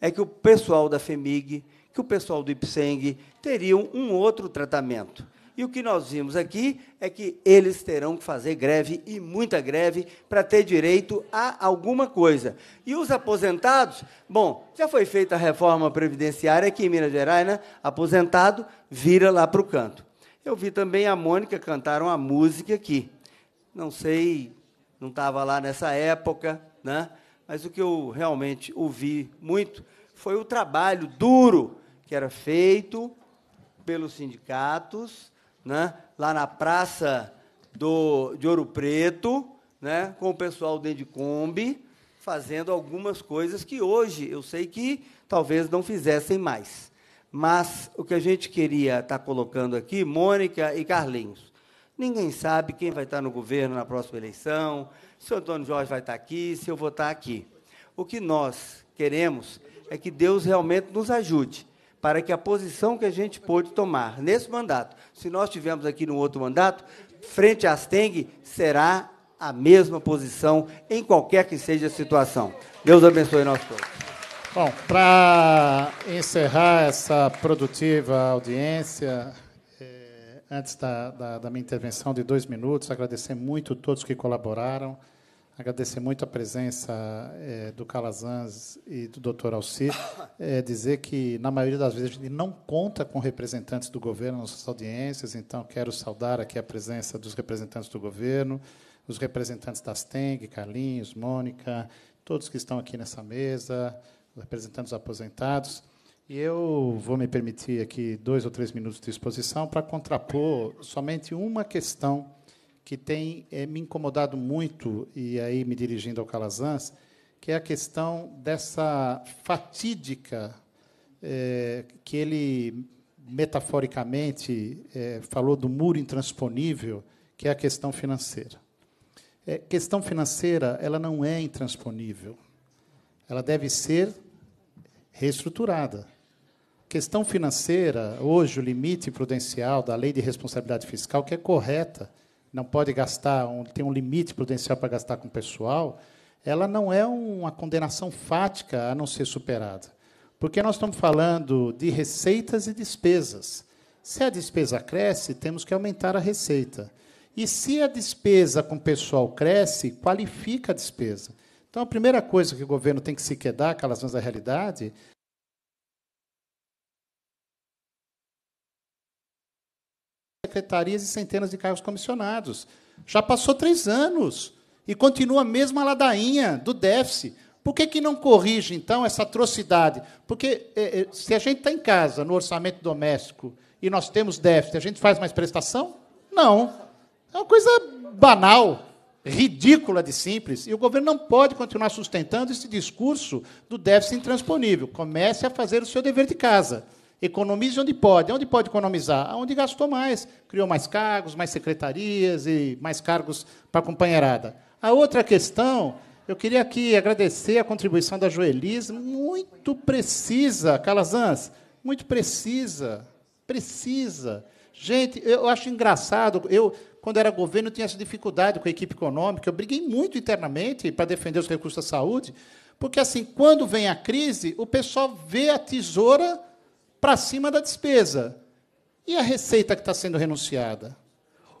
É que o pessoal da FEMIG, que o pessoal do IPSENG teriam um outro tratamento. E o que nós vimos aqui é que eles terão que fazer greve e muita greve para ter direito a alguma coisa. E os aposentados? Bom, já foi feita a reforma previdenciária aqui em Minas Gerais, né? Aposentado vira lá para o canto. Eu vi também a Mônica cantar uma música aqui. Não sei, não estava lá nessa época, né? mas o que eu realmente ouvi muito foi o trabalho duro que era feito pelos sindicatos, né? lá na Praça do, de Ouro Preto, né? com o pessoal dentro de Kombi, fazendo algumas coisas que hoje eu sei que talvez não fizessem mais. Mas o que a gente queria estar tá colocando aqui, Mônica e Carlinhos, Ninguém sabe quem vai estar no governo na próxima eleição, se o Antônio Jorge vai estar aqui, se eu vou estar aqui. O que nós queremos é que Deus realmente nos ajude para que a posição que a gente pôde tomar nesse mandato, se nós tivermos aqui no outro mandato, frente à Asteng, será a mesma posição em qualquer que seja a situação. Deus abençoe nós todos. Bom, para encerrar essa produtiva audiência, antes da, da, da minha intervenção de dois minutos, agradecer muito a todos que colaboraram, agradecer muito a presença é, do Calazans e do Dr. Alci, é, eh, dizer que, na maioria das vezes, a gente não conta com representantes do governo nas nossas audiências, então quero saudar aqui a presença dos representantes do governo, os representantes das TENG, Carlinhos, Mônica, todos que estão aqui nessa mesa, representantes aposentados. E eu vou me permitir aqui dois ou três minutos de exposição para contrapor somente uma questão que tem é, me incomodado muito, e aí me dirigindo ao Calazans, que é a questão dessa fatídica é, que ele metaforicamente é, falou do muro intransponível, que é a questão financeira. É, questão financeira, ela não é intransponível. Ela deve ser reestruturada questão financeira, hoje o limite prudencial da lei de responsabilidade fiscal, que é correta, não pode gastar, tem um limite prudencial para gastar com pessoal, ela não é uma condenação fática a não ser superada. Porque nós estamos falando de receitas e despesas. Se a despesa cresce, temos que aumentar a receita. E se a despesa com pessoal cresce, qualifica a despesa. Então, a primeira coisa que o governo tem que se quedar, com as da realidade, secretarias e centenas de cargos comissionados. Já passou três anos e continua a mesma ladainha do déficit. Por que, que não corrige, então, essa atrocidade? Porque é, é, se a gente está em casa, no orçamento doméstico, e nós temos déficit, a gente faz mais prestação? Não. É uma coisa banal ridícula de simples, e o governo não pode continuar sustentando esse discurso do déficit intransponível. Comece a fazer o seu dever de casa. Economize onde pode. Onde pode economizar? Onde gastou mais. Criou mais cargos, mais secretarias e mais cargos para a companheirada. A outra questão, eu queria aqui agradecer a contribuição da Joeliz, muito precisa, Calazans, muito precisa, precisa. Gente, eu acho engraçado, eu quando era governo tinha essa dificuldade com a equipe econômica, eu briguei muito internamente para defender os recursos da saúde, porque assim, quando vem a crise, o pessoal vê a tesoura para cima da despesa. E a receita que está sendo renunciada?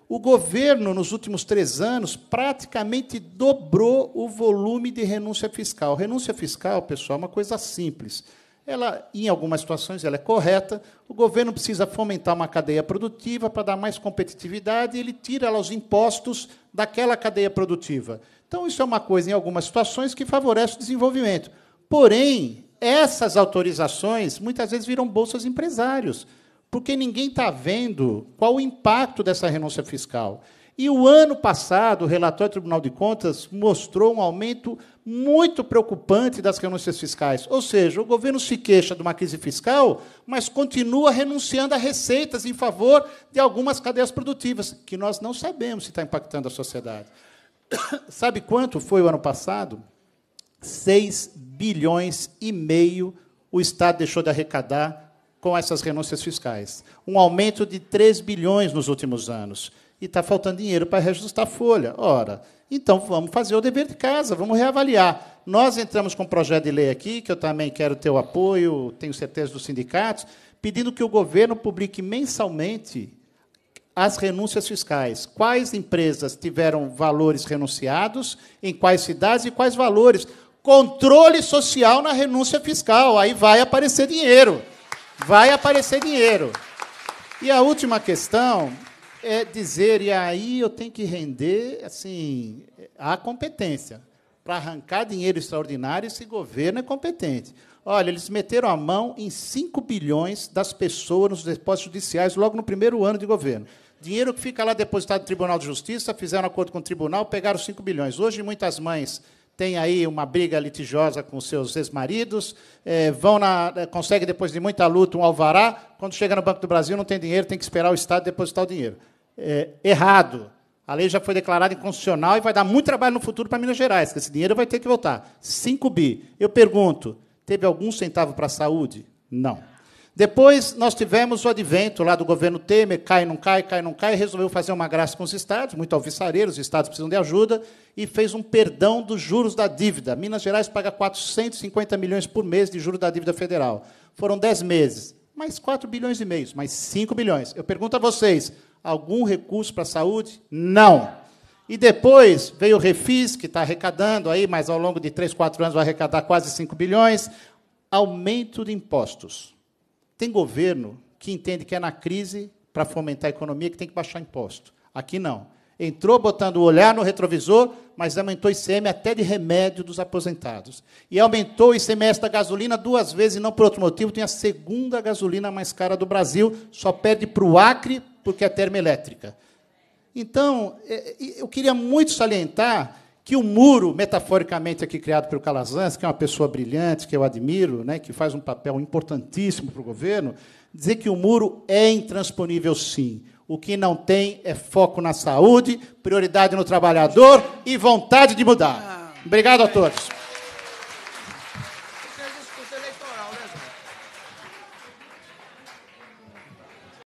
O governo, nos últimos três anos, praticamente dobrou o volume de renúncia fiscal. Renúncia fiscal, pessoal, é uma coisa simples. Ela, em algumas situações, ela é correta. O governo precisa fomentar uma cadeia produtiva para dar mais competitividade e ele tira lá os impostos daquela cadeia produtiva. Então, isso é uma coisa, em algumas situações, que favorece o desenvolvimento. Porém, essas autorizações muitas vezes viram bolsas empresários, porque ninguém está vendo qual o impacto dessa renúncia fiscal. E o ano passado, o relatório do Tribunal de Contas mostrou um aumento muito preocupante das renúncias fiscais. Ou seja, o governo se queixa de uma crise fiscal, mas continua renunciando a receitas em favor de algumas cadeias produtivas, que nós não sabemos se está impactando a sociedade. Sabe quanto foi o ano passado? 6 bilhões e meio o Estado deixou de arrecadar com essas renúncias fiscais. Um aumento de 3 bilhões nos últimos anos. E está faltando dinheiro para reajustar a folha. Ora, então vamos fazer o dever de casa, vamos reavaliar. Nós entramos com um projeto de lei aqui, que eu também quero ter o apoio, tenho certeza dos sindicatos, pedindo que o governo publique mensalmente as renúncias fiscais. Quais empresas tiveram valores renunciados, em quais cidades e quais valores. Controle social na renúncia fiscal. Aí vai aparecer dinheiro. Vai aparecer dinheiro. E a última questão é dizer, e aí eu tenho que render assim, a competência. Para arrancar dinheiro extraordinário, esse governo é competente. Olha, eles meteram a mão em 5 bilhões das pessoas nos depósitos judiciais logo no primeiro ano de governo. Dinheiro que fica lá depositado no Tribunal de Justiça, fizeram acordo com o tribunal, pegaram 5 bilhões. Hoje, muitas mães tem aí uma briga litigiosa com seus ex-maridos, é, vão na, é, consegue, depois de muita luta, um alvará, quando chega no Banco do Brasil não tem dinheiro, tem que esperar o Estado depositar o dinheiro. É, errado. A lei já foi declarada inconstitucional e vai dar muito trabalho no futuro para Minas Gerais, que esse dinheiro vai ter que voltar. 5 bi. Eu pergunto, teve algum centavo para a saúde? Não. Depois nós tivemos o advento lá do governo Temer, cai, não cai, cai, não cai, resolveu fazer uma graça com os estados, muito alvissareiro, os estados precisam de ajuda, e fez um perdão dos juros da dívida. Minas Gerais paga 450 milhões por mês de juros da dívida federal. Foram 10 meses, mais 4 bilhões e meio, mais 5 bilhões. Eu pergunto a vocês, algum recurso para a saúde? Não. E depois veio o Refis, que está arrecadando aí, mas ao longo de 3, 4 anos vai arrecadar quase 5 bilhões. Aumento de impostos tem governo que entende que é na crise, para fomentar a economia, que tem que baixar imposto. Aqui não. Entrou botando o olhar no retrovisor, mas aumentou o ICM até de remédio dos aposentados. E aumentou o ICMS da gasolina duas vezes, e não por outro motivo, tem a segunda gasolina mais cara do Brasil, só perde para o Acre, porque é termoelétrica. Então, é, é, eu queria muito salientar que o muro, metaforicamente aqui criado pelo Calazans, que é uma pessoa brilhante, que eu admiro, né, que faz um papel importantíssimo para o governo, dizer que o muro é intransponível, sim. O que não tem é foco na saúde, prioridade no trabalhador e vontade de mudar. Ah. Obrigado a todos.